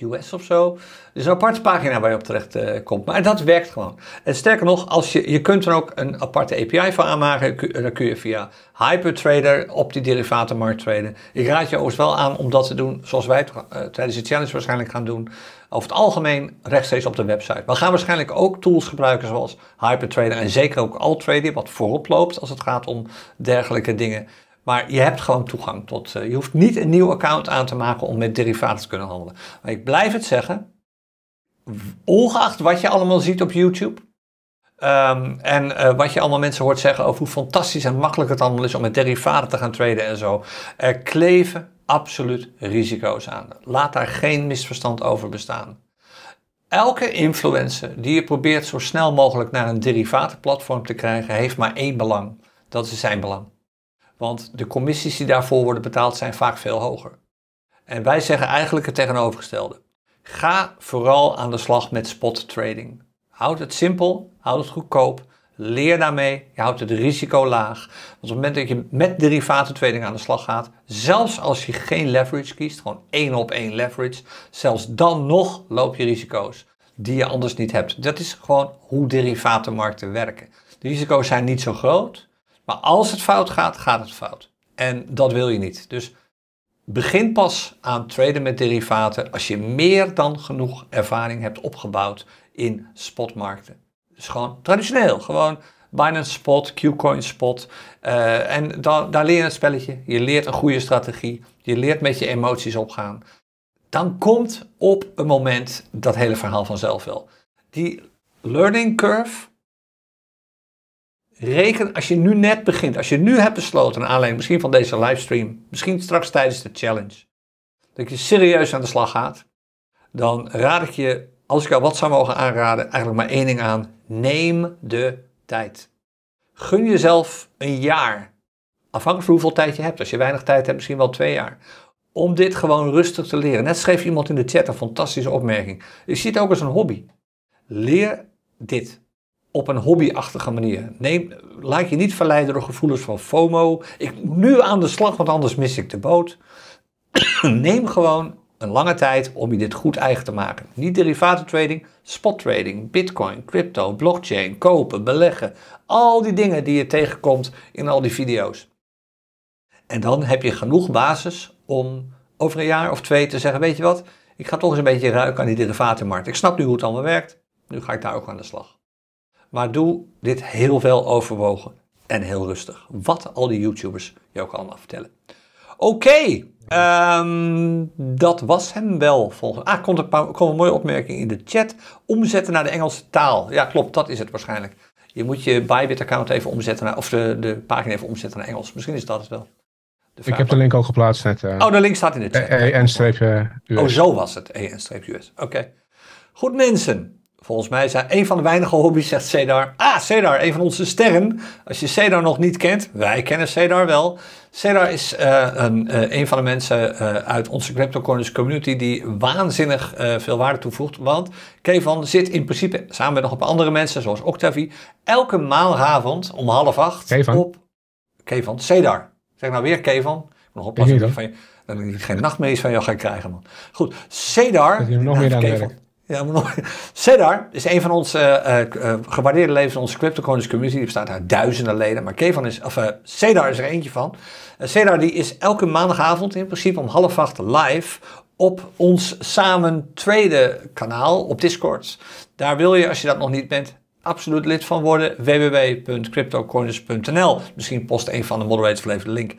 US of zo. Er is een aparte pagina waar je op terecht eh, komt. Maar dat werkt gewoon. En sterker nog, als je, je kunt er ook een aparte API voor aanmaken. Eh, Dan kun je via Hypertrader op die derivatenmarkt traden. Ik raad je overigens wel aan om dat te doen zoals wij eh, tijdens de challenge waarschijnlijk gaan doen over het algemeen rechtstreeks op de website. We gaan waarschijnlijk ook tools gebruiken zoals Hypertrader en zeker ook AllTrader, wat voorop loopt als het gaat om dergelijke dingen. Maar je hebt gewoon toegang tot. Eh, je hoeft niet een nieuw account aan te maken om met derivaten te kunnen handelen. Maar ik blijf het zeggen, ongeacht wat je allemaal ziet op YouTube. Ehm, en eh, wat je allemaal mensen hoort zeggen over hoe fantastisch en makkelijk het allemaal is om met derivaten te gaan traden en zo. Er kleven absoluut risico's aan. Laat daar geen misverstand over bestaan. Elke influencer die je probeert zo snel mogelijk naar een derivatenplatform te krijgen, heeft maar één belang. Dat is zijn belang. Want de commissies die daarvoor worden betaald zijn vaak veel hoger. En wij zeggen eigenlijk het tegenovergestelde. Ga vooral aan de slag met spot trading. Houd het simpel, houd het goedkoop Leer daarmee, je houdt het risico laag. Want op het moment dat je met derivaten trading aan de slag gaat, zelfs als je geen leverage kiest, gewoon één op één leverage, zelfs dan nog loop je risico's die je anders niet hebt. Dat is gewoon hoe derivatenmarkten werken. De risico's zijn niet zo groot, maar als het fout gaat, gaat het fout. En dat wil je niet. Dus begin pas aan traden met derivaten als je meer dan genoeg ervaring hebt opgebouwd in spotmarkten. Dus gewoon traditioneel. Gewoon Binance Spot, Qcoin Spot. Eh, en dan, daar leer je een spelletje. Je leert een goede strategie. Je leert met je emoties opgaan. Dan komt op een moment dat hele verhaal vanzelf wel. Die learning curve. Reken als je nu net begint, als je nu hebt besloten, naar aanleiding misschien van deze livestream, misschien straks tijdens de challenge, dat je serieus aan de slag gaat, dan raad ik je, als ik jou wat zou mogen aanraden, eigenlijk maar één ding aan Neem de tijd. Gun jezelf een jaar. Afhankelijk van hoeveel tijd je hebt. Als je weinig tijd hebt, misschien wel twee jaar. Om dit gewoon rustig te leren. Net schreef iemand in de chat een fantastische opmerking. Je ziet het ook als een hobby. Leer dit op een hobbyachtige manier. Neem, laat je niet verleiden door gevoelens van FOMO. Ik moet nu aan de slag, want anders mis ik de boot. Neem gewoon een lange tijd om je dit goed eigen te maken. Niet derivaten trading, spot trading, bitcoin, crypto, blockchain, kopen, beleggen. Al die dingen die je tegenkomt in al die video's. En dan heb je genoeg basis om over een jaar of twee te zeggen, weet je wat, ik ga toch eens een beetje ruiken aan die derivatenmarkt. Ik snap nu hoe het allemaal werkt, nu ga ik daar ook aan de slag. Maar doe dit heel veel overwogen en heel rustig. Wat al die YouTubers je ook allemaal vertellen. Oké, ehm, dat was hem wel volgens Ah, komt een, mooie opmerking in de chat. Omzetten naar de Engelse taal. Ja, klopt, dat is het waarschijnlijk. Je moet je Bybit-account even omzetten, naar, of de, de pagina even omzetten naar Engels. Misschien is dat het wel. Ik heb de link al geplaatst net. Eh. oh, de link staat in de chat. en-us. E oh, zo was het. en-us. Oké. Goed mensen, Volgens mij zijn een van de weinige hobby's, zegt Cedar. Ah, Cedar, een van onze sterren. Als je Cedar nog niet kent, wij kennen Cedar wel. Cedar is eh, eh, een, van de mensen eh, uit onze CryptoCorners community die waanzinnig veel waarde toevoegt. Want Kevan zit in principe samen met nog een paar andere mensen, zoals Octavie, elke maandagavond om half acht op Kevan. Cedar. Zeg nou weer Kevan. Nog moet nog van Dat ik geen nachtmees van jou ga krijgen, man. Goed, Cedar. Dat je nog meer aan ja, maar Cedar is een van onze uh, uh, gewaardeerde leden van onze cryptocurrency community. Die bestaat uit duizenden leden. Maar Kevin is, of, uh, Cedar is er eentje van. Cedar die is elke maandagavond in principe om half acht live op ons samen traden kanaal op Discord. Daar wil je, als je dat nog niet bent, absoluut lid van worden. www.cryptocoins.nl Misschien post een van de moderators even de link.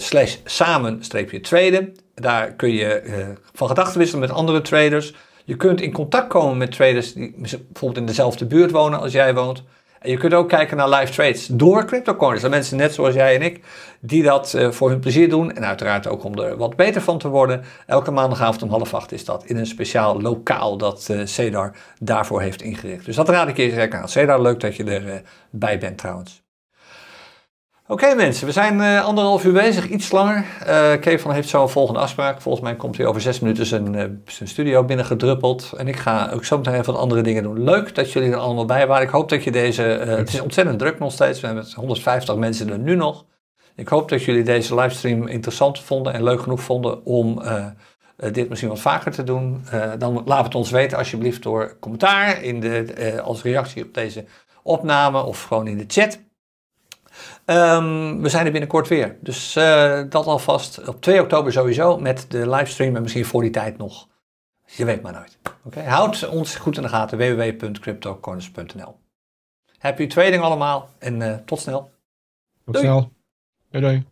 slash samen streepje traden. Daar kun je van gedachten wisselen met andere traders. Je kunt in contact komen met traders die bijvoorbeeld in dezelfde buurt wonen als jij woont. En je kunt ook kijken naar live trades door cryptocoins. Dat mensen net zoals jij en ik, die dat eh, voor hun plezier doen. En uiteraard ook om er wat beter van te worden. Elke maandagavond om half acht is dat in een speciaal lokaal dat uh, CEDAR daarvoor heeft ingericht. Dus dat raad ik je zeker aan. CEDAR, leuk dat je erbij eh, bij bent trouwens. Oké mensen, we zijn eh, anderhalf uur bezig, iets langer. Uh, eh, Kevin heeft zo een volgende afspraak. Volgens mij komt hij over zes minuten zijn, eh, zijn studio binnengedruppeld. En ik ga ook zo meteen even andere dingen doen. Leuk dat jullie er allemaal bij waren. Ik hoop dat je deze... het is ontzettend druk nog steeds. We hebben 150 mensen er nu nog. Ik hoop dat jullie deze livestream interessant vonden en leuk genoeg vonden om dit misschien wat vaker te doen. dan laat het ons weten alsjeblieft door commentaar, in de, als reactie op deze opname of gewoon in de chat. Ehm, we zijn er binnenkort weer. Dus eh, dat alvast op 2 oktober sowieso met de livestream en misschien voor die tijd nog. Je weet maar nooit. Oké, Houd ons goed in de gaten. www.cryptocorners.nl Happy trading allemaal en eh, tot snel. Tot snel. Doei doei.